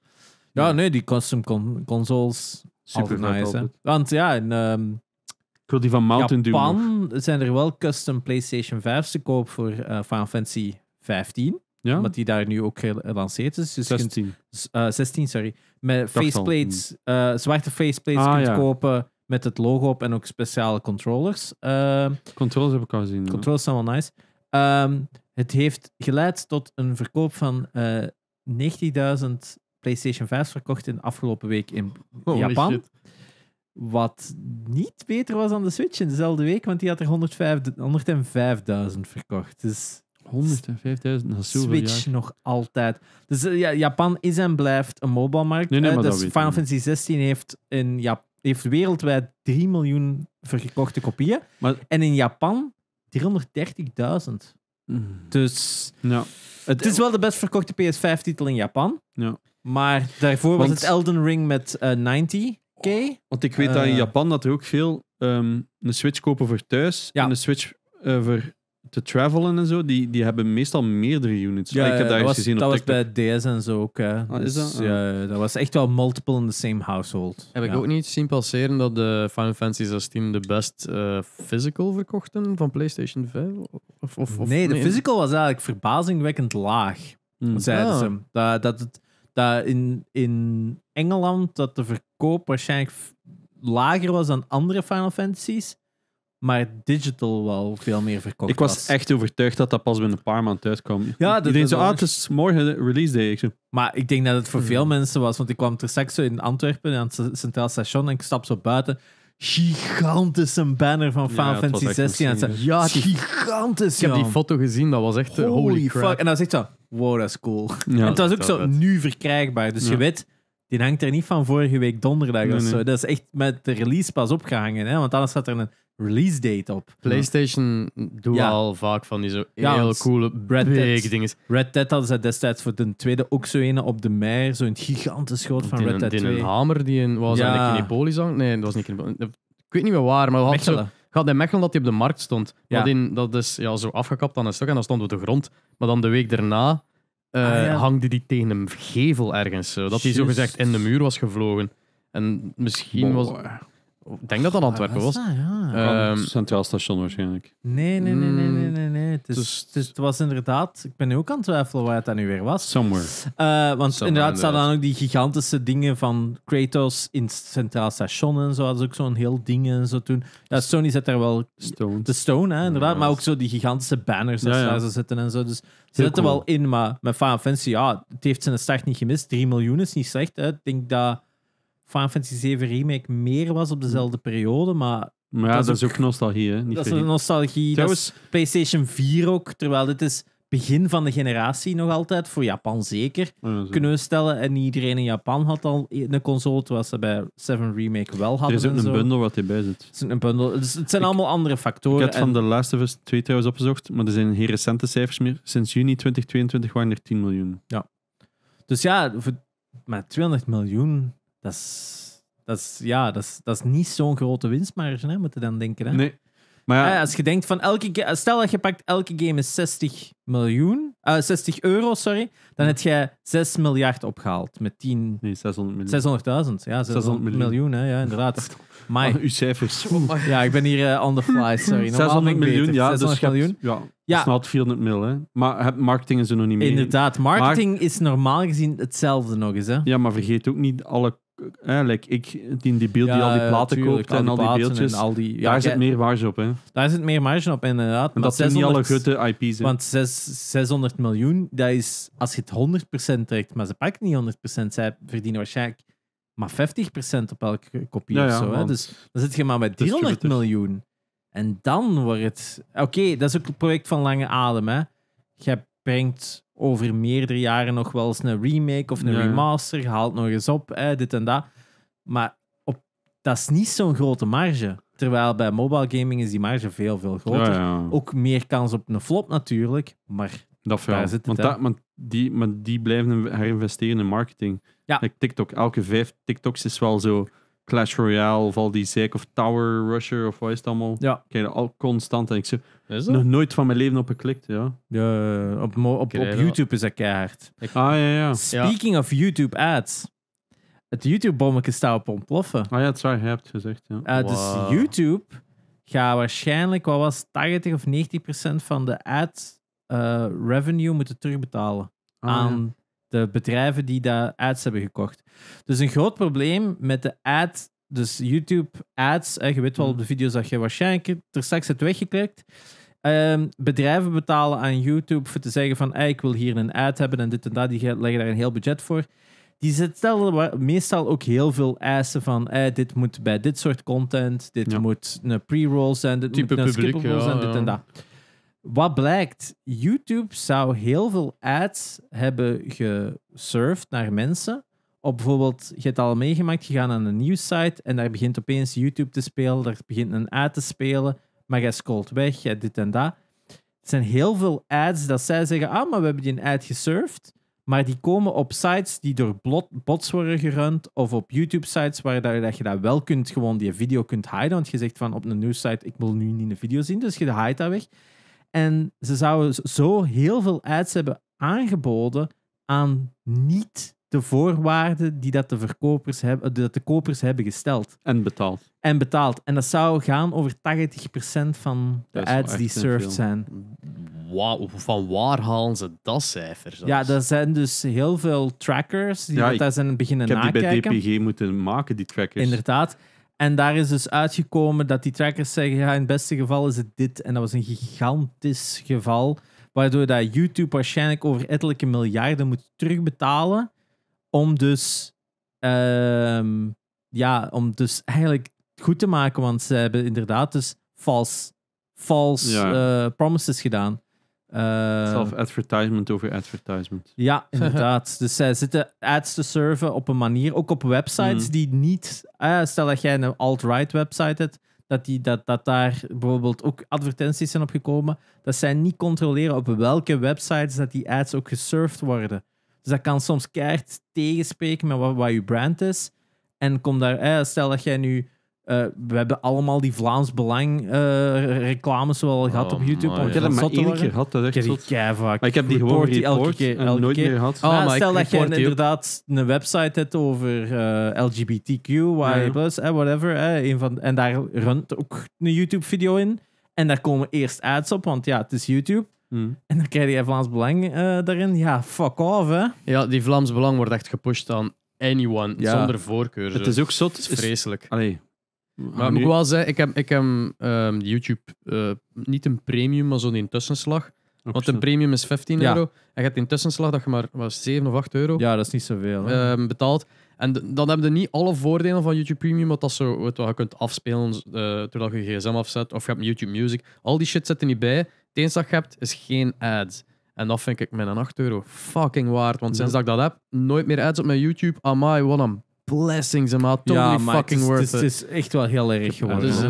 Ja, nee, die custom consoles Super nice. Want ja, in ehm, van Mountain Dew. Japan zijn er wel custom PlayStation 5's te koop voor uh, Final Fantasy 15. Ja? Omdat die daar nu ook gelanceerd is. Dus 16. 16, eh, sorry. Met faceplates, eh, zwarte faceplates ah, kunt kopen met het logo op en ook speciale controllers. controllers heb ik al gezien. Controllers zijn wel nice. Ehm, het heeft geleid tot een verkoop van 90.000 PlayStation 5 verkocht in de afgelopen week in Japan. Wat niet beter was dan de Switch in dezelfde week, want die had er 105.000 verkocht. Dus 105.000 Switch nog altijd. Dus eh, ja, Japan is en blijft een mobile markt. dus Final Fantasy 16 heeft, in Jap heeft wereldwijd 3 miljoen verkochte kopieën. Maar... En in Japan 330.000. Mm. Dus ja. het, het, is wel de best verkochte PS5-titel in Japan. Ja. Maar daarvoor was het Elden Ring met 90k. Eh, Want ik weet dat in eh, Japan dat er ook veel ehm, een Switch kopen voor thuis en een Switch eh, voor te travelen en zo, die, die hebben meestal meerdere units. Ja, ah, ik heb daar eens gezien dat op Dat was bij DS en zo ook. Hè. Ah, is dus, dat? Ah. Ja, dat was echt wel multiple in the same household. Heb ik ook niet zien passeren dat de Final Fantasy 16 de best physical verkochten van PlayStation 5? Of, of, nee, de physical was eigenlijk verbazingwekkend laag, hmm. zeiden ze. Dat, dat het dat in, in Engeland dat de verkoop waarschijnlijk lager was dan andere Final Fantasies. Maar digital wel veel meer verkocht. Ik was, echt overtuigd dat dat pas binnen een paar maanden uitkwam. Ja, dat, Iedereen zo, ah, het is morgen release day. Maar ik denk dat het voor veel mensen was, want ik kwam ter seks in Antwerpen aan het Centraal Station en ik stap zo buiten gigantische banner van Final Fantasy 16 en Ja, gigantisch. Ik heb die foto gezien, dat was echt eh, holy, fuck. En dat zegt echt zo, wow, dat is cool. en het was ook zo nu verkrijgbaar. Dus je weet, die hangt er niet van vorige week donderdag of zo. Dat is echt met de release pas opgehangen, hè? want anders staat er een release date op. PlayStation doet al vaak van die zo heel coole Red Dead dingen. Red Dead hadden ze destijds voor de tweede ook zo een op de meier, zo'n gigantisch schoot van Red Dead die 2. Een hamer die een was in de poli Nee, dat was niet Kinepolis. Ik weet niet meer waar, maar we hadden zo had in Mechelen dat hij op de markt stond. Dat, in, dat is ja, zo afgekapt aan een stuk en dan stond op de grond. Maar dan de week daarna eh, ah, hangde die tegen een gevel ergens. dat hij zogezegd in de muur was gevlogen. En misschien was. Ik denk dat dat Antwerpen was. Ehm, Centraal station waarschijnlijk. Nee, nee, nee, nee, nee, nee. Het, is, dus- was inderdaad, ik ben nu ook aan het twijfelen waar het dan nu weer was. Somewhere. Eh, want inderdaad staan dan ook die gigantische dingen van Kratos in Centraal Station en zo. Dat is ook zo'n heel ding en zo toen. Ja, Sony zet daar wel. Stone. De Stone, hè, inderdaad. maar ook zo die gigantische banners ja, ja. ze zitten en zo. Dus ze zitten wel in, maar met Final Fancy ja, het heeft zijn start niet gemist. 3 miljoen is niet slecht. Ik denk dat Final Fantasy 7 Remake meer was op dezelfde periode, maar... Maar ja, dat, is ook, nostalgie, hè? Niet dat is een nostalgie. Trouwens... Dat PlayStation 4 ook, terwijl dit is begin van de generatie nog altijd, voor Japan zeker, kunnen stellen. En iedereen in Japan had al een console, terwijl ze bij 7 Remake wel hadden. Er is ook een bundel wat erbij zit. Het is een bundel. het zijn allemaal andere factoren. Ik had en... van de Last of Us 2 trouwens opgezocht, maar er zijn geen recente cijfers meer. Sinds juni 2022 waren er 10 miljoen. Ja. Dus ja, met 200 miljoen dat is, dat ja, dat dat niet zo'n grote winstmarge, hè, moet je dan denken. Hè? Nee. Maar ja. Eh, als je denkt van elke stel dat je pakt elke game is 60 miljoen, uh, eh, 60 euro, sorry, dan heb je 6 miljard opgehaald met 10. Nee, 600 miljoen. 600.000, ja, 600, miljoen. hè, ja, inderdaad. [laughs] Maar uw cijfers. [laughs] Oh ja, ik ben hier uh, on the fly, sorry. 600 dus miljoen, ja, 600 dus miljoen. Hebt, ja, ja. 400 nou mil, hè. Maar marketing is er nog niet in. Inderdaad, marketing is normaal gezien hetzelfde nog eens, hè. Ja, maar vergeet ook niet alle eh, like ik, die debiel die al die platen koopt en al die beeldjes. al die, daar zit meer marge op, hè? Daar zit meer marge op, inderdaad. En dat zijn niet alle gutte IP's. Want 600 miljoen, dat is als je het 100% trekt, maar ze pakken niet 100%. Zij verdienen waarschijnlijk maar 50% op elke kopie of zo. Hè? Dus dan zit je maar met 300 miljoen. En dan wordt het. Oké, dat is ook een project van lange adem, hè? Je brengt over meerdere jaren nog wel eens een remake of een ja. remaster. Haalt nog eens op, hè, dit en dat. Maar op, dat is niet zo'n grote marge. Terwijl bij mobile gaming is die marge veel, veel groter. Ook meer kans op een flop natuurlijk, maar dat daar zit het. Want, dat, want die, maar die blijven herinvesteren in marketing. Ja. TikTok, elke vijf TikToks is wel zo Clash Royale of al die zeik of Tower Rusher of wat is het allemaal. Ja. Ik al constant en ik zeg nog nooit van mijn leven op geklikt. Ja. ja op, op, op, YouTube is dat keihard. ah ja, ja. Speaking of YouTube ads. Het YouTube-bommetje staat op ontploffen. Ah ja, dat is waar, je hebt gezegd. Ja. Eh, dus YouTube gaat waarschijnlijk, wat was 80 of 90 procent van de ad eh, revenue moeten terugbetalen ah, aan de bedrijven die daar ads hebben gekocht. Dus een groot probleem met de ad, dus YouTube-ads, je weet wel op hmm. de video's dat je waarschijnlijk er straks hebt weggeklikt. Ehm, bedrijven betalen aan YouTube voor te zeggen van ah, ik wil hier een ad hebben en dit en dat, die leggen daar een heel budget voor. Die stellen meestal ook heel veel eisen van ah, dit moet bij dit soort content, dit moet een pre-roll zijn, dit moet een publiek, skippable zijn, dit en dat. Wat blijkt? YouTube zou heel veel ads hebben gesurfd naar mensen op bijvoorbeeld, je hebt al meegemaakt, je gaat naar een site en daar begint opeens YouTube te spelen, daar begint een ad te spelen, maar jij scrollt weg, jij dit en dat. Er zijn heel veel ads dat zij zeggen, ah, maar we hebben die ad gesurfd, maar die komen op sites die door bots worden gerund of op YouTube-sites waar dat, dat je dat wel kunt, gewoon die video kunt hiden, want je zegt van op een nieuws site ik wil nu niet een video zien, dus je hide dat weg. En ze zouden zo heel veel ads hebben aangeboden aan niet de voorwaarden die dat de, verkopers hebben, eh, dat de kopers hebben gesteld. En betaald. En betaald. En dat zou gaan over 80% van de ads die served zijn. Wow, van waar halen ze dat cijfer? Ja, dat zijn dus heel veel trackers die ja, dat daar zijn beginnen nakijken. heb die bij DPG moeten maken, die trackers. Inderdaad. En daar is dus uitgekomen dat die trackers zeggen, ja, in het beste geval is het dit. En dat was een gigantisch geval, waardoor dat YouTube waarschijnlijk over ettelijke miljarden moet terugbetalen om dus, ehm, ja, om dus eigenlijk goed te maken, want ze hebben inderdaad dus vals, vals eh, promises gedaan. Uh, ehm, Self-advertisement over advertisement. Ja, [laughs] inderdaad. dus zij zitten ads te serven op een manier, ook op websites mm. die niet. Eh, stel dat jij een alt-right website hebt, dat, die, dat, dat daar bijvoorbeeld ook advertenties zijn opgekomen, dat zij niet controleren op welke websites dat die ads ook gesurfd worden. Dus dat kan soms keihard tegenspreken met wat, je brand is. En kom daar, stel dat jij nu. Eh, we hebben allemaal die Vlaams Belang eh, reclames wel gehad oh, op YouTube. Ik heb dat maar één keer gehad. Dat echt ik heb Maar ik heb die gewoon die elke keer, elke nooit keer. meer gehad. Oh, maar stel dat je inderdaad een website hebt over eh, LGBTQ, whatever. een van, en daar runt ook een YouTube-video in. En daar komen eerst ads op, want ja, het is YouTube. Mm. En dan krijg je Vlaams Belang uh, daarin. Ja, fuck off, hè. Ja, die Vlaams Belang wordt echt gepusht aan anyone, zonder voorkeur. Het is ook zot. Het is vreselijk. Allee. Maar moet wel zeggen, ik heb, ik heb ehm, YouTube eh, niet een premium, maar zo'n tussenslag. Want een premium is 15 euro. En je hebt in tussenslag dat je maar was 7 of 8 euro ja, dat is niet zoveel, um, betaalt. En dan heb je niet alle voordelen van YouTube Premium, want dat zo, wat je kunt afspelen uh, terwijl je gsm afzet, of je hebt YouTube Music. Al die shit zit er niet bij dinsdag hebt, is geen ads. En dat vind ik mijn 8 euro fucking waard. Want sinds dat ik dat heb, nooit meer ads op mijn YouTube. Amai, what a blessing, ze Totally ja, fucking het is, worth Het is echt wel heel erg geworden. Dus,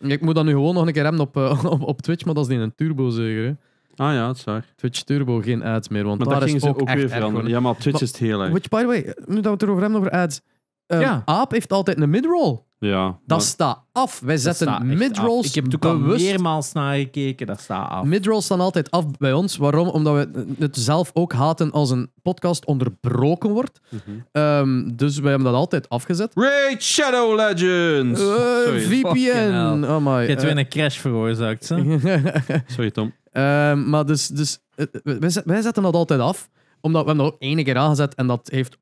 eh, ik moet dan nu gewoon nog een keer hebben op, eh, [laughs] op, Twitch, maar dat is niet een turbo zeker. Ah ja, dat is Twitch Turbo, geen ads meer. Want daar dat is ook, ook weer veranderen. Ja, maar Twitch is het heel erg. Which, by the way, nu dat we het erover hebben over ads. Um, ja. Aap heeft altijd een midroll. Ja, dat staat af. Wij zetten midrolls. Ik heb het meermaals naar gekeken. Dat staat af. Midrolls staan altijd af bij ons. Waarom? Omdat we het zelf ook haten als een podcast onderbroken wordt. Mm dus wij hebben dat altijd afgezet. Raid Shadow Legends! VPN! Oh my. Je hebt weer een crash veroorzaakt. [laughs] Sorry, Tom. Ehm, maar dus, dus uh, wij, zetten dat altijd af omdat we hem er ook één keer aangezet en dat heeft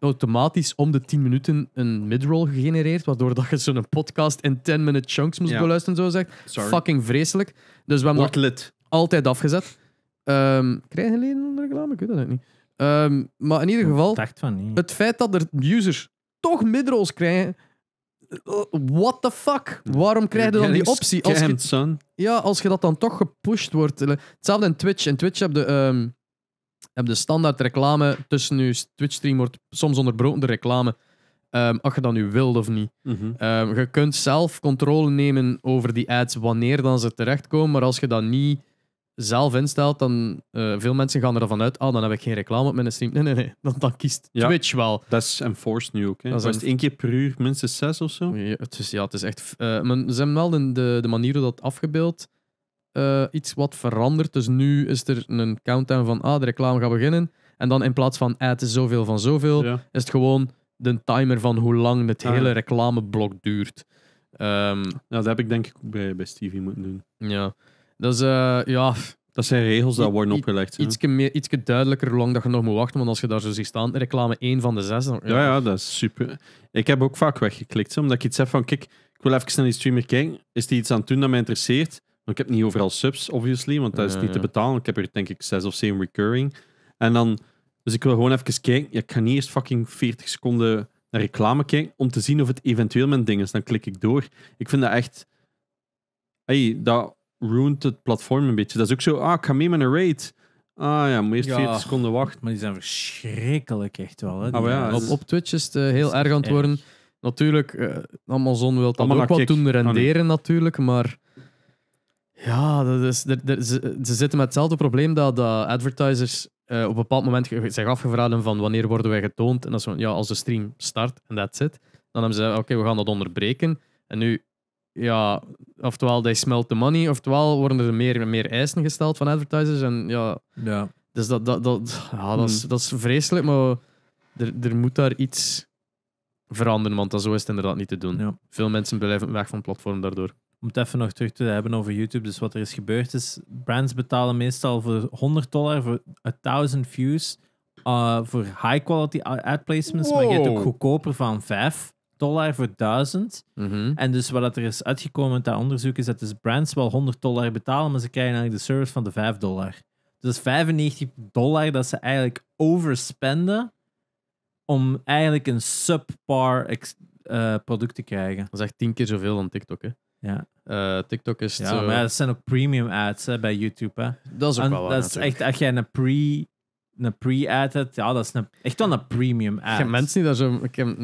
automatisch om de 10 minuten een midroll gegenereerd. Waardoor dat je zo'n podcast in 10 minute chunks moest beluisteren, zo zegt Fucking vreselijk. Dus we hebben altijd afgezet. Ehm krijgen leden een reclame? Ik weet dat niet. Ehm, maar in ieder geval, het feit dat er users toch midrolls krijgen. What the fuck? Waarom krijg je dan die optie? Als je, ja, als je dat dan toch gepusht wordt. Hetzelfde in Twitch. In Twitch heb je ehm, heb de standaard reclame tussen je Twitch-stream wordt soms onderbroken reclame. Um, als je dat nu wilt of niet. Mhm. Ehm, je kunt zelf controle nemen over die ads wanneer dan ze terechtkomen, maar als je dat niet zelf instelt, dan uh, veel mensen gaan ervan uit, ah, dan heb ik geen reclame op mijn stream. Nee, nee, nee, [laughs] dan, dan kiest Twitch wel. Dat is enforced nu ook. Dat is één keer per uur minstens zes of zo? Ja, het is, ja, het is echt... Uh, ze hebben wel de, de, manier hoe dat afgebeeld eh, iets wat verandert. Dus nu is er een countdown van, ah, de reclame gaat beginnen. En dan in plaats van, eh, het is zoveel van zoveel, is het gewoon de timer van hoe lang het ah, hele reclameblok duurt. Ehm, ja, dat heb ik denk ik ook bij, bij Stevie moeten doen. Ja, dat is, eh, ja... Dat zijn regels die worden opgelegd. Iets duidelijker hoe lang dat je nog moet wachten. Want als je daar zo ziet staan, reclame één van de zes. ja. ja. dat is super. Ik heb ook vaak weggeklikt, omdat ik iets heb van: kijk, ik wil even naar die streamer kijken. Is die iets aan het doen dat mij interesseert? ik heb niet overal subs, obviously, want dat is niet te betalen. Ik heb er denk ik 6 of 7 recurring. En dan, dus ik wil gewoon even kijken. je ik ga niet eerst fucking 40 seconden naar reclame kijken om te zien of het eventueel mijn ding is. Dan klik ik door. Ik vind dat echt. Hey, dat ruint het platform een beetje. Dat is ook zo. Ah, ik ga mee met een raid. Ah ja, maar eerst 40 seconden wachten. Maar die zijn verschrikkelijk, echt wel. Hè? Oh, ja, op, dus op Twitch is het eh, heel erg aan worden. Natuurlijk, eh, Amazon wil dat ook wat doen ah, renderen, natuurlijk, maar ja, dat is, ze, ze, zitten met hetzelfde probleem dat, dat advertisers eh, op een bepaald moment zich afgevraagd van wanneer worden wij getoond. En dat is ja, als de stream start en that's it. Dan hebben ze oké, we gaan dat onderbreken. En nu, ja, oftewel they smelt the money, oftewel worden er meer en meer eisen gesteld van advertisers. En ja, ja. dus dat, dat, dat, ja, dat, is, hmm. dat is vreselijk, maar er, er moet daar iets veranderen, want dat zo is het inderdaad niet te doen. Veel mensen blijven weg van het platform daardoor om het even nog terug te hebben over YouTube, dus wat er is gebeurd is, brands betalen meestal voor 100 dollar voor 1000 views uh, voor high quality ad placements, maar je hebt ook goedkoper van 5 dollar voor 1000. Mhm. En dus wat er is uitgekomen uit dat onderzoek is dat dus brands wel 100 dollar betalen, maar ze krijgen eigenlijk de service van de 5 dollar. Dus 95 dollar dat ze eigenlijk overspenden om eigenlijk een subpar eh, product te krijgen. Dat is echt tien keer zoveel dan TikTok, hè? Ja. Eh, TikTok is Ja, maar dat zijn ook premium ads hè, bij YouTube. Hè. Dat is ook wel echt, als jij een pre... Een pre-ad hebt, ja, dat is een, echt wel een premium ad. Ik heb mensen die daar zo,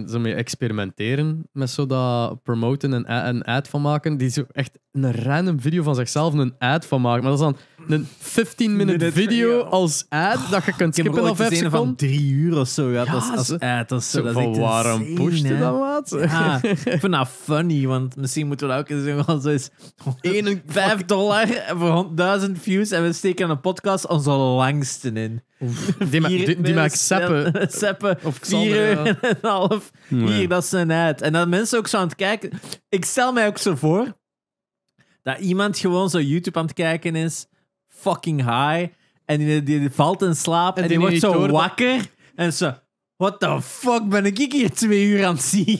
zo mee experimenteren met zo dat promoten en, een ad van maken, die zo echt een random video van zichzelf een ad van maken. Maar dat is dan een 15-minute video als ad dat je kunt skippen op 5 van drie uur of zo. Ja, dat is, ad. Dat is zo, dat waarom pushte dat wat? Ja, [laughs] ik vind dat funny, want misschien moeten we ook eens is 5 dollar voor 1000 views en we steken een podcast onze langste in. [laughs] die, maakt seppen. [laughs] seppen. Of Xander, en een half. Hier, dat is een ad. En dat mensen ook zo aan het kijken. Ik stel mij ook zo voor dat iemand gewoon zo YouTube aan het kijken is, fucking high, en die, valt in slaap en, die, wordt zo wakker en zo... What the fuck ben ik hier twee uur aan het zien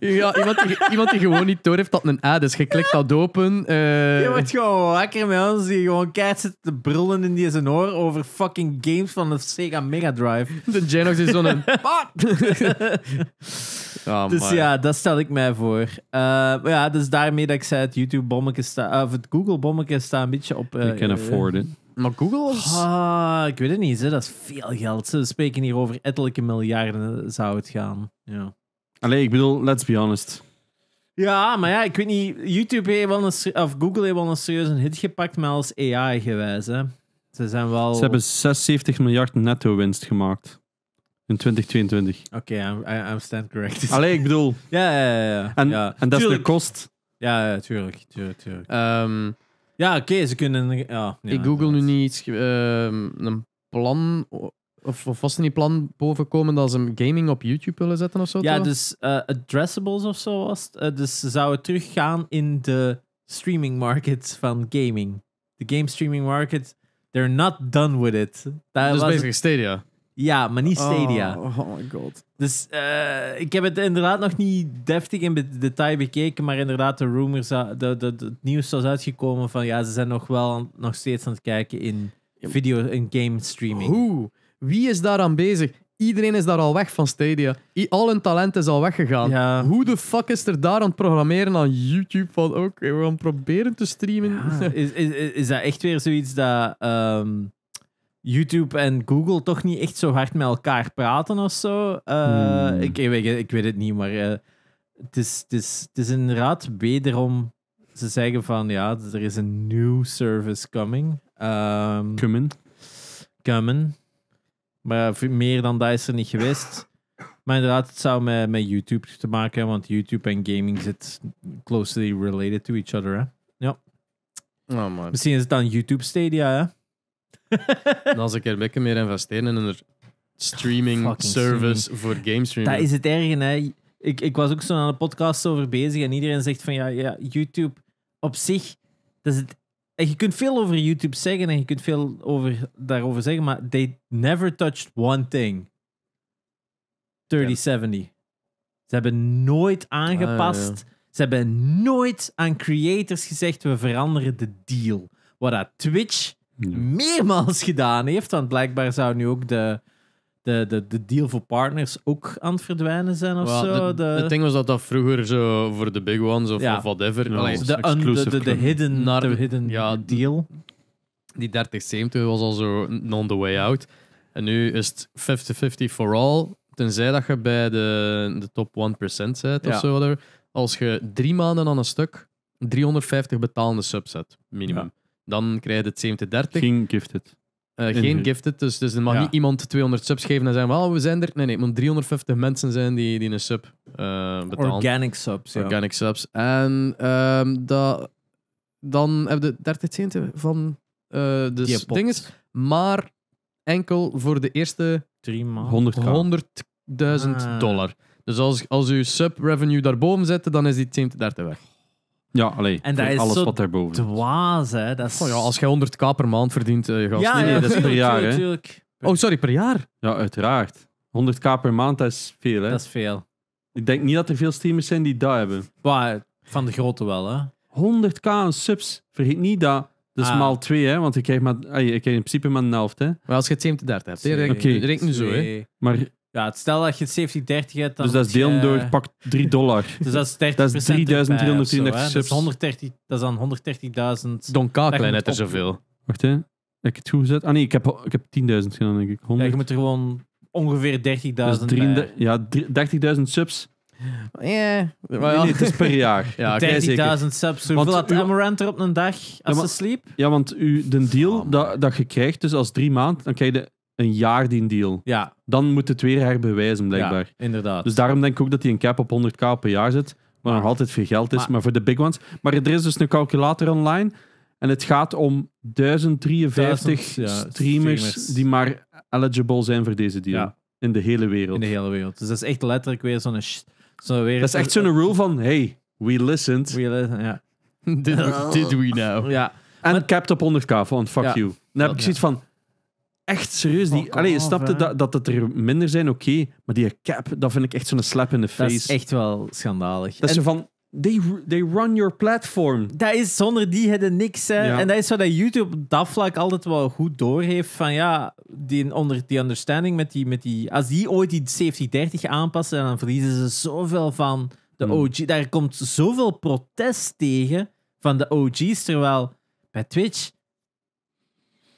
Ja, iemand die, iemand die gewoon niet door heeft dat een ad is. Je klikt dat open. Eh, Je wordt gewoon wakker met ons die gewoon keihard zit te brullen in die zijn oor over fucking games van de Sega Mega Drive. De Genox is zo'n... [laughs] [laughs] Oh, dus ja, dat stel ik mij voor. Eh, ja, dus daarmee dat ik zei, het YouTube-bommetje staat, eh, of het Google-bommetje staat een beetje op... Uh, can eh, afford it. Maar Google is... ik weet het niet, dat is veel geld. Ze spreken hier over etelijke miljarden zou het gaan. Ja. Allee, ik bedoel, let's be honest. Ja, maar ja, ik weet niet. YouTube heeft wel een, of Google heeft wel een serieuze hit gepakt, maar als AI gewijs. Hè. Ze zijn wel. Ze hebben 76 miljard netto winst gemaakt. In 2022. Oké, I'm, stand correct. Allee, ik bedoel. [laughs] ja, ja, ja. En, ja. en dat is de kost. Ja, ja, tuurlijk. tuurlijk, ehm, ja, oké, ze kunnen. Ja, ik google nu niet iets. Ehm, een plan. Of, of was er niet plan bovenkomen dat ze gaming op YouTube willen zetten of zo? Ja, dus eh, addressables of zo was eh, dus ze zouden teruggaan in de streaming markets van gaming. De game streaming market. They're not done with it. Dat is was Stadia. Ja, maar niet Stadia. Oh, oh my god. Dus eh, ik heb het inderdaad nog niet deftig in detail bekeken, maar inderdaad de rumors, eh, dat het nieuws was uitgekomen van ja, ze zijn nog wel nog steeds aan het kijken in video, en game streaming. Hoe? Wie is daar aan bezig? Iedereen is daar al weg van Stadia. I al hun talent is al weggegaan. Hoe de fuck is er daar aan het programmeren aan YouTube van oké, we gaan proberen te streamen? is, is, is dat echt weer zoiets dat... Ehm, YouTube en Google toch niet echt zo hard met elkaar praten of zo. Eh, hmm. ik, ik, weet het niet, maar eh, het, is, het, is, het inderdaad wederom. Ze zeggen van ja, er is een new service coming. Um, coming. Coming. Maar meer dan dat is er niet geweest. Maar inderdaad, het zou met, met YouTube te maken hebben, want YouTube en gaming zit closely related to each other. Hè? Ja. Oh, Misschien is het dan YouTube Stadia, hè? en als ik er lekker meer investeer in een streaming service voor game Dat is het erg, hè? Ik, ik was ook zo aan de podcast over bezig en iedereen zegt van ja, ja YouTube op zich, dat is het en je kunt veel over YouTube zeggen en je kunt veel over, daarover zeggen, maar they never touched one thing. 3070. Ze hebben nooit aangepast. Ah, Ze hebben nooit aan creators gezegd, we veranderen de deal. Wat dat Twitch ja. meermaals [laughs] gedaan heeft. Want blijkbaar zou nu ook de, de, de, de deal voor partners ook aan het verdwijnen zijn of zo. De, het ding was dat dat vroeger zo voor de big ones of, whatever. Dus de, de, de, hidden, naar, de hidden deal. Die 3070 was al zo non the way out. En nu is het 50-50 for all. Tenzij dat je bij de, de top 1% zit ja. of zo. Als je drie maanden aan een stuk 350 betalende subset minimum. Dan krijg je het 70-30. Geen gifted. Eh, geen gifted, dus, dus er mag niet iemand 200 subs geven en zeggen: well, we zijn er. Nee, nee, het moet 350 mensen zijn die, die een sub eh, betalen. Organic subs. Organic subs. En ehm, dat, dan heb je 30 centen van uh, de dinges, maar enkel voor de eerste 100.000 100 ah. dollar. Dus als, als je sub-revenue daarboven zet, dan is die 70-30 weg. Ja, alleen. En dat is alles zo wat daarboven. Dwaas, hè? Dat is... Oh ja, als jij 100k per maand verdient, uh, gast. Ja, nee, nee, dat is per jaar. Hè? Oh, sorry, per jaar? Ja, uiteraard. 100k per maand, dat is veel, hè? Dat is veel. Ik denk niet dat er veel streamers zijn die dat hebben. Maar van de grote wel, hè? 100k subs. Vergeet niet dat. Dat is ah. maal 2, hè? Want ik krijg, maar, ik krijg in principe maar een helft, hè? Maar als je het hebt. hebt, reken, ik nu zo, hè? Maar ja, stel dat je 70-30 hebt, dan Dus dat is deel door, pak 3 dollar. [laughs] dus dat is 30 Dat is 3333 subs. Dat is, 130, dat is dan 130.000. Don Kalklijn net er zoveel. Wacht, hè. Heb ik het goed gezet? Ah nee, ik heb, ik heb 10.000 gedaan, denk ik. 100. Ja, je moet er gewoon ongeveer 30.000 dus Ja, 30.000 subs. Yeah, dat het is per jaar. [laughs] ja, 30.000 subs. Hoeveel had Amarant er op een dag als ze sliep? Ja, want u, de deal dat, dat je krijgt, dus als drie maanden, dan krijg je een jaar die deal. Ja. Dan moet het weer herbewijzen, blijkbaar. Ja, inderdaad. Dus daarom denk ik ook dat hij een cap op 100k per jaar zit. Wat nog altijd veel geld is, maar, voor de big ones. Maar er is dus een calculator online. En het gaat om 1053 ja, streamers, die maar eligible zijn voor deze deal. In de hele wereld. In de hele wereld. Dus dat is echt letterlijk weer zo'n... Zo Dat is echt zo'n rule van, hey, we listened. We listened, ja. [laughs] did, we now. Ja. En cap op 100k, van fuck you. Dan heb ik zoiets van echt serieus. Die, allee, je snapte dat, dat het er minder zijn, oké. maar die cap, dat vind ik echt zo'n slap in de face. Dat is echt wel schandalig. Dat ze van... They, they run your platform. Dat is zonder die hadden niks. Hè. En dat is zo dat YouTube op dat vlak altijd wel goed doorheeft. Van ja, die, onder, die understanding met die, met die. Als die ooit die 70-30 aanpassen, dan verliezen ze zoveel van de hmm. OG. Daar komt zoveel protest tegen van de OG's. Terwijl bij Twitch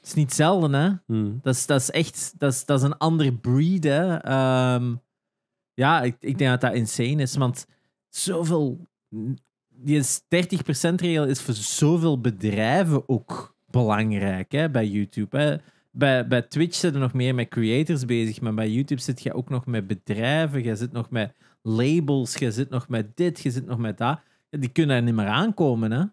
het is niet zelden, hè? Hmm. Dat, is, dat is echt dat is, dat is een ander breed, hè? Ehm, ja, ik, ik denk dat dat insane is, want zoveel. Die 30%-regel is voor zoveel bedrijven ook belangrijk hè, bij YouTube. Hè. Bij, bij Twitch zitten nog meer met creators bezig, maar bij YouTube zit je ook nog met bedrijven, je zit nog met labels, je zit nog met dit, je zit nog met dat. Die kunnen er niet meer aankomen. Hè?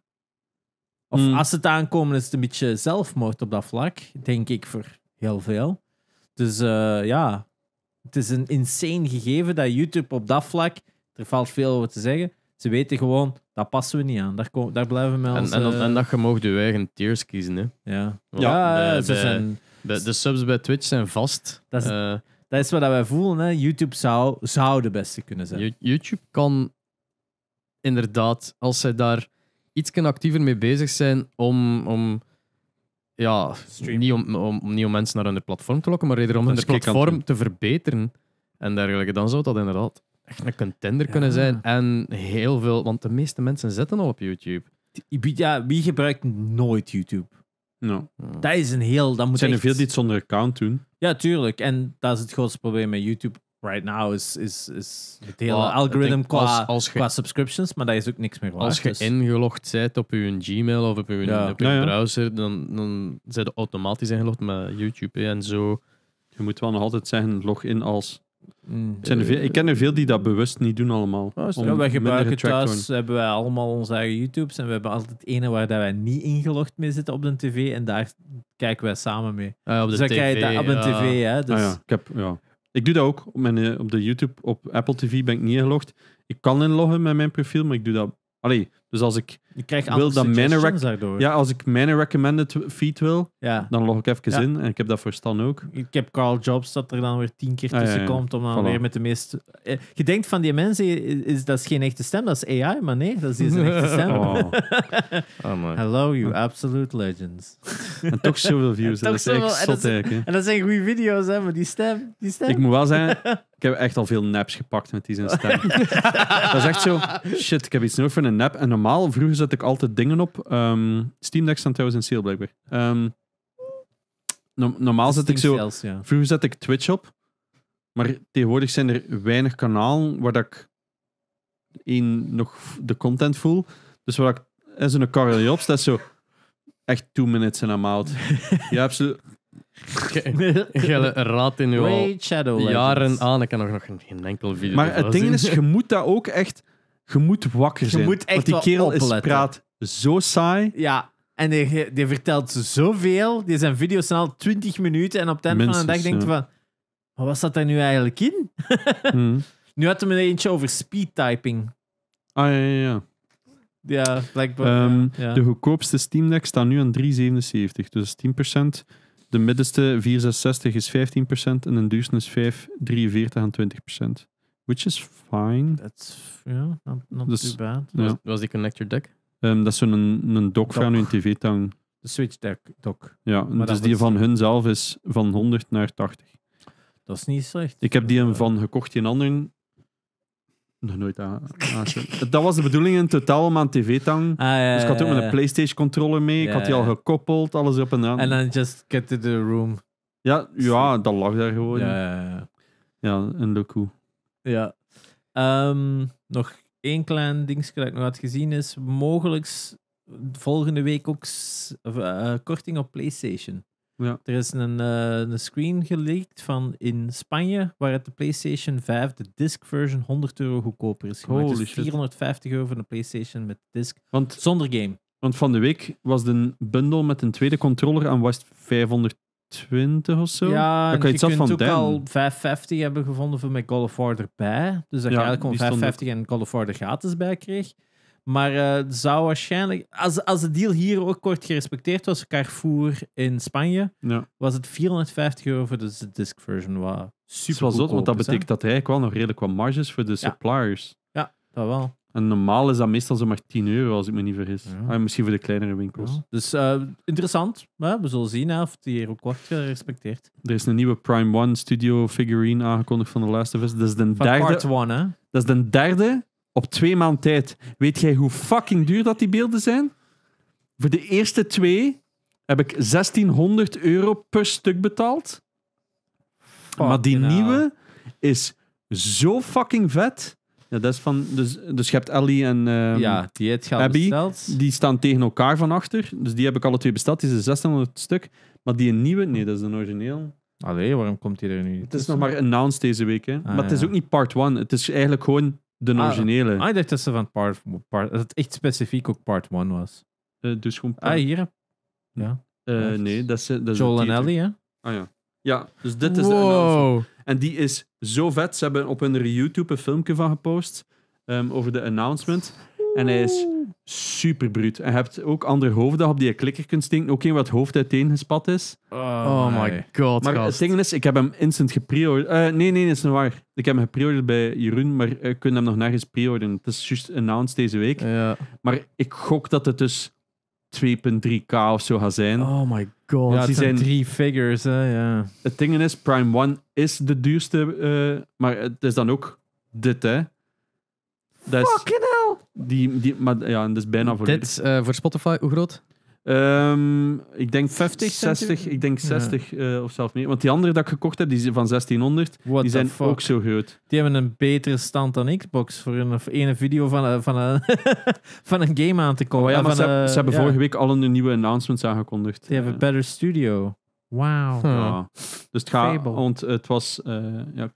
Of mm. als het aankomen is het een beetje zelfmoord op dat vlak, denk ik voor heel veel. Dus eh, ja, het is een insane gegeven dat YouTube op dat vlak, er valt veel over te zeggen, ze weten gewoon, dat passen we niet aan. Daar, kom, daar blijven we mee en, en, uh... dat je mag je eigen tiers kiezen, hè? Ja. ja, bij, zijn... de subs bij Twitch zijn vast. Dat is, eh, dat is wat wij voelen, hè. YouTube zou, zou de beste kunnen zijn. YouTube kan inderdaad, als zij daar iets actiever mee bezig zijn om. om ja, niet om, om, om, niet om mensen naar hun platform te lokken, maar eerder om hun platform te verbeteren en dergelijke. Dan zou dat inderdaad echt een contender kunnen zijn. En heel veel, want de meeste mensen zitten al op YouTube. Ja, wie gebruikt nooit YouTube? No. Dat is een heel. Dat moet zijn er echt... veel die het zonder account doen. Ja, tuurlijk. En dat is het grootste probleem met YouTube right now is, is, is het hele algoritme algorithm qua, subscriptions, maar dat is ook niks meer Als je dus- ingelogd bent op je Gmail of op je, browser, dan, dan zijn ze automatisch ingelogd met YouTube en zo. Je moet wel nog altijd zeggen, log in als... Hmm. Zijn veel, ik ken er veel die dat bewust niet doen allemaal. ja, wij gebruiken thuis, hebben wij allemaal onze eigen YouTubes en we hebben altijd ene waar dat wij niet ingelogd mee zitten op de tv en daar kijken wij samen mee. Ah, dus op de tv, op een tv, hè. Ah, dus... ja. Ik heb, ja. Ik doe dat ook op, mijn, eh, op de YouTube, op Apple TV ben ik niet ingelogd. Ik kan inloggen met mijn profiel, maar ik doe dat. Allee, dus als ik je krijgt wil dat daardoor. Ja, als ik mijn recommended feed wil, dan log ik even in. En ik heb dat voor Stan ook. Ik heb Carl Jobs dat er dan weer tien keer ah, tussen komt om dan weer met de meest... Eh, je denkt van die mensen, is, dat is geen echte stem, dat is AI, maar nee, dat is een echte stem. [laughs] Oh. [laughs] oh Hello you absolute legends. en toch zoveel views, [laughs] dat is echt zot en dat, zijn, goede video's, hè, maar die stem, die stem. Ik moet wel zeggen, ik heb echt al veel naps gepakt met die zijn stem. dat is echt zo, shit, ik heb iets nodig voor een nap. En normaal vroegen ze ik altijd dingen op. Um, Steam Deck staan trouwens in sale blijkbaar. Ehm, normaal zet ik zo... Vroeger zet ik Twitch op. Maar tegenwoordig zijn er weinig kanalen waar dat ik in nog de content voel. Dus waar ik zo'n karrelje op staat, zo echt two minutes in I'm out. [laughs] ja, absoluut. Gele raad in uw jaren aan. Ik kan nog geen enkel video. Maar het ding is, je [laughs] moet dat ook echt je moet wakker zijn. Want die kerel is praat zo saai. Ja, en die, die vertelt zoveel. Die zijn video's snel 20 minuten. En op het einde van de dag denkt ja. van... Wat was dat daar nu eigenlijk in? [laughs] Hmm. Nu had we een eentje over speedtyping. Ah, ja, ja, ja. Ja, blijkbaar. Ehm, de goedkoopste Steam Deck staat nu aan 3,77. Dus 10%. De middenste 4,66 is 15%. En een duurste is 5,43 aan 20%. Which is fine. That's, yeah, not, not dus, too bad. Was, was, die connector deck? Ehm, dat is zo'n een, dock van hun tv tang De Switch deck, dock. Ja, dus die van hun zelf is van 100 naar 80. Dat is niet slecht. Ik heb die een eh, van gekocht, die anderen nog nooit aan. dat was de bedoeling in totaal om aan tv tang Ah, ja, dus ik had ook ja, mijn PlayStation controller mee. ik had die al gekoppeld, alles op en aan. En dan just get to the room. Ja, ja dat lag daar gewoon. Ja, ja, ja. ja ja. Ehm, nog één klein ding dat ik nog had gezien is mogelijk volgende week ook eh, korting op PlayStation. Ja. Er is een, eh, een screen geleakt van in Spanje, waar het de PlayStation 5, de disc version, 100 euro goedkoper is gemaakt. dus 450 euro voor de PlayStation met disc, want, zonder game. Want van de week was de bundle met een tweede controller aan was 500 20 of zo. Ja, dan kan je, kunt van ook al 550 hebben gevonden voor mijn Call of Order bij. Dus dat je eigenlijk gewoon 550 en Call of Order gratis bij kreeg. Maar uh, zou waarschijnlijk, als, als de deal hier ook kort gerespecteerd was, Carrefour in Spanje, was het 450 euro voor de disc version. Wat super. Zot, want dat betekent dat hij eigenlijk wel nog redelijk wat marges voor de suppliers. ja dat wel. En normaal is dat meestal zo maar 10 euro, als ik me niet vergis. Ah, misschien voor de kleinere winkels. Dus eh, interessant. We zullen zien of die hier ook wordt gerespecteerd. Er is een nieuwe Prime One Studio figurine aangekondigd van de Last of Us. Dat is de van derde. Part one, hè? Dat is de derde op twee maanden tijd. Weet jij hoe fucking duur dat die beelden zijn? Voor de eerste twee heb ik 1600 euro per stuk betaald. maar die nieuwe is zo fucking vet. Ja, dat is van, dus, dus je hebt Ellie en ehm, ja, die Abby. Besteld. Die staan tegen elkaar van achter. Dus die heb ik alle twee besteld. Die is 600 stuk. Maar die nieuwe, nee, dat is een origineel. Allee, waarom komt die er nu Het is nog maar announced deze week. Hè. Ah, maar het is ook niet part 1. Het is eigenlijk gewoon de ah, originele. Ah, ik dacht dat ze van part, part... Dat het echt specifiek ook part 1 was. Eh, dus gewoon... Ah, hier. Ja. Eh, nee, dat is... Dat is Joel en Ellie, hè? Ah, ja. Ja, dus dit is de announcement. En die is zo vet. Ze hebben op hun YouTube een filmpje van gepost ehm, over de announcement. En hij is super bruut. En je hebt ook andere hoofden op die je klikker kunt stinken. Ook een wat hoofd uiteen gespat is. Oh, oh my god. Maar het ding is, ik heb hem instant gepreorderd. Uh, nee, nee, nee, is niet waar. Ik heb hem gepreorderd bij Jeroen, maar eh, ik kunt hem nog nergens preorderen. Het is juist announced deze week. Ja. Maar ik gok dat het dus 2.3k of zo gaat zijn. Oh my god, ja, zijn drie figures. Hè? Ja. Het ding is, Prime 1 is de duurste, eh, maar het is dan ook dit, hè. Fucking hell! Die, die, maar ja, dat is bijna voor Dit, uh, voor Spotify, hoe groot? Ehm, ik denk 50, 60, ik denk 60 eh, of zelfs meer. Want die andere dat ik gekocht heb, die van 1600, die zijn ook zo groot. Die hebben een betere stand dan Xbox voor een ene video van, een, eh, van, een, eh, [laughs] van een game aan te komen. Oh ja, ze, hebben vorige week al een nieuwe announcements aangekondigd. Die hebben Better Studio. Wauw. Wow. Dus het gaat, want het was... ja,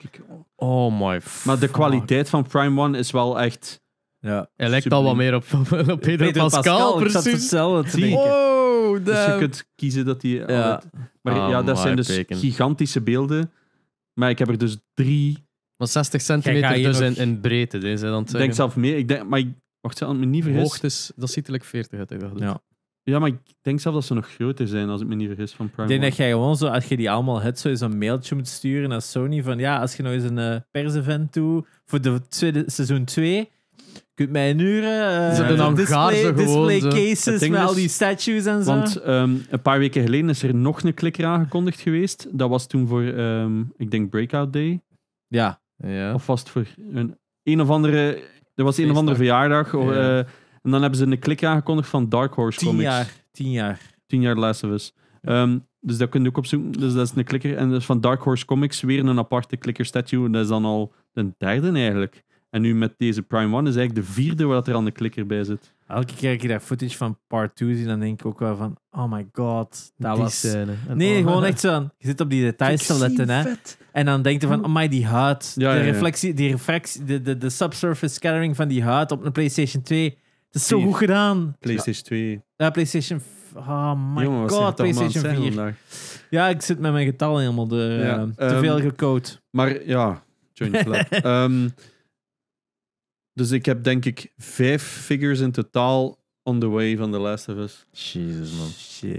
Oh my Maar de kwaliteit van Prime One is wel echt... Ja, Hij lijkt al wat meer op, op Pedro, Pascal, ik precies. hetzelfde te denken. Wow, oh, Dus je kunt kiezen dat die... altijd- Maar ja, dat zijn dus gigantische beelden. Maar ik heb er dus drie Maar 60 centimeter dus in, in breedte, deze dus, dan Ik denk zelf meer. Ik denk, maar ik, wacht, zal ik me niet vergis. Hoogte is, dat ziet er like 40 uit. eigenlijk. Ja. Ja, maar ik denk zelf dat ze nog groter zijn, als ik me niet vergis, van Prime. Ik denk dat jij gewoon zo, als je die allemaal hebt, zo is een mailtje moet sturen naar Sony van ja, als je nou eens een eh, doet voor de tweede, seizoen 2, kunt mij uren. Uh, ze hebben dan display, display cases met al die statues en zo. Want ehm, een paar weken geleden is er nog een klikker aangekondigd geweest. Dat was toen voor, ehm, ik denk, Breakout Day. Ja. ja. Of vast voor een, een of andere... Er was een of andere verjaardag. Eh, en dan hebben ze een klik aangekondigd van Dark Horse Tien Comics. Jaar. Tien jaar. Tien jaar Last of ehm, dus dat kun je ook opzoeken. Dus dat is een klikker. En dus van Dark Horse Comics weer een aparte klikker statue. En dat is dan al de derde eigenlijk. En nu met deze Prime One is eigenlijk de vierde waar dat er aan de klikker bij zit. Elke keer dat ik daar footage van part 2 zie, dan denk ik ook wel van, oh my god, dat die was... Scène. Nee, oh. gewoon echt zo je zit op die details te letten, hè. En dan denk je van, oh my, die huid, de reflectie, die reflectie, de, de, de subsurface scattering van die huid op een PlayStation 2, dat is zo goed gedaan. PlayStation 2. Ja, PlayStation... Oh my god, PlayStation 4. Ja, ik zit met mijn getallen helemaal de, eh, te ehm, veel gecode. Maar ja, Johnny Flap. um, [laughs] ehm, dus ik heb denk ik vijf figures in totaal on the way van The Last of Us. Jesus, man.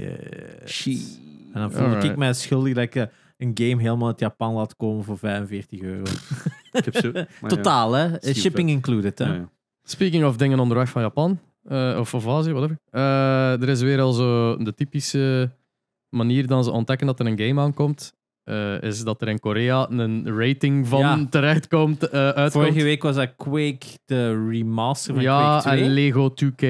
En dan voelde ik mij schuldig dat ik eh, een game helemaal uit Japan laat komen voor 45 euro. [laughs] Ik heb zo, Totaal, hè? Shipping included, hè? Speaking of dingen onderweg van Japan, eh, of of Azië, whatever. Eh, er is weer al zo de typische manier dan ze ontdekken dat er een game aankomt uh, is dat er in Korea een rating van ja. terechtkomt. Uh, uitkomt. Vorige week was dat Quake, de remaster van ja, Quake 2. en Lego 2K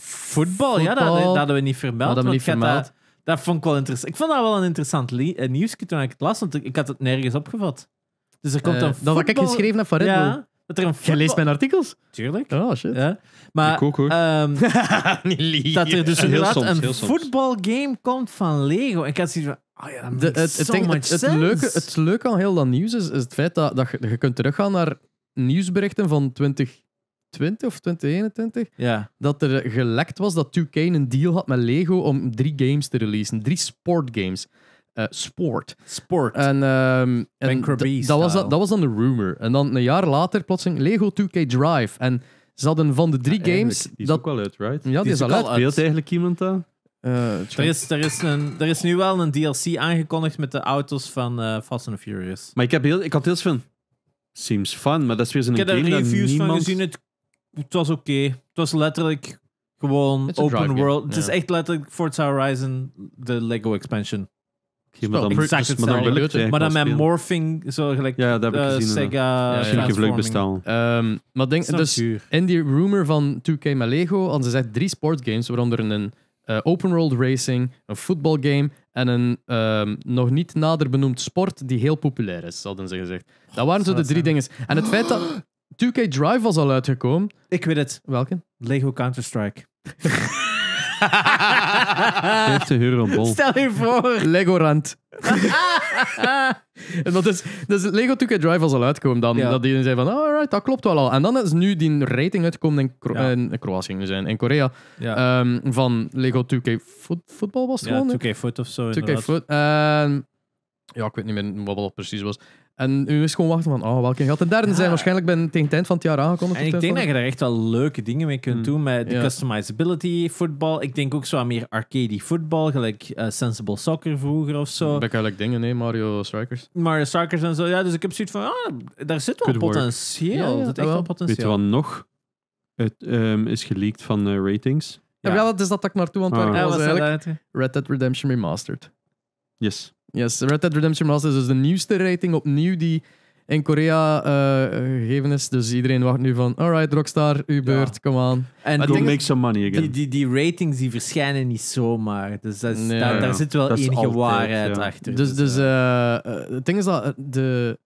Voetbal. Ja, dat, dat, hadden we niet vermeld. Dat, we niet vermeld. Dat, vond ik wel interessant. Ik vond dat wel een interessant eh, nieuwsje toen ik het las, want ik had het nergens opgevat. Dus er komt uh, een voetbal... Dat wat ik geschreven heb voor Red ja. Dat er een voetbal... Je leest mijn artikels? Tuurlijk. Oh, shit. Ja. Maar, ik ook, hoor. Ehm, [laughs] dat er dus inderdaad soms, een voetbalgame komt van Lego. En ik had zoiets van, Oh het, het, leuke, aan heel dat nieuws is, is het feit dat, dat je, kunt teruggaan naar nieuwsberichten van 2020 of 2021. Ja. Dat er gelekt was dat 2K een deal had met Lego om drie games te releasen. Drie sportgames. Uh, eh, sport. Sport. En, um, dat, was, was dan de rumor. En dan een jaar later plotseling Lego 2K Drive. En ze hadden van de drie games... Die is ook wel uit, right? Ja, die, is, is al uit. Speelt eigenlijk iemand dat? Eh? Eh, er, is, er, is een, er is nu wel een DLC aangekondigd met de auto's van eh, Fast and Furious. Maar ik, heb heel, ik had heel veel. Seems fun, maar dat is weer zo'n game Ik heb er reviews van gezien, het, was oké. Het was letterlijk gewoon open world. Het is echt letterlijk Forza Horizon, de Lego expansion. maar, dan, exact dus, maar, dan maar dan met morphing, zo gelijk ja, dat heb ik eh, gezien, Sega. Misschien ja, ehm, maar denk, dus in die rumor van 2K met Lego, hadden ze zegt drie sportgames, waaronder een eh, open world racing, een voetbalgame en een ehm, nog niet nader benoemd sport die heel populair is, zouden ze gezegd. dat waren zo de drie dingen. En het feit dat 2K [gasps] Drive was al uitgekomen. Ik weet het. Welke? Lego Counter-Strike. [laughs] 50 euro een bol. Stel je voor. Lego Rand. [laughs] en dat is, dat is Lego 2K Drive was al uitgekomen dan. Dat die zei van, oh, alright, dat klopt wel al. En dan is nu die rating uitgekomen in, Kro ja. in Kroatië, in, Korea. Ehm, van Lego 2K Football was het gewoon. 2K Foot of zo. 2K Foot. Ehm, ja, ik weet niet meer wat dat precies was. En u is gewoon wachten van, oh, welke gaat de derde zijn? Waarschijnlijk ben tegen het eind van het jaar aangekomen. En ik denk dat je daar echt wel leuke dingen mee kunt hmm. doen met de customizability voetbal. Ik denk ook zo aan meer arcade voetbal, gelijk eh, Sensible Soccer vroeger of zo. ik eigenlijk dingen, nee, Mario Strikers. Mario Strikers en zo, ja. Dus ik heb zoiets van, ah, daar zit wel potentieel. Ja, zit echt ah, wel potentieel. Weet je wat nog het, ehm, is geleakt van eh, ratings? Ja. dat is dat ik naartoe toe? Want ah. werken was. Red Dead Redemption Remastered. Yes. Yes, Red Dead Redemption Remastered is dus de nieuwste rating opnieuw die in Korea eh, eh, gegeven is. Dus iedereen wacht nu van, alright Rockstar, uw beurt, come on. En go make some money again. Die, die, die ratings die verschijnen niet zomaar. Dus dat daar, daar, zit wel enige waarheid achter. Dus, dus, dus eh, het ding is dat de,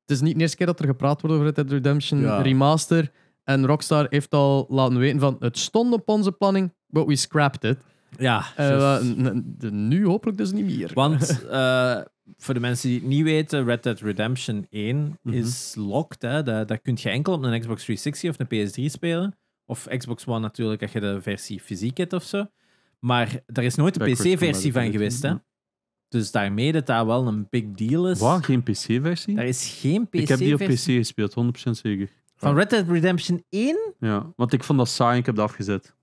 het is niet de eerste keer dat er gepraat wordt over Red Dead Redemption Remaster. En Rockstar heeft al laten weten van, het stond op onze planning, but we scrapped it. Ja. Eh, nu hopelijk dus niet meer. Want [laughs] eh, voor de mensen die het niet weten, Red Dead Redemption 1 mhm. is locked. Hè. Dat, dat kun je enkel op een Xbox 360 of een PS3 spelen. Of Xbox One natuurlijk, als je de versie fysiek hebt of zo. Maar er is nooit een PC-versie van geweest. Hè? Dus daarmee dat dat wel een big deal is. Waar, geen PC-versie? Er is geen PC-versie. Ik heb die op PC gespeeld, 100% zeker. Van Red Dead Redemption 1? Ja, want ik vond dat saai en ik heb dat afgezet.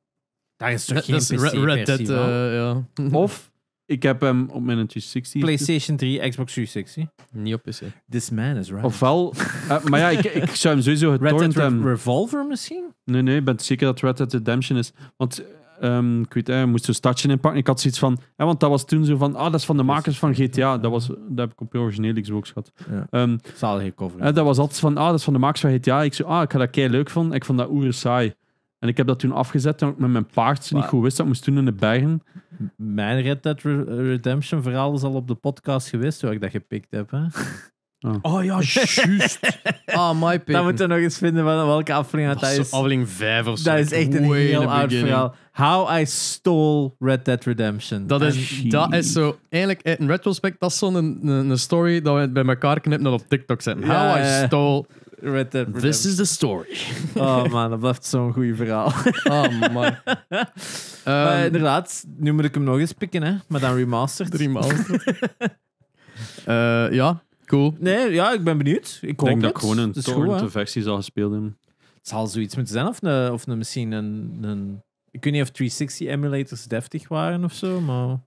Daar is toch pc Red Dead, eh, ja. [laughs] Of, ik heb hem op mijn 360. PlayStation 3, Xbox 360. Niet op PC. This man is right. Ofwel, eh, maar ja, ik, ik zou hem sowieso getornd Red Dead Revolver misschien? Nee, nee, ik ben zeker dat Red Dead Redemption is. Want um, ik weet, eh, hij moest zo'n stadje inpakken. Ik had zoiets van, hè, want dat was toen zo van, ah, dat is van de makers van GTA. Dat, was, dat heb ik op je originele Xbox gehad. Ja. Um, ehm, Zalige cover. Hè, dat was altijd van, ah, dat is van de makers van GTA. Ik zo, ah, ik had dat kei leuk van. Ik vond dat oer saai. En ik heb dat toen afgezet, en ik met mijn paard niet goed wist. Dat moest toen in de bergen. Mijn Red Dead Redemption verhaal is al op de podcast geweest, waar ik dat gepikt heb. Hè? Oh. oh ja, [laughs] juist. oh, my pick. Dan moeten we nog eens vinden van welke aflevering dat, dat is. Aflevering 5 of zo. Dat is echt een Way heel oud verhaal. How I Stole Red Dead Redemption. Dat is, dat is zo, eigenlijk in retrospect, dat is zo'n een, een, story dat we bij elkaar knippen en op TikTok zetten. How I Stole. This is the story. [laughs] Oh man, dat blijft zo'n goeie verhaal. [laughs] Oh man. [laughs] Ehm, inderdaad, nu moet ik hem nog eens pikken, hè? maar dan remastered. Drie eh, ja, cool. Nee, ja, ik ben benieuwd. Ik denk dat ik gewoon een versie zal gespeeld hebben. Het zal zoiets moeten zijn, of, een, of een, misschien een, een. Ik weet niet of 360 emulators deftig waren of zo, maar.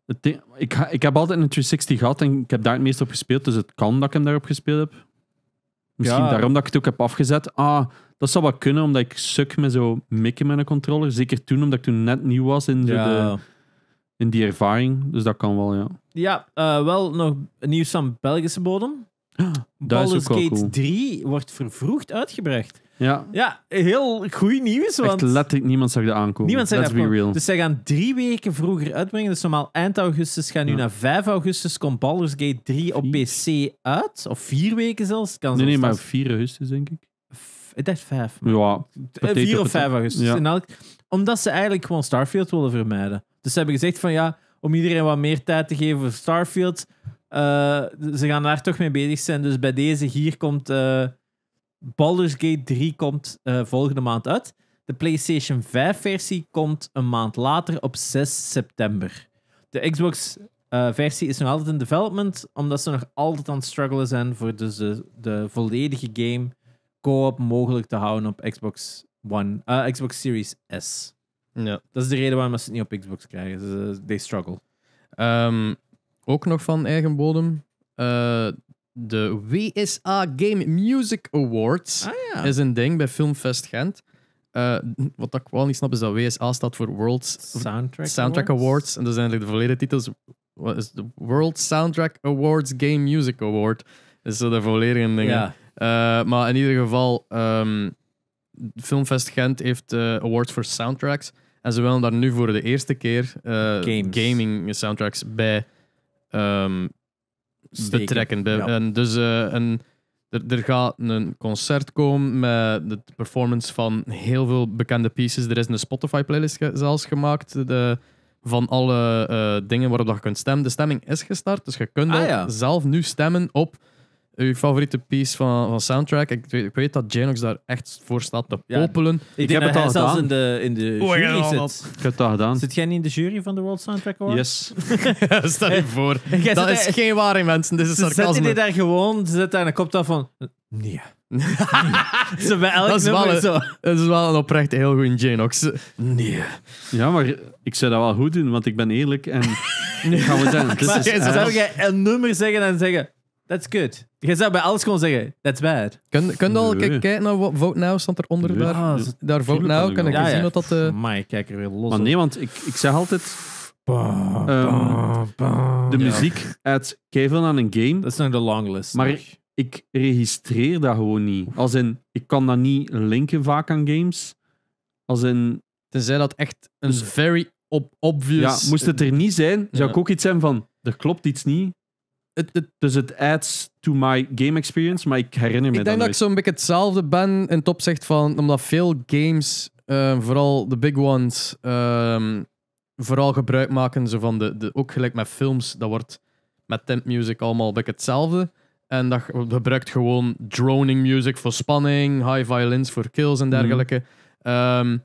ik, ik heb altijd een 360 gehad en ik heb daar het meest op gespeeld, dus het kan dat ik hem daarop gespeeld heb. Misschien daarom dat ik het ook heb afgezet. Ah, dat zou wel kunnen, omdat ik suk met zo mikken met een controller. Zeker toen, omdat ik toen net nieuw was in, de, in die ervaring. Dus dat kan wel, ja. Ja, eh, wel nog nieuws van Belgische bodem. Ah, [gasps] Gate cool. 3 wordt vervroegd uitgebracht. Ja. ja, heel goed nieuws. Want Echt letterlijk niemand zag de aankomen. Niemand zag Let's be real. Dus zij gaan drie weken vroeger uitbrengen. Dus normaal eind augustus gaan nu naar 5 augustus komt Baldur's Gate 3 op PC uit. Of vier weken zelfs. Kan nee, nee, maar 4 augustus denk ik. Ik dacht 5. Ja. 4 eh, of 5 augustus. Elk, omdat ze eigenlijk gewoon Starfield willen vermijden. Dus ze hebben gezegd van ja, om iedereen wat meer tijd te geven voor Starfield. Eh, ze gaan daar toch mee bezig zijn. Dus bij deze hier komt... Eh, Baldur's Gate 3 komt eh, volgende maand uit. De PlayStation 5-versie komt een maand later op 6 september. De Xbox-versie eh, is nog altijd in development, omdat ze nog altijd aan het struggelen zijn voor dus de, de volledige game co-op mogelijk te houden op Xbox, One, eh, Xbox Series S. Ja. Dat is de reden waarom ze het niet op Xbox krijgen. Ze they struggle. Ehm, ook nog van eigen bodem de WSA Game Music Awards. Ah, ja. Is een ding bij Filmfest Gent. Eh, wat ik wel niet snap is dat WSA staat voor World Soundtrack, Awards. En dat zijn eigenlijk de volledige titels. Wat is de World Soundtrack Awards Game Music Award? Dat is zo de volledige dingen. Eh, maar in ieder geval, um, Filmfest Gent heeft uh, awards voor soundtracks. En ze willen daar nu voor de eerste keer gaming soundtracks bij ehm, steken. betrekken. en dus een, eh, er, er, gaat een concert komen met de performance van heel veel bekende pieces. Er is een Spotify-playlist zelfs gemaakt de, van alle eh, dingen waarop je kunt stemmen. De stemming is gestart, dus je kunt ah, zelf nu stemmen op eh, uw favoriete piece van, van soundtrack. Ik weet, ik weet dat Janox daar echt voor staat te popelen. Ik, heb het al zelfs gedaan. in de, in de jury zit. Ik heb gedaan. Zit jij niet in de jury van de World Soundtrack Award? Yes. [laughs] Stel je voor. [laughs] Dat is geen waarheid, mensen. Dit is Ze die daar gewoon, ze en daar een koptaf van... Nee. [laughs] ze Dat is wel een- zo... Dat is wel een oprecht heel goed Janox. Nee. Ja, maar ik zou dat wel goed doen, want ik ben eerlijk en gaan we we zeggen, zou jij een nummer zeggen en zeggen... That's good. Je zou bij alles gewoon zeggen, that's bad. Kun, kun je al kijken naar wat Vote Now stond eronder? Daar, ah, daar Vote Now, kan ik zien wat dat... de eh, ik kijk er weer los nee, want ik, ik zeg altijd, ehm, de muziek uit Kevin aan een game, Dat is nog de list. Maar- ik registreer dat gewoon niet. Als in, ik kan dat niet linken vaak aan games. Als in, Tenzij dat echt een dus- very obvious... ja, moest het er niet zijn, zou ik ook iets zijn van, er klopt iets niet dus het adds to my game experience, maar ik herinner me dat Ik denk dat, ik zo'n beetje hetzelfde ben in het opzicht van... Omdat veel games, eh, vooral de big ones, ehm, vooral gebruik maken van de, de... Ook gelijk met films, dat wordt met temp music allemaal een beetje hetzelfde. En dat gebruikt gewoon droning music voor spanning, high violins voor kills en mhm. dergelijke. Ehm,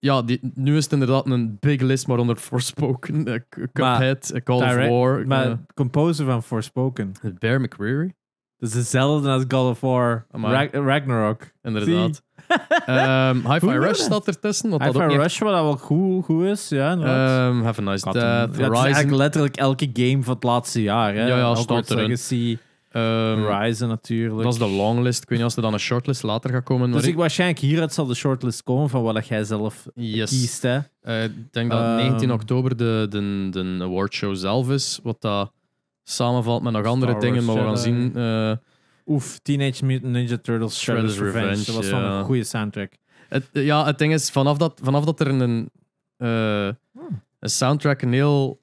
ja, die, nu is het inderdaad een big list, maar onder Forspoken, uh, Cuphead, maar, Call of War. Maar uh, composer van Forspoken. Bear McCreary? Dat is hetzelfde als God of War, Ragnarok. Inderdaad. um, [laughs] Hi-Fi Rush staat er ertussen. Hi-Fi Rush, wat dat wel goed, goed is. Ja, um, have a Nice Death, Horizon. Ja, is eigenlijk letterlijk elke game van het laatste jaar. Hè? Ja, ja, staat erin. Legacy. Um, ehm, Rise natuurlijk. Dat is de longlist. Ik weet niet of er dan een shortlist later gaat komen. Dus ik, waarschijnlijk hieruit zal de shortlist komen van wat jij zelf kiest. Hè? Eh, ik denk dat 19 ehm, oktober de, de, de awardshow zelf is. Wat dat samenvalt met nog andere dingen. Maar we gaan zien. Uh, Oef, Teenage Mutant Ninja Turtles Shredder's, Revenge. Dat was yeah. een goede soundtrack. ja, het ding is, vanaf dat, vanaf dat er een, eh, hmm. een soundtrack een heel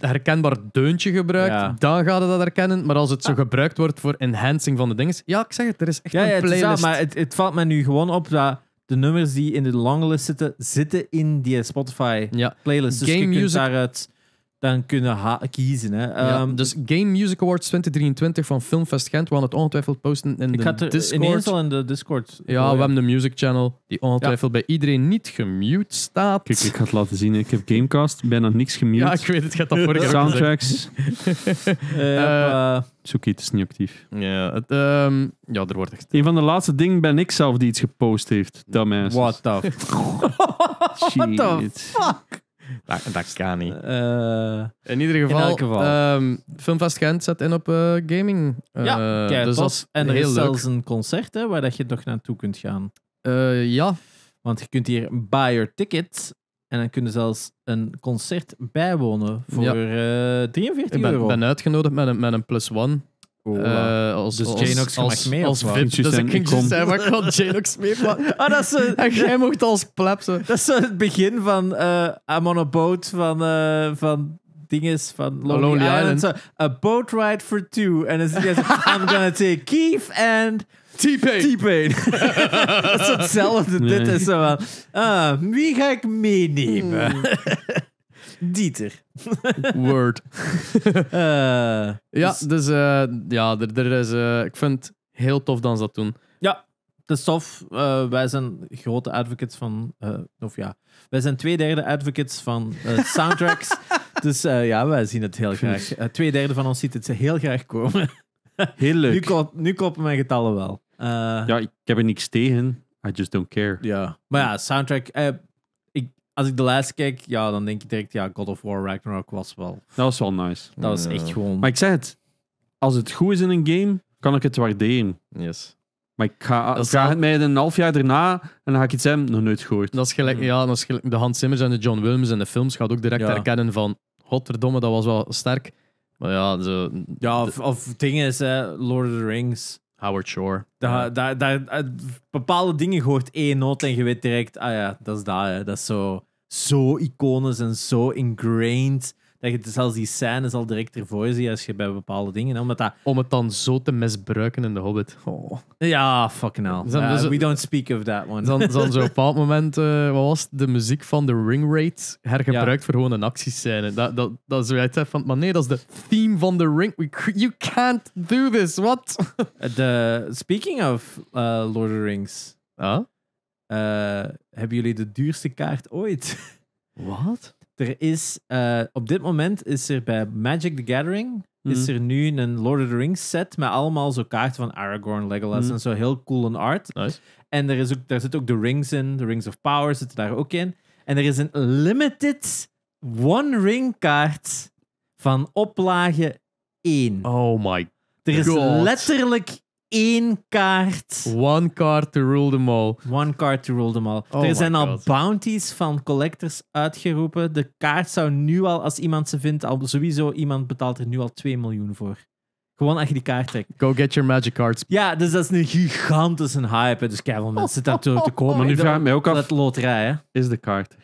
herkenbaar deuntje gebruikt, dan gaat het dat herkennen. Maar als het zo ah. gebruikt wordt voor enhancing van de dingen... Ja, ik zeg het, er is echt ja, een ja, playlist. Het maar het, het valt me nu gewoon op dat de nummers die in de longlist zitten, zitten in die Spotify playlist. Dus Game je music. daaruit dan kunnen kiezen. Hè. Ja, ehm, dus Game Music Awards 2023 van Filmfest Gent. We gaan het ongetwijfeld posten in de Discord. er, Discord. al in de Discord. Ja, oh, we hebben de Music Channel, die ongetwijfeld bij iedereen niet gemute staat. Kijk, ik ga het laten zien. Ik heb Gamecast, bijna niks gemute. Ja, ik weet het. Gaat dat voor Soundtracks. uh, uh, Zoek het is niet actief. Ja, het, ehm, ja, er wordt echt... Een van de laatste dingen ben ik zelf die iets gepost heeft. Dumbass. What the [laughs] What the fuck? dat, dat kan niet. Eh, in ieder geval, in geval. Um, Gent zet in op eh, gaming. Eh, ja, kijk, dus dat En er is zelfs een concert waar dat je nog naartoe kunt gaan. ja. Want je kunt hier buy your ticket en dan kunnen zelfs een concert bijwonen voor 43 euro. Ik ben, ben, uitgenodigd met een, met een plus one uh, als, dus Janox mag mee als, als VIP. Dus ik ging kom... zijn, maar ik wil Janox mee. Maar... [laughs] Ah, dat is, uh, en jij [laughs] mocht als pleb zo. Dat is uh, het begin van eh, I'm on a boat van, van dinges van Lonely, Lonely Island. Island. So, a boat ride for two. En dan zie je [laughs] I'm gonna take Keith and... T-Pain. T-Pain. dat is hetzelfde. Nee. Dit is zo van... Ah, wie ga ik meenemen? Hmm. Dieter. [laughs] Word. Eh, ja, dus, dus eh, ja, er, er is, eh, ik vind het heel tof dat ze dat doen. Ja, dat is tof. wij zijn grote advocates van, of ja, wij zijn twee derde advocates van soundtracks. [laughs] dus ja, wij zien het heel graag. twee derde van ons ziet het heel graag komen. heel leuk. Nu, nu kopen mijn getallen wel. ja, ik heb er niks tegen. I just don't care. Ja, maar ja, soundtrack als ik de lijst kijk, ja, dan denk ik direct, ja, God of War Ragnarok was wel. Dat was wel nice. Dat was echt gewoon. Maar ik zei het, als het goed is in een game, kan ik het waarderen. Yes. Maar ik ga, het mij een half jaar daarna en dan ga ik iets hebben nog nooit goed. Dat is gelijk, hmm. ja, dat is de Hans Simmers en de John Williams en de films gaat ook direct herkennen van, godverdomme, dat was wel sterk. Maar ja, zo, ja of, of dingen is, hè, Lord of the Rings. Howard Shore. Da, da, eh, bepaalde dingen hoort één noot en je weet direct, ah ja, dat is daar. Dat is zo, zo iconisch en zo ingrained dat je zelfs die scènes al direct ervoor ziet als je bij bepaalde dingen. Omdat dat... Om het dan zo te misbruiken in The Hobbit. Oh. Ja, fucking hell. Eh, we don't speak of that one. Dan, dan zo op [laughs] een bepaald moment, eh, wat was de muziek van The Ring Raid hergebruikt voor gewoon een actiescène. Dat, dat, dat is uit van, maar nee, dat is de theme van de Ring. We, you can't do this, what? the, [laughs] eh, speaking of Lord of the Rings. Huh? Ah? hebben jullie de duurste kaart ooit? [laughs] Wat? Er is, eh, op dit moment is er bij Magic the Gathering, is mhm. er nu een Lord of the Rings set met allemaal zo kaarten van Aragorn, Legolas mhm. en zo heel cool en art. En er is ook, daar zitten ook de rings in, de Rings of Power zitten daar ook in. En er is een limited one ring kaart van oplage 1. Oh my god. Er is letterlijk één kaart. One card to rule them all. One card to rule them all. Oh er zijn al bounties van collectors uitgeroepen. De kaart zou nu al, als iemand ze vindt, al sowieso iemand betaalt er nu al 2 miljoen voor. Gewoon als je die kaart trekt. Go get your magic cards. Ja, dus dat is een gigantische hype. Dus kijk, [laughs] mensen zitten daartoe te komen. Maar nu vraag ik mij ook af. Dat loterij, hè? Is de kaart.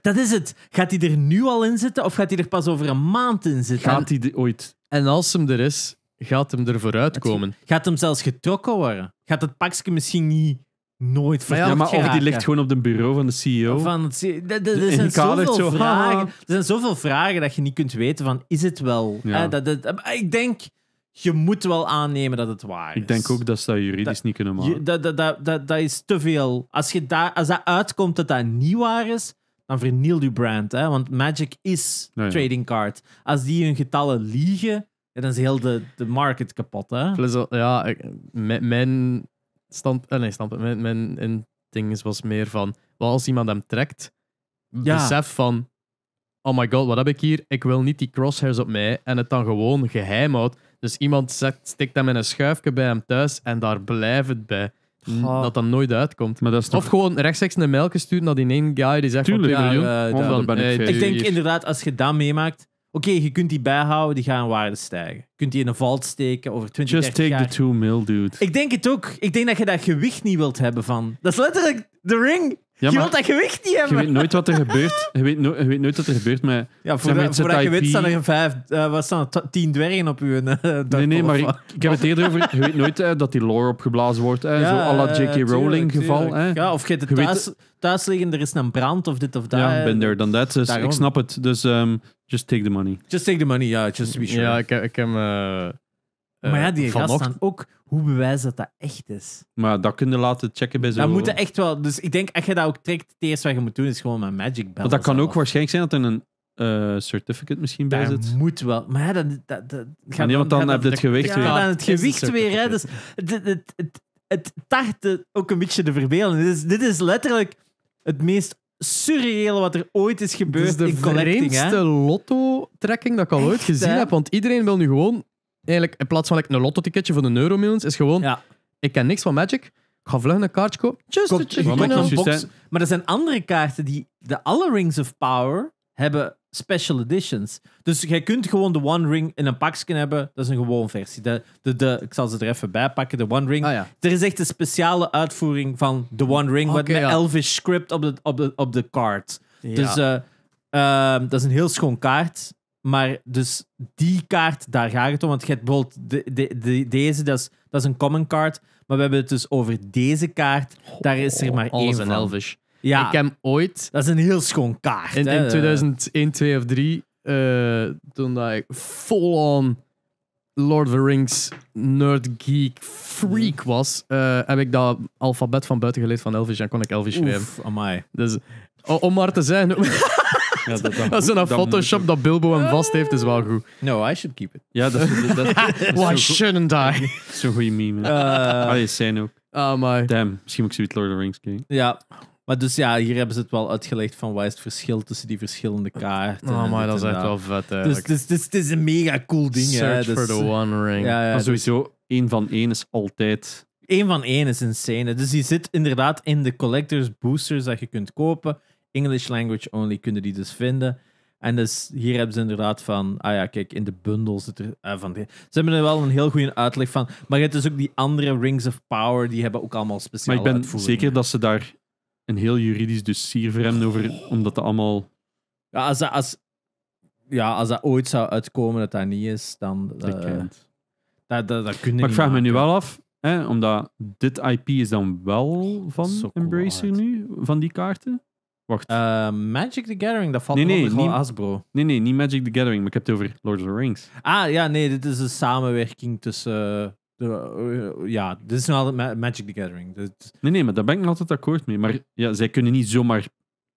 Dat is het. Gaat hij er nu al in zitten of gaat hij er pas over een maand in zitten? Gaat hij ooit? En als hem er is, gaat hem er uitkomen. Gaat hem zelfs getrokken worden? Gaat het pakje misschien niet nooit verteld ja, maar of die ligt gewoon op het bureau van de CEO. Van het, er, zijn zoveel zo, vragen, [laughs] er zijn zoveel vragen dat je niet kunt weten van, is het wel? dat, eh, ik denk, je moet wel aannemen dat het waar is. Ik denk ook dat ze dat juridisch niet kunnen maken. Dat, dat, dat, dat, is te veel. Als, je daar, als dat uitkomt dat dat niet waar is, dan vernield je brand. Hè? Want Magic is trading card. Als die hun getallen liegen, ja, dan is heel de, de market kapot, hè? ja, mijn, stand, eh, nee, stand mijn, mijn ding was meer van, wat als iemand hem trekt, besef van, oh my god, wat heb ik hier? Ik wil niet die crosshairs op mij en het dan gewoon geheim houdt. Dus iemand zet, stikt hem in een schuifje bij hem thuis en daar blijft het bij. Dat dan nooit uitkomt. Of gewoon rechtstreeks een sturen naar die één guy die zegt... Tuurlijk, ja, eh, eh, ik denk inderdaad, als je dat meemaakt Oké, je kunt die bijhouden, die gaan in waarde stijgen. Je kunt die in een valt steken over 20 Just take the two mil, dude. Ik denk het ook. Ik denk dat je dat gewicht niet wilt hebben van. Dat is letterlijk de ring. je wilt dat gewicht niet hebben. Je weet nooit wat er gebeurt. Je weet, je weet nooit wat er gebeurt met. Ja, voor dat, voordat je weet staan er vijf, eh, wat tien dwergen op je. Eh, nee, nee, maar ik, heb het eerder over. Je weet nooit eh, dat die lore opgeblazen wordt. ja, zo à la J.K. Rowling geval. Ja, of je het thuis, liggen, er is een brand of dit of dat. Ja, ben er dan dat. Dus ik snap het. Dus ehm, Just take the money. Just take the money, ja, just to be sure. Ja, ik, heb- ik heb... Eh, maar ja, eh, die gast ook. Hoe bewijs dat dat echt is? Maar dat kunnen laten checken bij zo'n... Dat moet echt wel. Dus ik denk, als je dat ook trekt, het eerste wat je moet doen is gewoon met Magic belt. Want dat kan ook waarschijnlijk zijn dat er een eh, certificate misschien bij zit. Dat moet wel. Maar ja, ah, dan, dat, gaat dan gaat heb het gewicht weer. Ja, dan het gewicht weer. dus het, het, het, het, tart ook een beetje de verbeelding. Dit is, dit is letterlijk het meest surreële wat er ooit is gebeurd in collecting. de vreemdste lotto-trekking dat ik al ooit gezien heb. Want iedereen wil nu gewoon... Eigenlijk, in plaats van like, een lotto-ticketje voor de Euromillions, is gewoon... Ik ken niks van Magic. Ik ga vlug een kaartje kopen. Just Komt, check. Maar, maar er zijn andere kaarten die de alle Rings of Power hebben special editions. Dus jij kunt gewoon de One Ring in een pakje hebben. Dat is een gewoon versie. De, de, ik zal ze er even bij pakken, de One Ring. Ah, er is echt een speciale uitvoering van de One Ring, met ja. Elvish script op de, op de, op de kaart. Dus eh, ehm, dat is een heel schoon kaart. Maar dus die kaart, daar gaat het om. Want je hebt bijvoorbeeld de, de, deze, dat is, dat is een common kaart. Maar we hebben het dus over deze kaart. Daar is er maar oh, één van. Elvish. Ja. Ik heb ooit... Dat is een heel schoon kaart. In, 2001, 2 of 3, eh, toen dat ik full-on Lord of the Rings nerd geek freak mm. was, eh, heb ik dat alfabet van buiten geleerd van Elvis en kon ik Elvis schrijven. Oef, amai. Dus, om maar te zijn... [laughs] [laughs] Ja, dat, is Photoshop dat Bilbo hem vast heeft, is wel goed. No, I should keep it. Ja, dat, dat, dat [laughs] Why shouldn't I? Zo'n goede meme. Uh, Allee, zijn ook. Ah, oh, my. Damn, misschien moet ik zoiets Lord of the Rings kijken. Ja. Maar dus ja, hier hebben ze het wel uitgelegd van wat is het verschil tussen die verschillende ah, kaarten. Oh, maar dat is echt wel vet. Dus- eigenlijk. Dus, dus het dus, dus, is een mega cool ding. Search hè? Dus- for the One Ring. Ja, sowieso, één van één is altijd. Eén van één is insane. Dus die zit inderdaad in de collectors boosters dat je kunt kopen. English language only kunnen die dus vinden. En dus hier hebben ze inderdaad van, ah ja, kijk, in de bundel zit er eh, van. Die, ze hebben er wel een heel goede uitleg van. Maar je hebt dus ook die andere Rings of Power, die hebben ook allemaal speciale Maar ik ben zeker dat ze daar een heel juridisch dus voor over, omdat dat allemaal... Ja, als dat, als, ja, als dat ooit zou uitkomen dat dat niet is, dan... Eh, dat, dat, dat, kun je Maar ik vraag me nu wel af, hè, omdat dit IP is dan wel van so Embracer nu, van die kaarten? Wacht. Eh, Magic the Gathering, dat valt nee, nee, niet Asbro. Nee, nee, niet Magic the Gathering, maar ik heb het over Lord of the Rings. Ah, ja, nee, dit is een samenwerking tussen eh, ja, dit is nou altijd Ma Magic the Gathering. Nee, nee, maar daar ben ik altijd akkoord mee. Maar ja, zij kunnen niet zomaar.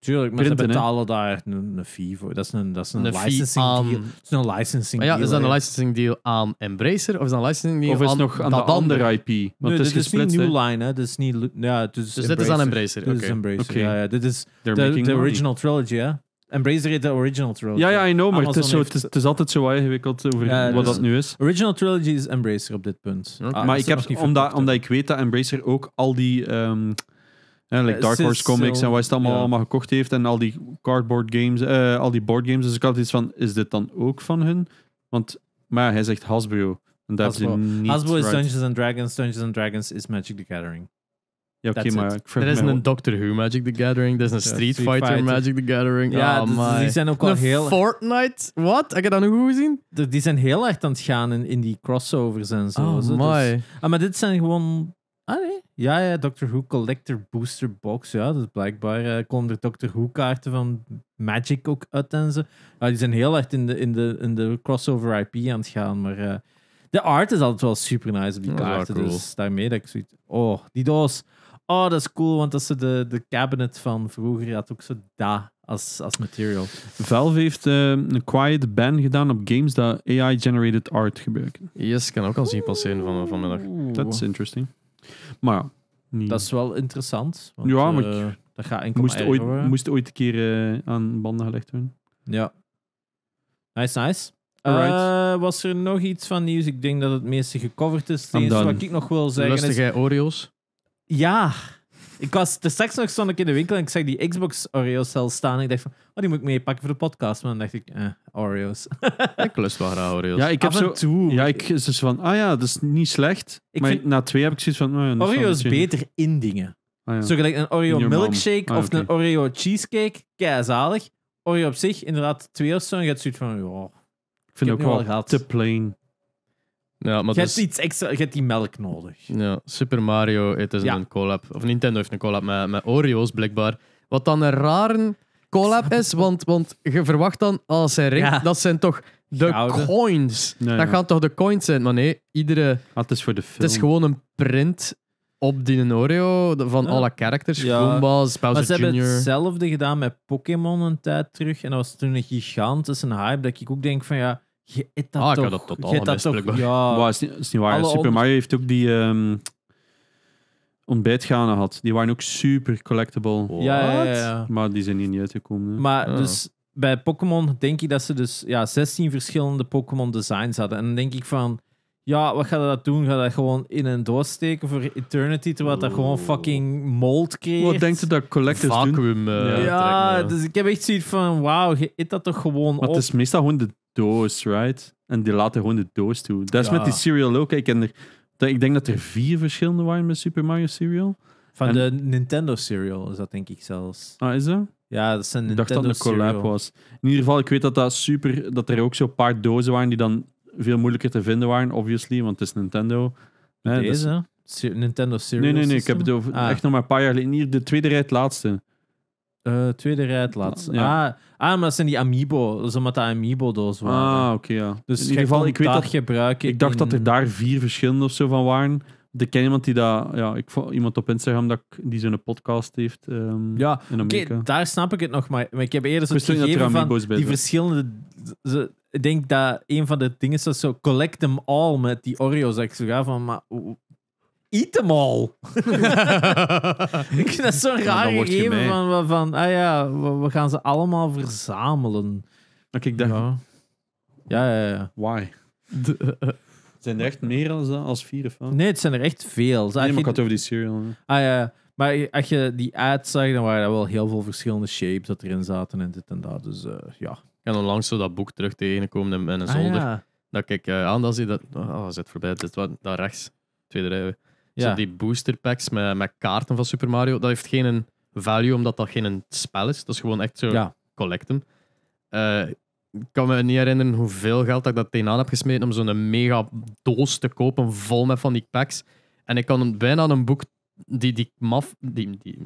Tuurlijk, maar ze betalen daar een, een, fee voor. Dat is een, dat is een, licensing aan... deal. Dat is een licensing maar ja, deal, Is een licensing deal aan Embracer of is dat een licensing deal of is aan nog aan de andere IP? Want nee, het is dit is niet New Line, hè? Dit is niet, ja, is dus Embracer. dit is aan Embracer. Dit okay. is Embracer. Ja, ja, dit is de, original trilogy, hè? Embracer heet de Original Trilogy. Ja, ja, I know, maar het is, zo, het is, altijd zo ingewikkeld over wat dus dat nu is. Original Trilogy is Embracer op dit punt. Ah, maar ik heb, omdat, omdat ik weet dat Embracer ook al die... Ehm, like eh, Dark Horse Comics en wat het allemaal, allemaal gekocht heeft. En al die cardboard games, eh, al die board games. Dus ik had iets van, is dit dan ook van hun? Want, maar hij zegt Hasbro. En dat Hasbro. Hasbro is Dungeons and Dragons. Dungeons and Dragons is Magic the Gathering. Ja, oké, maar Er is een Doctor Who Magic the Gathering, er is een Street, Fighter, Magic the Gathering. Ja, oh, my. Dus die zijn ook al heel... Fortnite? Wat? Heb je dat nog goed gezien? die zijn heel erg aan het gaan in, in die crossovers en zo. Oh, my. Dus- ah, maar dit zijn gewoon... Ah, nee. Ja, ja, Doctor Who Collector Booster Box. Ja, dus blijkbaar uh, eh, komen er Doctor Who kaarten van Magic ook uit en zo. Ah, die zijn heel erg in de, in, de, in de crossover IP aan het gaan, maar... Eh, de art is altijd wel super nice op die kaarten, dus daarmee dat ik zoiets... Oh, die doos... Oh, dat is cool, want dat ze de, de cabinet van vroeger. had ook zo da als, als material. Valve heeft eh, een quiet ban gedaan op games dat AI-generated art gebruiken. Yes, kan ook al zien passeren van, vanmiddag. That's interesting. Maar Dat is wel interessant. Want, ja, maar eh, dat gaat moest, ooit, moest ooit een keer eh, aan banden gelegd worden. Ja. Nice, nice. Uh, was er nog iets van nieuws? Ik denk dat het meeste gecoverd is. wat ik nog wil zeggen Lustige is... Oreo's. Ja. Ik was de straks nog stond ik in de winkel en ik zag die Xbox Oreos al staan. En ik dacht van, oh, die moet ik meepakken voor de podcast. Maar dan dacht ik, eh, Oreos. [laughs] ik lust Oreos. Ja, ik heb zo... toe. Ja, ik is dus van, ah ja, dat is niet slecht. maar na twee heb ik zoiets van, oh ja, Oreos beter in dingen. Ah ja. Zo gelijk een Oreo milkshake ah, of een Oreo cheesecake. Keizalig. Oreo op zich, inderdaad, twee of zo. En je hebt zoiets van, ja, Ik vind ik het ook wel te plain. Ja, maar je, hebt iets extra, je hebt die melk nodig. Ja, Super Mario, het is dus een collab. Of Nintendo heeft een collab met, met Oreo's, blijkbaar. Wat dan een rare collab [laughs] is, want, want je verwacht dan als hij ringt, dat zijn toch de coins. Nee, dat gaan toch de coins zijn? Maar nee, iedere... Ah, het is voor de film. Het is gewoon een print op die Oreo van alle characters. Ja. Bowser Jr. ze hebben hetzelfde gedaan met Pokémon een tijd terug. En dat was toen een gigantische hype. Dat ik ook denk van ja, je eet dat ah, toch, ik had dat totaal Ja. Maar is, niet waar. Super Mario heeft ook die um, ontbijtganen gehad. Die waren ook super collectible. Ja, ja, ja, Maar die zijn hier niet uitgekomen. Maar ah. dus bij Pokémon denk ik dat ze dus ja, 16 verschillende Pokémon designs hadden. En dan denk ik van, ja, wat gaat dat doen? Ga dat gewoon in een doos steken voor Eternity, terwijl dat gewoon fucking mold creëert? Wat denkt u dat collectors Vacuum, doen? Eh, ja, ja, dus ik heb echt zoiets van, wauw, je eet dat toch gewoon maar op. het is meestal gewoon de doos, right? En die laten gewoon de doos toe. Dat is met die cereal ook. Ik, ik denk dat er vier verschillende waren met Super Mario cereal. Van de Nintendo cereal is dat denk ik zelfs. Ah, is dat? Ja, dat zijn Nintendo Ik dacht dat een collab was. In ieder geval, ik weet dat dat super... Dat er ook zo'n paar dozen waren die dan veel moeilijker te vinden waren, obviously, want het is Nintendo. Deze? is... Dus- Nintendo Serie. Nee, nee, nee. Ik heb het over ah. echt nog maar een paar jaar geleden. Hier, de tweede rij, het laatste. Eh, tweede rij, het laatste. Ja. Ah, Ah, maar dat zijn die Amiibo. Dat is omdat dat Amiibo-doos waren. Ah, oké, Dus in ieder geval, ik weet dat gebruiken. Ik dacht dat er daar vier verschillende of zo van waren. Ik ken iemand die dat, ja, ik vond iemand op Instagram dat, die zo'n podcast heeft. Um, ja, in daar snap ik het nog, maar, maar ik heb eerder zo'n gegeven van die verschillende. Ze, ik denk dat een van de dingen is dat zo collect them all met die Oreo's. Dat ik zo van, maar eat them all. [laughs] ik vind zo'n raar gegeven van, van, ah ja, we, gaan ze allemaal verzamelen. ik dacht... Ja, ja, ja. Why? Eh, eh. zijn er echt meer dan als vier of Nee, het zijn er echt veel. Nee, maar ik had het over die cereal. Ah ja, maar als je die uitzag, dan waren er wel heel veel verschillende shapes dat erin zaten en dit en dat. Dus uh, ja. Ik dan langs zo dat boek terug tegenkomen in een ah, zolder. Dat ik uh, aan dat zie, dat... Oh, zit voorbij. Dit, wat, daar rechts. Tweede rij. Zo die booster packs met, met kaarten van Super Mario. Dat heeft geen value, omdat dat geen spel is. Dat is gewoon echt zo collecten. Eh, ik kan me niet herinneren hoeveel geld ik dat tegenaan heb gesmeten om zo'n mega doos te kopen vol met van die packs. En ik kan bijna een boek, die, die maf, die, die,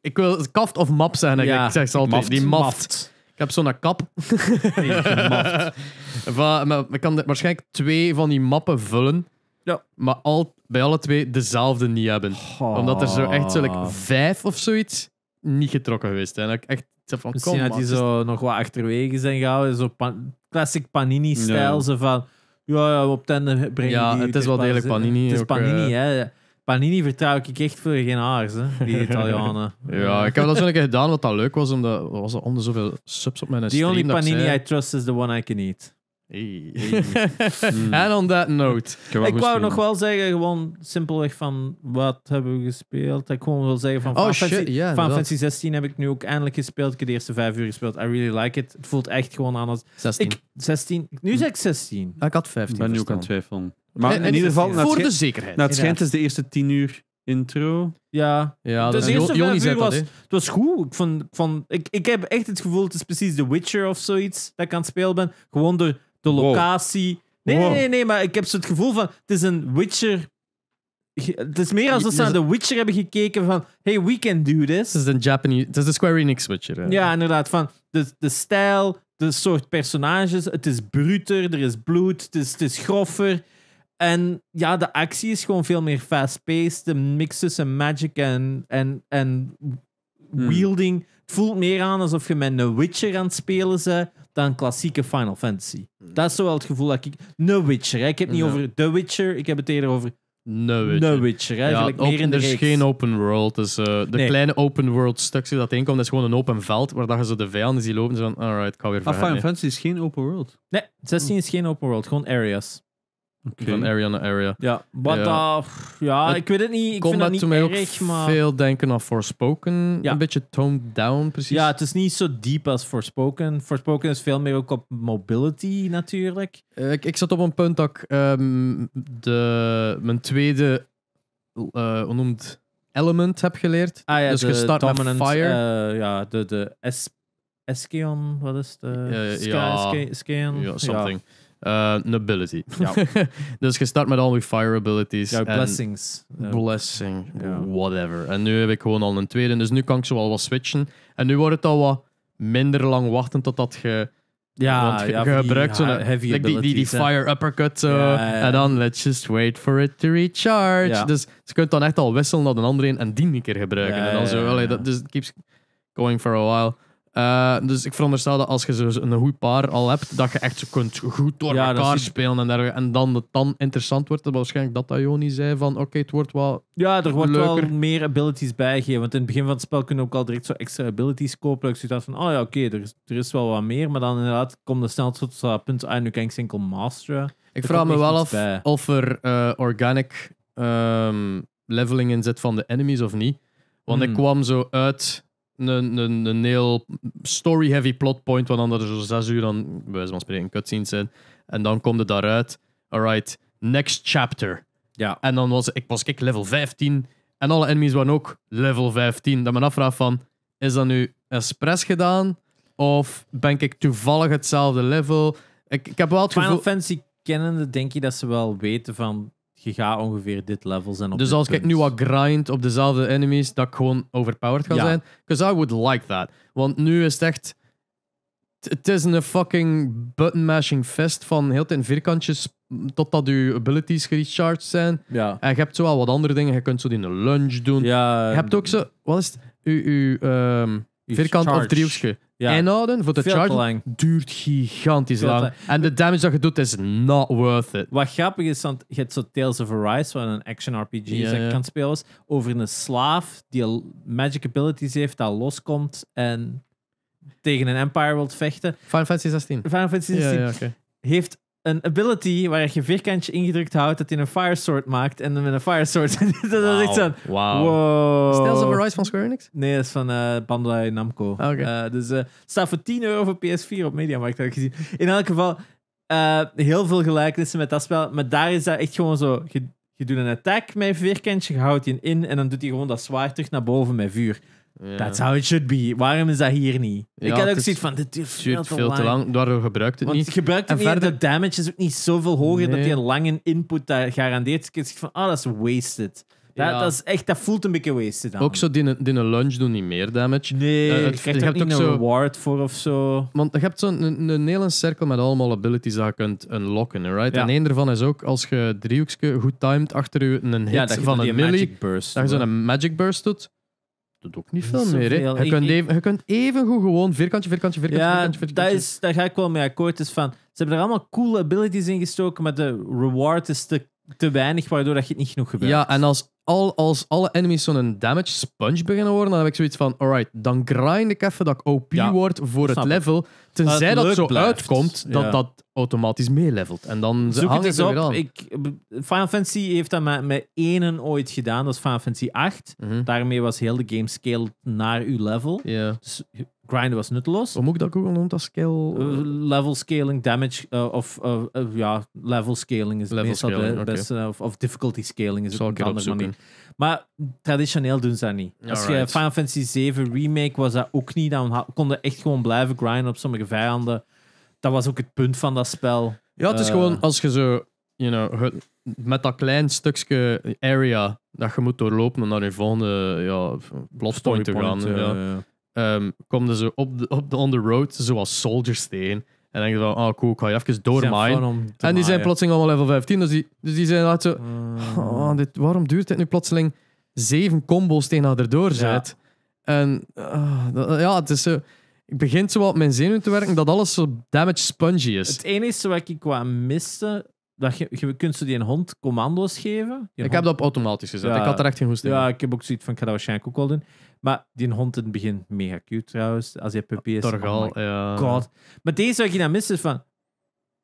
ik wil kaft of map zeggen, ik zeg ze altijd, die maft. Ik heb zo'n kap. [laughs] maft. [laughs] maar, ik kan waarschijnlijk twee van die mappen vullen. Ja. Maar al, bij alle twee dezelfde niet hebben. Omdat er zo echt zo vijf of zoiets niet getrokken geweest zijn. Ik echt van, Misschien kom, dat die zo nog wat achterwege zijn gehouden. Zo classic Panini-stijl. ze van, ja, ja op tanden brengen Ja, het is wel degelijk Panini. Het is Panini, eh, hè. Panini vertrouw ik echt voor geen aars, hè, die [laughs] Italianen. ja, ik heb dat zo een keer gedaan, wat dat leuk was, omdat was er onder zoveel subs op mijn The stream. The only Panini I trust is the one I can eat. Hey. [laughs] Hmm. En on that note. Ik, wou nog wel zeggen, gewoon simpelweg van wat hebben we gespeeld. Ik gewoon wel zeggen van oh, Fantasy, 16 heb ik nu ook eindelijk gespeeld. Ik heb de eerste vijf uur gespeeld. I really like it. Het voelt echt gewoon aan als... 16. 16. Nu zeg ik 16. Ik had 15. Ik ben nu ook aan nou, het twijfelen. Maar in ieder geval... Voor de zekerheid. Nou, het schijnt is dus de eerste 10 uur intro. Ja, ja dus de eerste vijf uur was, het was goed. Ik, vond, van, ik, ik heb echt het gevoel, het is precies The Witcher of zoiets dat ik aan het spelen ben. Gewoon door de locatie. Nee, nee, nee, maar ik heb zo het gevoel van... Het is een Witcher... Het is meer alsof ze naar The Witcher hebben gekeken van... Hey, we can do this. Het is een Japanese... is een Square Enix Witcher. Ja, inderdaad. Van de, de stijl, de soort personages. Het is bruter, er is bloed, het is, het is groffer. En ja, de actie is gewoon veel meer fast-paced. De mix tussen magic en, en, en hmm. wielding. Het voelt meer aan alsof je met een Witcher aan het spelen bent dan klassieke Final Fantasy. Hmm. Dat is zo wel het gevoel dat ik... The Witcher, hè? ik heb het niet over The Witcher, ik heb het eerder over The Witcher. No Witcher hè? meer in de er is geen open world. Dus eh, de kleine open world stukje dat inkomt, dat is gewoon een open veld waar dat je zo de vijanden ziet lopen en van, alright, ik ga weer verder. Final Fantasy is geen open world. Nee, 16 is geen open world, gewoon areas. Van area naar area. Ja, wat ja. ja ik weet het niet. Ik vind dat niet erg, maar... veel denken aan Forspoken. Een beetje toned down, precies. Ja, het is niet zo diep als Forspoken. Forspoken is veel meer ook op mobility, natuurlijk. Eh, ik, ik zat op een punt dat ik ehm, de, mijn tweede, uh, element heb geleerd. Ah ja, dus gestart met fire. Eh, ja, de, de S wat is de? Sky, Eskeon? something. Ja. Eh, ability. Ja. [laughs] dus je start met al je fire abilities. Ja, blessings. Blessing, whatever. En nu heb ik gewoon al een tweede, dus nu kan ik zo al wat switchen. En nu wordt het al wat minder lang wachten totdat je... je, ja, je gebruikt zo'n heavy like die, die, die fire uppercut zo. en dan let's just wait for it to recharge. Dus je kunt dan echt al wisselen naar een andere en die een keer gebruiken. en dan zo, dat, dus keeps going for a while. Eh, dus ik veronderstel dat als je zo een goed paar al hebt, dat je echt kunt goed door elkaar spelen en, en dan het dan interessant wordt. Dat waarschijnlijk dat Joni zei van oké, het wordt wel Ja, er wordt wel meer abilities bijgegeven. Want in het begin van het spel kunnen we ook al direct zo extra abilities kopen. Dat je zoiets van, oh ja, oké, er, is, er is wel wat meer. Maar dan inderdaad komt er snel tot punt, aan nu kan ik single masteren. Ik vraag me wel af of er eh, organic ehm, leveling in zit van de enemies of niet. Want ik hmm. kwam zo uit een, een, een heel story-heavy plotpoint, want anders er zes uur dan, bij wijze van spreken, cutscenes zijn. En dan komt het daaruit. Alright, next chapter. Ja. En dan was ik, was ik level 15 en alle enemies waren ook level 15. Dat men afvraagt van, is dat nu expres gedaan? Of ben ik toevallig hetzelfde level? Ik, ik heb wel het Final gevoel... Fantasy kennende denk je dat ze wel weten van je gaat ongeveer dit level zijn op Dus als ik nu wat grind op dezelfde enemies, dat ik gewoon overpowered ga zijn. Because I would like that. Want nu is het echt... Het is een fucking button-mashing fest van heel tijd vierkantjes totdat je abilities gerecharged zijn. Ja. En je hebt zoal wat andere dingen. Je kunt zo die een lunge doen. Ja, je hebt ook zo... Wat is het? Je, ehm, vierkant of driehoekje ja. inhouden voor de charge duurt gigantisch lang. En de damage dat je doet is not worth it. Wat grappig is, want je hebt zo Tales of Arise, wat een action RPG en kan spelen, over een slaaf die magic abilities heeft, dat loskomt en tegen een empire wilt vechten. Final Fantasy 16. Final Fantasy Ja, 16 heeft een ability waar je vierkantje ingedrukt houdt, dat hij een fire sword maakt en dan met een fire sword. [laughs] dat wow. is Wow. wow. of Rise van Square Enix? Nee, dat is van uh, Bandai Namco. Ah, okay. Eh, dus eh, staat voor 10 euro voor PS4 op Mediamarkt, heb ik gezien. In elk geval, heel veel gelijkenissen met dat spel, maar daar is dat echt gewoon zo. Je, je doet een attack met een vierkantje, je houdt je in en dan doet hij gewoon dat zwaard terug naar boven met vuur. That's how it should be. Waarom is dat hier niet? ik had ook zoiets van, dit duurt veel, te, lang. te Daardoor gebruikt het niet. gebruikt het en verder... de damage is ook niet zoveel hoger dat die lange input daar garandeert. Ik van, ah, dat is wasted. Ja. Dat, is echt, dat voelt een beetje wasted Dan. Ook zo, die, een lunch doen niet meer damage. Nee, uh, het, je ook niet een zo... reward voor of zo. Want je hebt zo'n een, een hele cirkel met allemaal abilities dat je kunt unlocken, right? En één daarvan is ook, als je driehoekje goed timed achter je een hit van een, melee. dat je zo'n magic burst doet, doet ook niet veel meer. Je, kunt even, je kunt even goed gewoon vierkantje, vierkantje, vierkantje. Ja, vierkantje, vierkantje. Dat is, daar ga ik wel mee akkoord. Is van, ze hebben er allemaal coole abilities in gestoken, maar de reward is te, te weinig, waardoor dat je het niet genoeg gebruikt. Ja, en als als alle enemies zo'n damage sponge beginnen worden, dan heb ik zoiets van, alright, dan grind ik even dat ik OP ja, word voor het level. Tenzij dat, het dat zo uitkomt, dat dat automatisch meelevelt. En dan Zoek ze eens op. Aan. Ik, Final Fantasy heeft dat met, met enen ooit gedaan, dat is Final Fantasy 8. Mhm. Daarmee was heel de game scaled naar uw level. Ja. Dus grinden was nutteloos. Hoe moet ik dat ook noemen als scale? Eh, eh, level scaling, damage eh, of ja, level scaling is level meestal scaling, of, difficulty scaling is ook het een andere manier. Maar traditioneel doen ze dat niet. Als je Final Fantasy 7 Remake was dat ook niet. Dan konden echt gewoon blijven grinden op sommige vijanden. Dat was ook het punt van dat spel. Ja, het is gewoon als je zo, you know, met dat klein stukje area dat je moet doorlopen om naar je volgende ja, plotpoint te gaan. ja um, ehm, komden ze op de, op de on the road zoals soldier tegen. En denk je van, oh cool, ik ga je even doormaaien. En die zijn plotseling allemaal level 15. Dus die, dus die zijn laten zo, hmm. oh, dit, waarom duurt dit nu plotseling zeven combos tegen haar erdoor zet? En ah, ja, het is zo... Ik begin zo wat mijn zenuwen te werken dat alles zo damage spongy is. Het enige wat ik qua miste dat je, kunt ze die een hond commando's geven. ik heb dat op automatisch gezet. ik had er echt geen goesting Ja, ik heb ook zoiets van, ik ga dat waarschijnlijk ook al doen. Maar die hond in het begin, mega cute trouwens. Als je puppy is. Torgal, oh ja. God. Maar deze zou je dan missen van...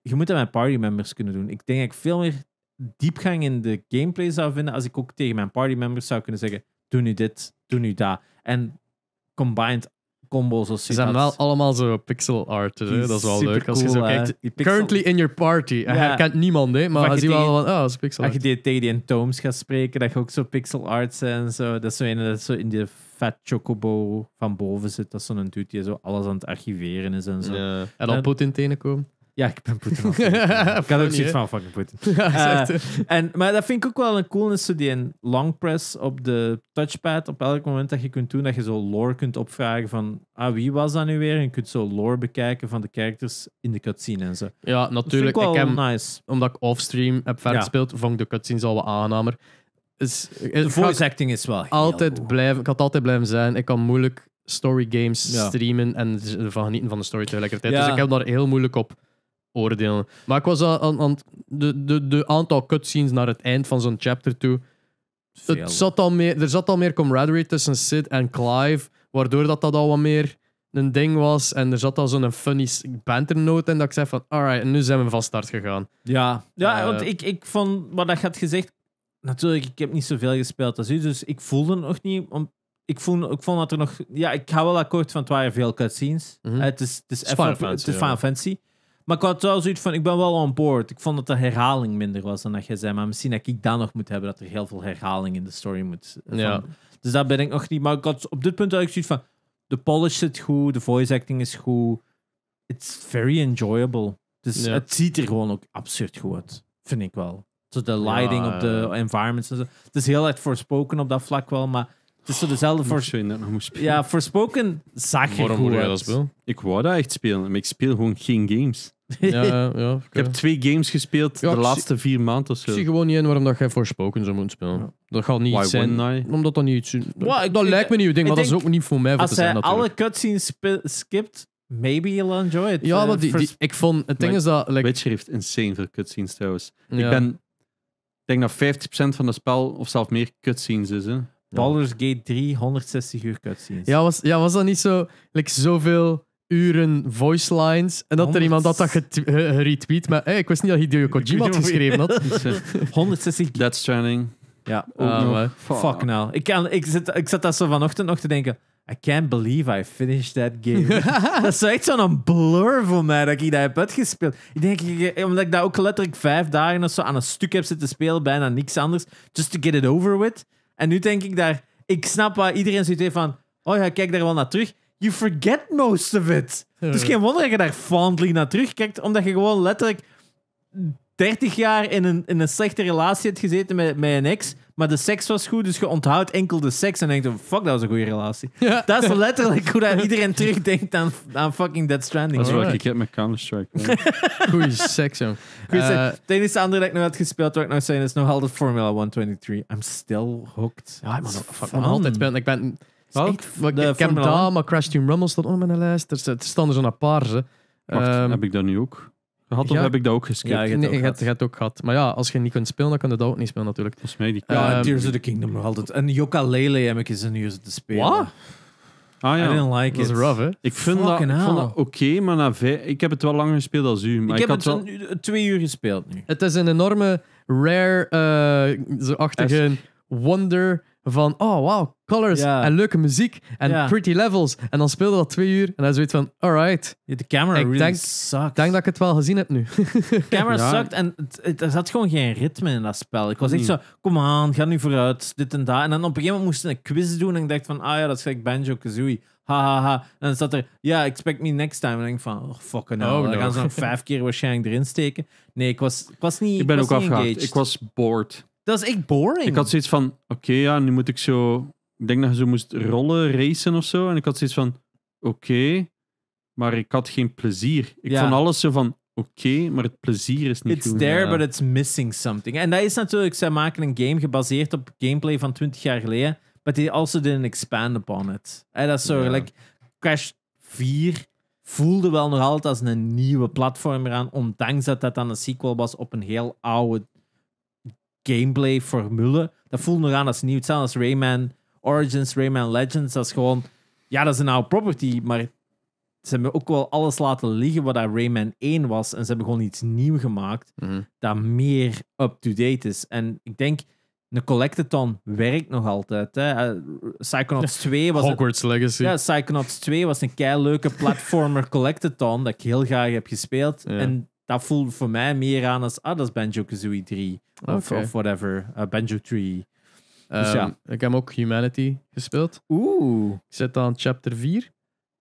Je moet dat met partymembers kunnen doen. Ik denk dat ik veel meer diepgang in de gameplay zou vinden als ik ook tegen mijn partymembers zou kunnen zeggen, doe nu dit, doe nu dat. En combined combos of Ze zijn wel allemaal zo pixel art, hè? dat is wel leuk. als je zo kijkt, currently in your party. Ja. Hij kent niemand, hè? maar hij ziet wel van, oh, dat pixel art. Als je die, tegen die tomes gaat spreken, dat je ook zo pixel arts en zo. Dat is zo dat zo in die fat chocobo van boven zit. Dat is zo'n dude die zo alles aan het archiveren is en zo. Ja. En dan Poetin komen ja, ik ben Poetin. [laughs] ik had ook zoiets van fucking Poetin. [laughs] Eh, en, maar dat vind ik ook wel een coolness, die een long press op de touchpad, op elk moment dat je kunt doen, dat je zo lore kunt opvragen van ah, wie was dat nu weer? En je kunt zo lore bekijken van de characters in de cutscene en zo. Ja, natuurlijk. Ik, ik heb, nice. Omdat ik offstream heb verder gespeeld, vond ik de cutscenes al wat aangenamer. Is, de voice acting is wel altijd blijven, Ik had altijd blijven zijn. Ik kan moeilijk story games streamen en ervan genieten van de story tegelijkertijd. Dus ik heb daar heel moeilijk op oordelen. Maar ik was aan, aan de, de, de aantal cutscenes naar het eind van zo'n chapter toe. Het zat al meer, er zat al meer camaraderie tussen Sid en Clive, waardoor dat, dat al wat meer een ding was. En er zat al zo'n funny banternoot in dat ik zei van, alright, en nu zijn we van start gegaan. Ja, ja eh, want ik, ik vond wat dat had gezegd, natuurlijk, ik heb niet zoveel gespeeld als u, dus ik voelde nog niet... ik, voel, ik vond dat er nog... Ja, ik ga wel akkoord van het waren veel cutscenes. Mhm. Eh, het is, het is, is Fancy, maar ik had wel zoiets van, ik ben wel on board. Ik vond dat de herhaling minder was dan dat jij zei. Maar misschien dat ik daar nog moet hebben, dat er heel veel herhaling in de story moet. Van. Ja. Dus daar ben ik nog niet. Maar ik had op dit punt ik zoiets van, de polish zit goed, de voice acting is goed. It's very enjoyable. Dus het ziet er gewoon ook absurd goed vind ik wel. Zo de lighting op de environments en zo. Het is heel erg voorspoken op dat vlak wel, maar... Het is zo dezelfde voor... Ja, voorspoken zag je Waarom goed je dat spelen? Ik wou dat echt spelen, maar ik speel gewoon geen games. [laughs] Ja, ja, ik heb twee games gespeeld de laatste vier maanden of zo. Ik zie gewoon niet in waarom dat jij voorspoken zou moeten spelen. Dat gaat niet zijn. Omdat dat niet iets... Dat, dat lijkt me niet ding, maar dat is ook niet voor mij te zijn. Als hij alle cutscenes skipt, Maybe you'll enjoy it. Ja, eh, maar die, ik vond... Het ding is dat... Like... Witcher heeft insane veel cutscenes trouwens. Ik ben... denk dat 50% van het spel, of zelfs meer, cutscenes is. Hè? Baldur's Gate 3, 160 uur cutscenes. Ja was, ja, was dat niet zo... Like, zoveel uren voice lines. En dat er iemand had dat geretweet. Maar hey, ik wist niet dat Hideo Kojima had geschreven had. 160 Dead Stranding. Ja, ah, ook Fuck, nou. Ik, kan, ik, zit, ik zat dat zo vanochtend nog te denken. I can't believe I finished that game. [laughs] dat is echt zo'n blur voor mij dat ik dat heb uitgespeeld. Ik denk, omdat ik dat ook letterlijk vijf dagen of zo aan een stuk heb zitten spelen, bijna niks anders. Just to get it over with. En nu denk ik daar, ik snap waar iedereen zoiets heeft van, oh ja, kijk daar wel naar terug you forget most of it. Het is dus geen wonder dat je daar fondly naar terugkijkt, omdat je gewoon letterlijk 30 jaar in een, in een slechte relatie hebt gezeten met, met een ex, maar de seks was goed, dus je onthoudt enkel de seks en denkt, van oh, fuck, dat was een goede relatie. Dat is letterlijk hoe dat iedereen terugdenkt aan, fucking Dead Stranding. Dat is ik heb met Counter-Strike. [laughs] Goeie seks, joh. Eh, Het enige andere dat ik nog had gespeeld, wat ik nog zei, is nog altijd Formula 123. I'm still hooked. Ja, man, fuck, altijd ik ben ik de hem maar Crash Team Rumble staat op mijn lijst. Er, staan er zo'n paar. Ze. Ehm, heb ik dat nu ook of heb ik dat ook geskipt? Ja, je hebt nee, ook gehad. het ook gehad. Maar ja, als je niet kunt spelen, dan kan je dat ook niet spelen natuurlijk. Volgens mij die. Ehm, ja, Tears of the Kingdom nog altijd. En Yoka Lele heb ik eens een uur te spelen. Wat? ah I didn't like Dat is rough, hè? Ik, vind dat, vond dat oké, maar na vijf, ik heb het wel langer gespeeld als u. Maar ik, heb had het twee uur gespeeld nu. Het is een enorme rare-achtige eh, wonder van, oh wow, colors en leuke muziek en pretty levels. En dan speelde dat twee uur en dan zoiets van, alright, Ja, De camera Ik really sucks. ik denk dat ik het wel gezien heb nu. De camera Ja. en het- er zat gewoon geen ritme in dat spel. Ik was hmm. echt zo, Come, on, ga nu vooruit, dit en dat. En dan op een gegeven moment moesten we een quiz doen en ik dacht van, ah ja, dat is gelijk Banjo-Kazooie. Ha, ha, ha. En dan zat er, ja, expect me next time. En dan denk ik van, oh, fucking hell. Oh, dan gaan ze nog vijf keer waarschijnlijk erin steken. Nee, ik was, ik was niet Ik ben ook afgehaald. Ik was bored. Dat is echt boring. Ik had zoiets van, oké, ja, nu moet ik zo... Ik denk dat je zo moest rollen, racen of zo. En ik had zoiets van, oké, maar ik had geen plezier. Ik vond alles zo van, oké, maar het plezier is niet it's It's there, but it's missing something. En dat is natuurlijk, zij maken een game gebaseerd op gameplay van 20 jaar geleden, but they also didn't expand upon it. En eh, dat is zo, Crash 4 voelde wel nog altijd als een nieuwe platformer aan, ondanks dat dat dan een sequel was op een heel oude gameplay-formule. Dat voelt nog aan als nieuw. zelfs Rayman Origins, Rayman Legends. Dat is gewoon... Ja, dat is een oude property, maar ze hebben ook wel alles laten liggen wat dat Rayman 1 was. En ze hebben gewoon iets nieuws gemaakt mhm. dat meer up-to-date is. En ik denk, een collectathon werkt nog altijd. Hè. Eh, Psychonauts 2 [laughs] was... Hogwarts een, Legacy. Ja, Psychonauts 2 was een leuke platformer [laughs] collectathon dat ik heel graag heb gespeeld. En dat voelt voor mij meer aan als, ah, dat is Banjo-Kazooie 3. Of, whatever, uh, Banjo 3. Dus ja. Ehm, ik heb ook Humanity gespeeld. Oeh. Ik zit aan chapter 4.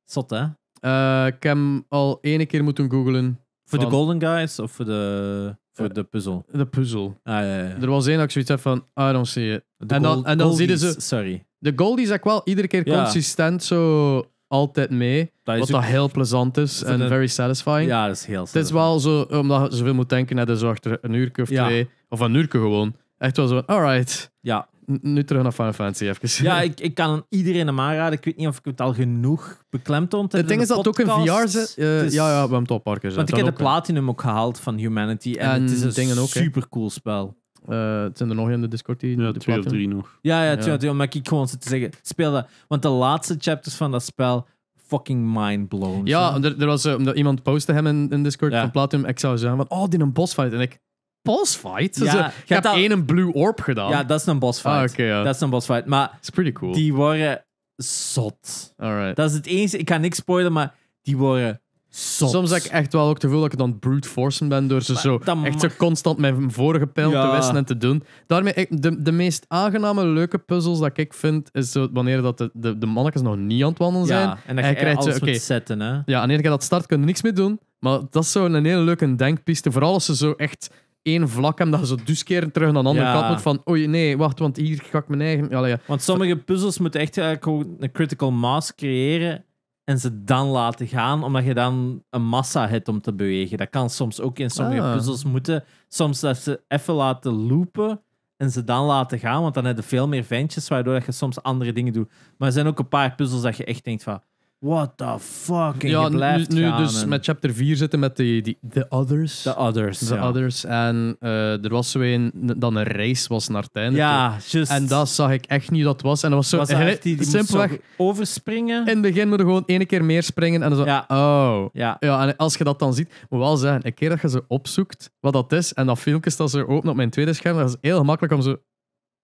Zot, hè? Eh, ik heb al ene keer moeten googlen. Voor de Golden Guys of voor de, voor eh, de puzzel? De puzzel. Ah, ja, ja, Er was één dat ik zoiets heb van, I don't see it. en dan, en dan ze... Sorry. De goldies is ik wel iedere keer consistent zo altijd mee. Dat wat dat heel plezant is en very satisfying. Ja, dat is heel satisfying. Het is wel zo, omdat je zoveel moet denken, dat is achter een uur of twee. Of een uur gewoon. Echt wel zo, alright. Ja. nu terug naar Final Fantasy even. Ja, [laughs] ik, ik kan aan iedereen hem aanraden. Ik weet niet of ik het al genoeg beklemtoond heb. Het ding is dat ook een VR zit. Eh, ja, ja, bij hem topparken. Want ik heb de Platinum ook gehaald van Humanity. En, het is een ook, super cool spel het eh, zijn er nog in de Discord die. Ja, twee of drie nog. Ja, ja, twee of drie. Maar ik gewoon te zeggen: speel dat. Want de laatste chapters van dat spel fucking mind blown. Ja, er, er, was, eh, omdat iemand postte hem in, in Discord van Platinum. Ik zou zeggen: van, Oh, die een boss fight En ik. boss fight [laughs] je hebt één een Blue Orb gedaan. Ja, dat is een boss ah, fight Dat is een boss fight Maar. It's pretty cool. Die worden zot. Alright. Dat is het enige. Ik kan niks spoilen, maar die worden Soms. heb ik echt wel ook het gevoel dat ik dan brute forcen ben door ze zo echt zo constant mijn vorige pijl te wissen en te doen. Daarmee, de, de meest aangename, leuke puzzels dat ik vind, is zo wanneer dat de, de, mannetjes nog niet aan het wandelen zijn. Ja, en dan krijg je, ze alles zo, zetten. Hè? Ja, en eerlijk dat start kun je niks mee doen, maar dat is zo een hele leuke denkpiste. Vooral als ze zo echt één vlak hebben, dat zo dus keer terug naar de andere kant moet van oei, nee, wacht, want hier ga ik mijn eigen... ja. Want sommige puzzels moeten echt eigenlijk eh, een critical mass creëren en ze dan laten gaan, omdat je dan een massa hebt om te bewegen. Dat kan soms ook in sommige ah. puzzels moeten. Soms dat ze even laten loopen en ze dan laten gaan, want dan heb je veel meer ventjes, waardoor dat je soms andere dingen doet. Maar er zijn ook een paar puzzels dat je echt denkt van what the fucking ja, nu, dus met chapter 4 zitten met die, die the others. The others, The others. En eh, er was zo een, dan een race was naar het einde. Ja, En dat zag ik echt niet dat was. En dat was zo was simpelweg overspringen. In het begin moet je gewoon één keer meer springen en dan zo, oh. Ja. ja. En als je dat dan ziet, moet wel zeggen, een keer dat je ze opzoekt, wat dat is, en dat filmpje staat ze open op mijn tweede scherm, dat is heel gemakkelijk om zo...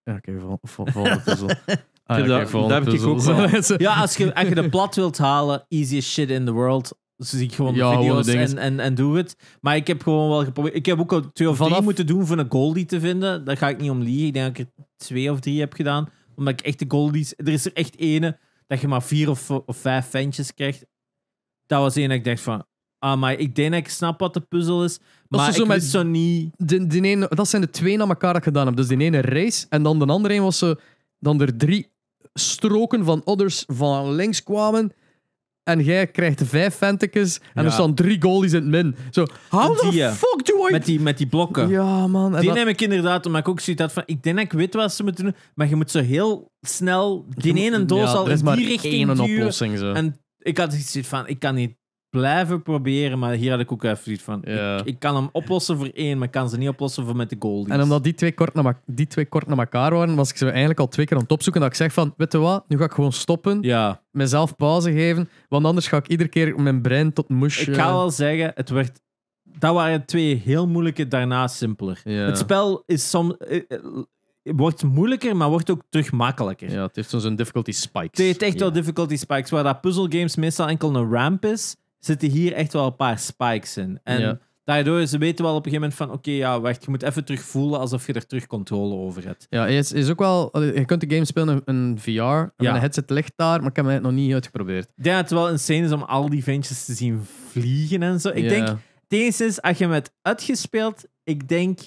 Ja, oké, okay, vol, vol, vol [laughs] Ah, [laughs] ja, als je, als je de plat wilt halen, easiest shit in the world. Dus zie ik gewoon de video's en, en, en doe het. Maar ik heb gewoon wel geprobeerd. Ik heb ook al twee of drie moeten doen voor een goldie te vinden. Daar ga ik niet om liegen. Ik denk dat ik er twee of drie heb gedaan. Omdat ik echt de goldies... Er is er echt ene dat je maar vier of, of vijf ventjes krijgt. Dat was één dat ik dacht van... Ah, maar ik denk dat ik snap wat de puzzel is. Maar dat zo met, zo niet... dat zijn de twee na elkaar dat ik gedaan heb. Dus die ene race en dan de andere een was ze Dan er drie stroken van others van links kwamen. En jij krijgt vijf ventjes en er staan drie goalies in het min. Zo, how die, the eh, Met die, met die blokken. Ja, man. Die dat... neem ik inderdaad, omdat ik ook zoiets had van... Ik denk dat ik weet wat ze moeten doen, maar je moet zo heel snel... Die ene doos al in die richting één oplossing, zo. En ik had zoiets van, ik kan niet blijven proberen, maar hier had ik ook even van. Ik, kan hem oplossen voor één, maar ik kan ze niet oplossen voor met de goldies. En omdat die twee kort naar, die twee kort naar elkaar waren, was ik ze eigenlijk al twee keer aan het opzoeken. Dat ik zeg van, weet je wat, nu ga ik gewoon stoppen. Ja. Mezelf pauze geven, want anders ga ik iedere keer mijn brein tot mush... Ik ga eh, wel zeggen, het werd... Dat waren twee heel moeilijke, daarna simpeler. Het spel is soms... Eh, eh, wordt moeilijker, maar wordt ook terug makkelijker. Ja, het heeft zo'n difficulty spikes. Het heeft echt wel difficulty spikes, waar dat puzzle games meestal enkel een ramp is zitten hier echt wel een paar spikes in. En ja. daardoor ze weten wel op een gegeven moment van oké, ja, wacht, je moet even terug voelen alsof je er terug controle over hebt. Ja, het is ook wel, je kunt de game spelen in VR, ja. de headset ligt daar, maar ik heb het nog niet uitgeprobeerd. Ik denk dat het wel insane is om al die ventjes te zien vliegen en zo. Ik denk, het is, als je het uitgespeeld, ik denk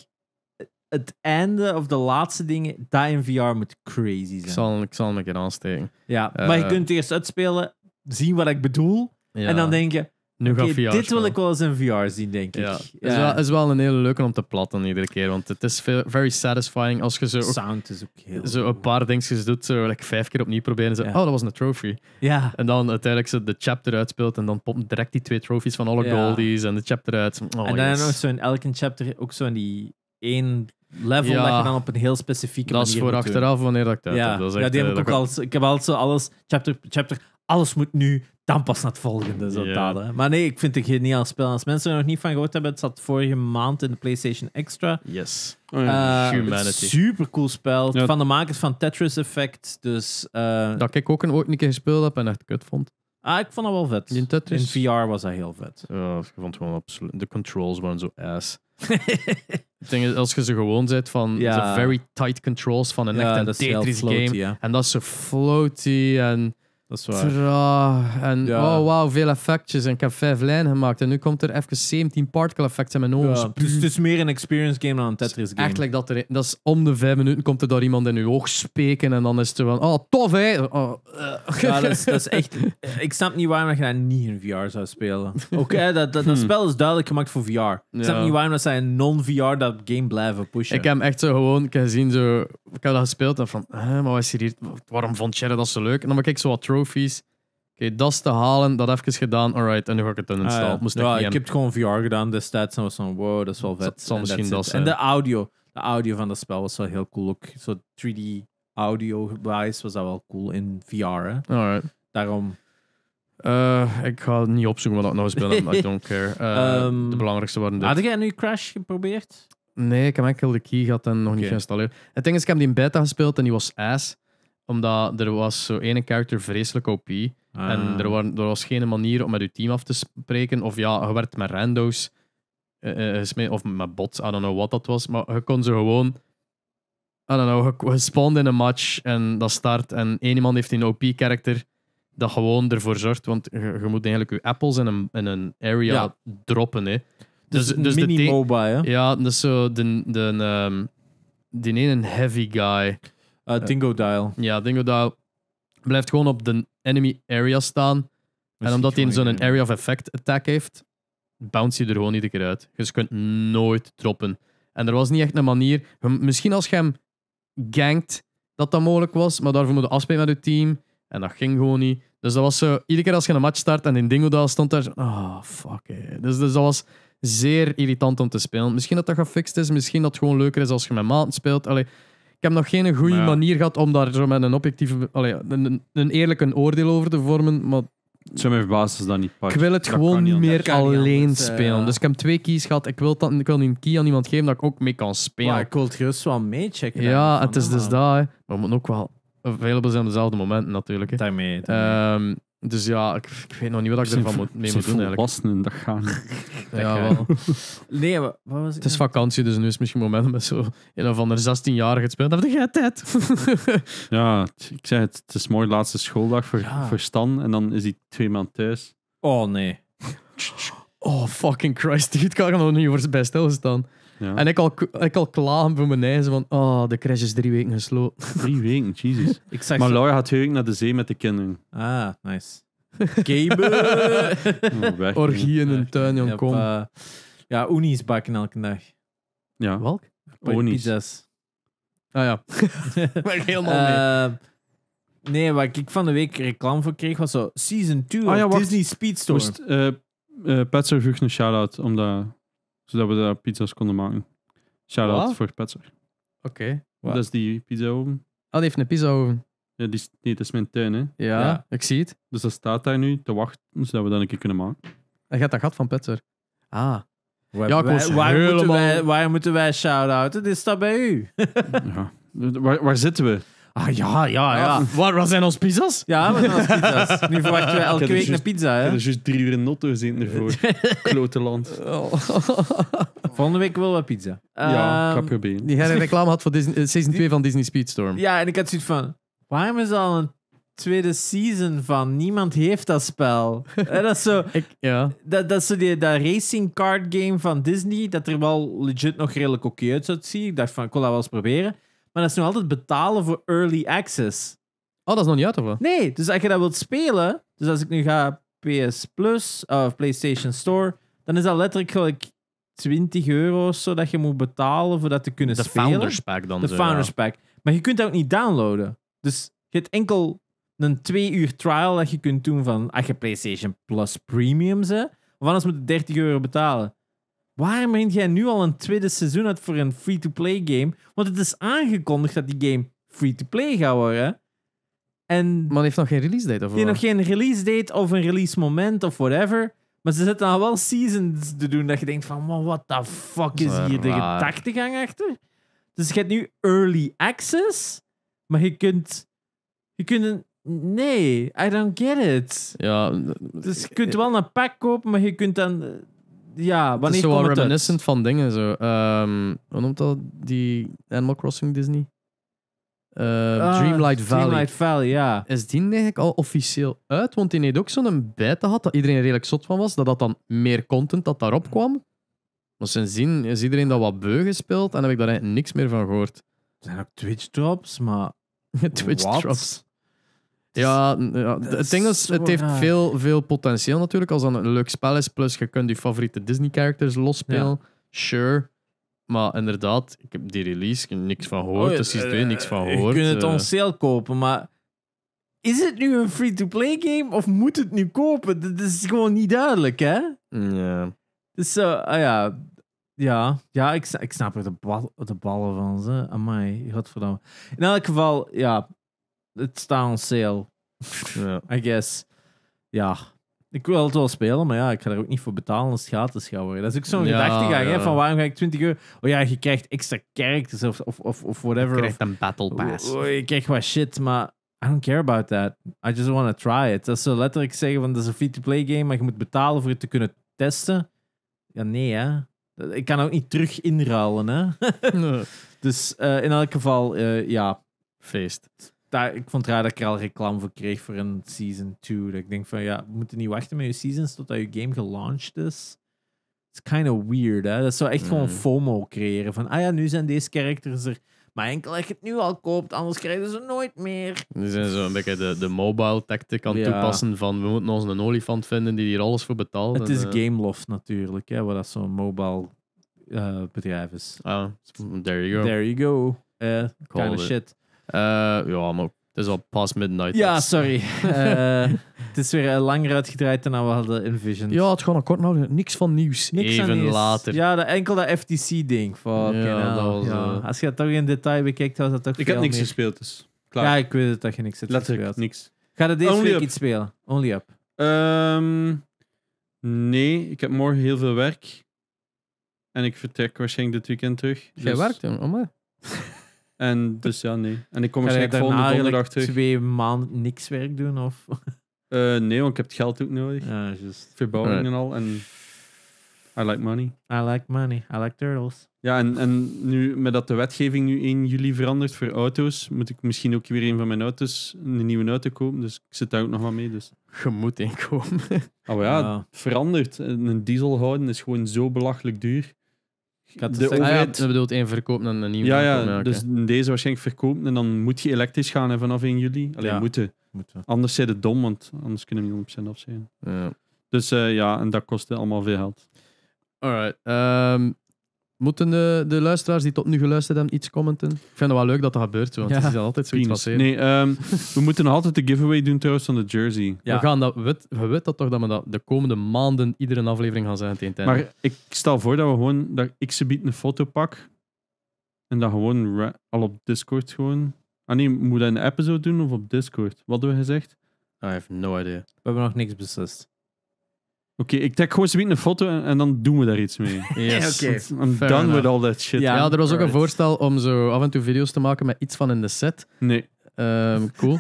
het einde of de laatste dingen, die in VR moet crazy zijn. Ik zal, ik zal hem een keer aansteken. Ja, maar je eh. kunt eerst uitspelen, zien wat ik bedoel. En dan denk je, nu dit wil ik wel eens in VR zien, denk ik. Ja. Is, wel, een hele leuke om te platten iedere keer, want het is very satisfying als je zo... Sound is ook heel Zo een paar dingetjes doet, zo ik vijf keer opnieuw proberen en zo, oh, dat was een trophy. Ja. En dan uiteindelijk ze de chapter uitspeelt en dan popt direct die twee trophies van alle goldies en de chapter uit. Oh, en dan yes. nog zo in elke chapter ook zo in die één level dat je dan op een heel specifieke manier Dat is voor achteraf wanneer dat ik dat ja. heb. ja, die heb ik eh, ook al. Ik heb altijd zo alles, chapter, chapter, alles moet nu dan pas naar het volgende. Zo Maar nee, ik vind het een geniaal spel. Als mensen er nog niet van gehoord hebben, het zat vorige maand in de PlayStation Extra. Yes. Oh eh, Humanity. Super cool spel. Van de makers van Tetris Effect. Dus, uh, dat ik ook een, ooit een keer gespeeld heb en echt kut vond. Ah, ik vond dat wel vet. In, Tetris. in VR was dat heel vet. Oh, ik vond het gewoon absoluut. De controls waren zo ass. ik [laughs] denk, als je ze gewoon zet van de very tight controls van een echt een Tetris game. En dat is zo floaty en... Dat is waar. En oh wauw, veel effectjes. En ik heb vijf lijnen gemaakt. En nu komt er even 17 particle effects in mijn ogen. dus het is meer een experience game dan een Tetris game. Eigenlijk dat er... Dat is om de vijf minuten komt er daar iemand in uw oog speken. En dan is het van... Oh, tof, hè? Oh, eh. Ja, dat is, echt... Ik snap niet waarom je dat niet in VR zou spelen. [laughs] Oké, dat, dat, hm. spel is duidelijk gemaakt voor VR. Ik snap niet waarom dat zij een non-VR dat game blijven pushen. Ik heb hem echt zo gewoon gezien zo ik heb dat gespeeld en van, hè, maar is hier, waarom vond Sherry dat zo leuk? En dan bekijk ik zo wat trophies. Oké, dat is te halen, dat even gedaan, alright, en nu ga ik het installen. Ah, ja. ja, ik, heb het gewoon VR gedaan destijds en was van, wow, dat is wel vet. Dat zal misschien dat zijn. En de audio, de audio van dat spel was wel heel cool. Ook zo 3D audio-wise was dat wel cool in VR. Alright. Daarom... Eh, ik ga het niet opzoeken wat ik nou speel, [laughs] I don't care. Eh, ehm, de belangrijkste waren dit. Had jij nu Crash geprobeerd? Nee, ik heb enkel de key gehad en nog niet geïnstalleerd. Het ding is, ik heb die in beta gespeeld en die was ass. Omdat er was zo ene character vreselijk OP. En ah. er, waren, er was geen manier om met je team af te spreken. Of ja, je werd met randos eh, eh of met bots, I don't know wat dat was. Maar je kon ze gewoon, I don't know, je, spawned in een match en dat start. En één iemand heeft een OP-character dat gewoon ervoor zorgt. Want je, moet eigenlijk je apples in een, in een area droppen. Hè. Dus, dus mini-mobile, Ja, dus zo de, de, um, die ene heavy guy. Eh, eh, dingo Dial. Ja, Dingo Dial blijft gewoon op de enemy area staan. en omdat hij zo'n area of effect attack heeft, bounce je er gewoon iedere keer uit. Dus je kunt nooit droppen. En er was niet echt een manier. Misschien als je hem gankt, dat dat mogelijk was. Maar daarvoor moet je afspelen met het team. En dat ging gewoon niet. Dus dat was zo. Iedere keer als je een match start en in Dingo Dial stond daar. Ah, oh, fuck Dus, dus dat was zeer irritant om te spelen. Misschien dat dat gefixt is, misschien dat het gewoon leuker is als je met maten speelt. Allee, ik heb nog geen goede manier gehad om daar zo met een objectieve, allee, een, een eerlijk een oordeel over te vormen, maar het zou basis dan niet pakken. Ik wil het gewoon niet meer alleen spelen. Eh, dus ik heb twee keys gehad. Ik wil, dat, ik wil nu een key aan iemand geven dat ik ook mee kan spelen. Maar ik wil het gerust wel meechecken. Ja, het is dus eh. daar. Maar we moeten ook wel available zijn op dezelfde momenten natuurlijk. Daarmee. Um, dus ja, ik, ik weet nog niet wat ik ervan moet, mee moet doen eigenlijk. volwassenen, dat gaan. [laughs] Ja, wel. Nee, wat was het Het is vakantie, dus nu is het misschien moment om met zo een of ander 16-jarige te spelen. Dat heb je tijd. [laughs] Ja, ik zei het, het is mooi laatste schooldag voor, Ja. Stan en dan is hij twee maanden thuis. Oh nee. oh, fucking Christ, dude. Ik er nog niet voor zijn bestel staan en ik al, ik al klagen voor mijn eisen van oh, de crash is drie weken gesloten. [laughs] Drie weken, jezus. [laughs] maar Laura gaat heel naar de zee met de kinderen. Ah, nice. Gabe! [laughs] oh, Orgie in een tuin, jong, kom. Uh, ja, unis bakken elke dag. Ja. Welk? Unis. Ah ja. Maar helemaal mee. Ehm, nee, wat ik van de week reclame voor kreeg was zo Season 2 ah, Disney Speedstorm. Moest, uh, eh, uh, eh, Petser vroeg een shout-out omdat zodat we daar pizza's konden maken. Shout-out voor Petser. Oké. Wat? Dat is die pizza oven. Oh, ah, die heeft een pizza oven. Ja, die, is- nee, dat is mijn tuin, hè. Ja, ik zie het. Dus dat staat daar nu te wachten, zodat we dat een keer kunnen maken. Hij gaat dat gat van Petser. Ah, Waar, Ja, we helemaal- moeten wij, waar moeten wij shout-outen? Dit staat bij u. Ja. Waar, waar zitten we? Ah ja, ja, ah, ja. wat, zijn onze pizza's? Ja, wat zijn onze pizza's? [laughs] Nu verwachten we elke week een pizza. Hè? Er is juist drie uur in Notto gezeten ervoor. [laughs] Klote land. Oh. [laughs] Volgende week wel wat pizza. Ja, ehm, ik ga Die hele reclame had voor Disney, eh, season 2 van Disney Speedstorm. Ja, en ik had zoiets van... Waarom is al een tweede season van. Niemand heeft dat spel. dat is zo. ja. dat, dat zo die, dat racing card game van Disney. Dat er wel legit nog redelijk oké okay uit zou zien. Ik dacht van, ik wil dat wel eens proberen. Maar dat is nog altijd betalen voor early access. Oh, dat is nog niet uit of wat? Nee, dus als je dat wilt spelen, dus als ik nu ga PS Plus of PlayStation Store, dan is dat letterlijk gelijk 20 euro zodat je moet betalen voor dat te kunnen spelen. De Founders Pack dan. De Founders Pack. Maar je kunt dat ook niet downloaden. Dus je hebt enkel een twee uur trial dat je kunt doen van als ah, je PlayStation Plus Premium hè, of anders moet je 30 euro betalen. Waarom brengt jij nu al een tweede seizoen uit voor een free-to-play game? Want het is aangekondigd dat die game free-to-play gaat worden. En maar die heeft nog geen release date of Die heeft nog geen release date of een release moment of whatever. Maar ze zitten al wel seasons te doen dat je denkt van, what the fuck is hier de gedachtegang achter? Dus je hebt nu early access, maar je kunt, je kunt een, nee, I don't get it. Ja, dus je eh, kunt wel een pack kopen, maar je kunt dan eh, ja, wanneer het is zo wel reminiscent van dingen. Zo. Ehm, hoe noemt dat? Die Animal Crossing Disney? Ehm, ah, Dreamlight Valley. Dreamlight Valley, ja. Is die eigenlijk al officieel uit? Want die heeft ook zo'n beta gehad dat iedereen redelijk zot van was. Dat dat dan meer content dat daarop kwam. Maar sindsdien is iedereen dat wat beugen speelt en heb ik daar eigenlijk niks meer van gehoord. Er zijn ook Twitch drops, maar. [laughs] Twitch drops. Ja, het ding is, het heeft veel, veel potentieel natuurlijk. Als dan een leuk spel is, plus je kunt je favoriete Disney-characters losspelen. Sure. Maar inderdaad, ik heb die release niks van gehoord. Oh, precies, 2, eh, niks van gehoord. Je kunt het eh. on sale kopen, maar is het nu een free-to-play game of moet het nu kopen? Dat is gewoon niet duidelijk, hè? Ja. Dus eh, ah ja. Ja, ja ik, ik snap er de, bal, de ballen van ze. Amai, godverdomme. In elk geval, ja, het staat on sale. Ja. [laughs] I guess. Ja. Ik wil het wel spelen, maar ja, ik ga er ook niet voor betalen als het gratis gaat worden. Dat is ook zo'n ja, gedachtegang, van waarom ga ik 20 euro... Oh ja, je krijgt extra characters of, of, of, of whatever. Je krijgt een battle oh, pass. Oh, oh, je krijgt wat shit, maar I don't care about that. I just want to try it. Dat is zo letterlijk zeggen van, dat is een free-to-play game, maar je moet betalen voor het te kunnen testen. Ja, nee, hè. Ik kan ook niet terug inruilen, hè. [laughs] Dus eh, in elk geval, eh, ja. Feest dat, ik vond het raar dat ik er al reclame voor kreeg voor een season 2. Dat ik denk van ja, we moeten niet wachten met je seasons totdat je game gelanceerd is. It's kind of weird, hè? Dat zou echt gewoon mhm. FOMO creëren. Van ah ja, nu zijn deze characters er. Maar enkel als je het nu al koopt, anders krijgen ze nooit meer. Nu zijn ze een beetje de, de mobile tactic aan het toepassen van we moeten ons een olifant vinden die hier alles voor betaalt. Het en, is eh, Gameloft natuurlijk, hè, wat dat zo'n mobile uh, bedrijf is. Ah, dus, there you go. There you go. Uh, kind of shit. Eh, ja, maar het is al past midnight. Ja, dus. sorry. [laughs] Eh, het is weer eh, langer uitgedraaid dan we hadden Vision. Ja, het gewoon kort nodig. Niks van nieuws. Niks Even nieuws. later. Ja, de, enkel dat FTC-ding. Ja, ja. Als je het toch in detail bekijkt, was dat toch Ik heb niks gespeeld, dus... Klaar. Ja, ik weet het dat je niks hebt Letterlijk gespeeld. niks. Ga je deze week iets spelen? Only Up. Um, nee, ik heb morgen heel veel werk. En ik vertrek waarschijnlijk dit weekend terug. Jij dus- werkt dan, [laughs] En dus ja, nee. En ik kom waarschijnlijk volgende donderdag terug. twee maanden niks werk doen? Of? Eh, nee, want ik heb het geld ook nodig. Ja, Verbouwing en al. En I like money. I like money. I like turtles. Ja, en, en nu, met dat de wetgeving nu 1 juli verandert voor auto's, moet ik misschien ook weer een van mijn auto's, een nieuwe auto kopen. Dus ik zit daar ook nog wel mee. Dus. Je moet inkomen. Oh ja, verandert verandert. Een diesel houden is gewoon zo belachelijk duur had de overheid... dat ah bedoelt één verkopen dan een nieuwe. Ja, ja, dus deze waarschijnlijk verkopen en dan moet je elektrisch gaan vanaf 1 juli. Alleen ja. moeten. moeten. Anders zijn het dom, want anders kunnen we niet 100% afzeggen. Ja. Dus eh, ja, en dat kostte allemaal veel geld. Alright. Um, Moeten de, de luisteraars die tot nu geluisterd hebben iets commenten? Ik vind het wel leuk dat dat gebeurt, want het is altijd zoiets passeren. Nee, ehm, we moeten nog altijd de giveaway doen trouwens van de jersey. We gaan dat, we weten dat toch dat we dat de komende maanden iedere aflevering gaan zijn het einde. Maar ik stel voor dat we gewoon, dat ik ze een foto pak en dat gewoon al op Discord gewoon... Ah nee, moet dat in de episode doen of op Discord? Wat hebben we gezegd? I have no idea. We hebben nog niks beslist. Oké, ik trek gewoon zometeen een foto en, dan doen we daar iets mee. [laughs] Yes. oké. I'm Fair done enough. with all that shit. Ja, er was ook een voorstel om zo af en toe video's te maken met iets van in de set. Nee. Ehm, cool.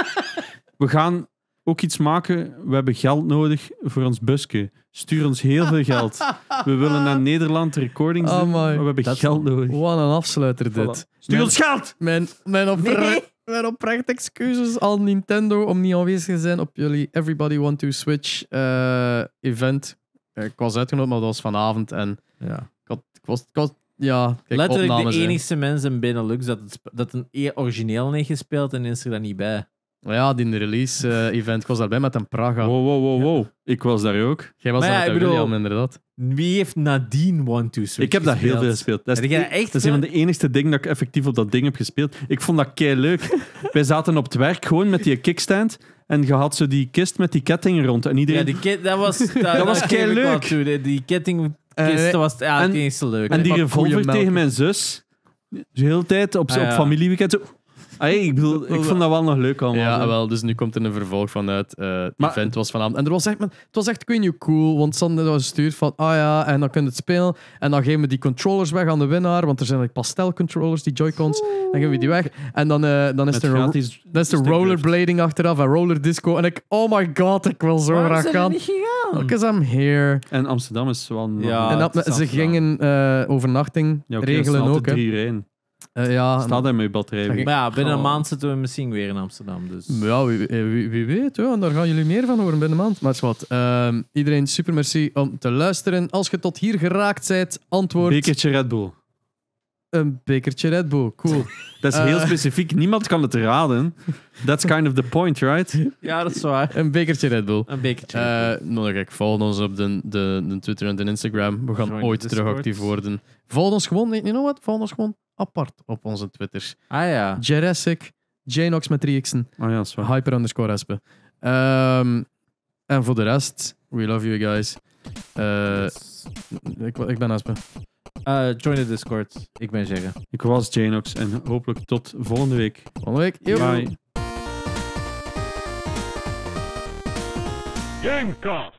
[laughs] we gaan ook iets maken. We hebben geld nodig voor ons busje. Stuur ons heel veel geld. We willen naar Nederland recordings oh doen, maar we hebben geld nodig. Wat een afsluiter dit. Stuur ons geld! Mijn, mijn, opdracht. Waarom excuses al Nintendo om niet aanwezig te zijn op jullie Everybody Want to Switch uh, event. Eh, ik was uitgenodigd, maar dat was vanavond. En ja. ik, had, ik was, ik was ja, letterlijk de enige mensen in Benelux dat, dat een e- origineel heeft gespeeld en is er niet bij. Ja, die release-event. Eh, was was daarbij met een Praga. Wow, wow, wow, wow. Ik was daar ook. Jij was daar ik met bedoel- William, inderdaad. Wie heeft nadien One Two Switch Ik heb dat heel veel gespeeld. Dat is, e- is een van de enigste dingen dat ik effectief op dat ding heb gespeeld. Ik vond dat kei leuk. [laughs] Wij zaten op het werk gewoon met die kickstand. En je had zo die kist met die ketting rond. En iedereen. Ja, die dat was... [laughs] Dat, dat was toe, die- ketting... Eh, was ja, en- het enige leuk. En die revolver tegen mijn zus. De hele tijd op, op ah, familieweekend. Zo, ik bedoel, ik vond dat wel nog leuk allemaal. Ja, wel, dus nu komt er een vervolg vanuit. Uh, het event was vanavond. En er was echt, het was echt, ik weet cool, want Sander was gestuurd van, ah ja, en dan kun je het spelen. En dan geven we die controllers weg aan de winnaar, want er zijn like, pastel controllers, die Joy-Cons. Dan geven we die weg. En dan, eh, dan is er rollerblading achteraf en roller disco. En ik, oh my god, ik wil zo niet graag gaan. Because I'm here. En Amsterdam is wel... Ja, en dat, ze gingen eh, overnachting regelen ook. Hè. Eh, ja, Staat hij met batterij Maar ja, binnen een maand zitten we misschien weer in Amsterdam. Dus. Ja, wie, eh, wie, weet. En daar gaan jullie meer van horen binnen een maand. Maar wat, ehm, iedereen super merci om te luisteren. Als je tot hier geraakt bent, antwoord... Bekertje Red Bull. Een bekertje Red Bull, cool. [laughs] dat is heel eh. specifiek. Niemand kan het raden. That's kind of the point, right? ja, dat is waar. Een bekertje Red Bull. Een bekertje. Nog Uh, volg ons op de, de, de Twitter en de Instagram. We gaan ooit terug actief worden. Volg ons gewoon, Nee je nog wat? Volg ons gewoon apart op onze Twitters. Ah ja. Jurassic, Janox met 3x'en, ah, ja, Hyper underscore Aspe. Ehm, en voor de rest, we love you guys. Uh, ik, ik, ben Aspe. Eh, join the Discord. Ik ben Zeggen. Ik was Janox en hopelijk tot volgende week. Volgende week. Bye. Gamecast.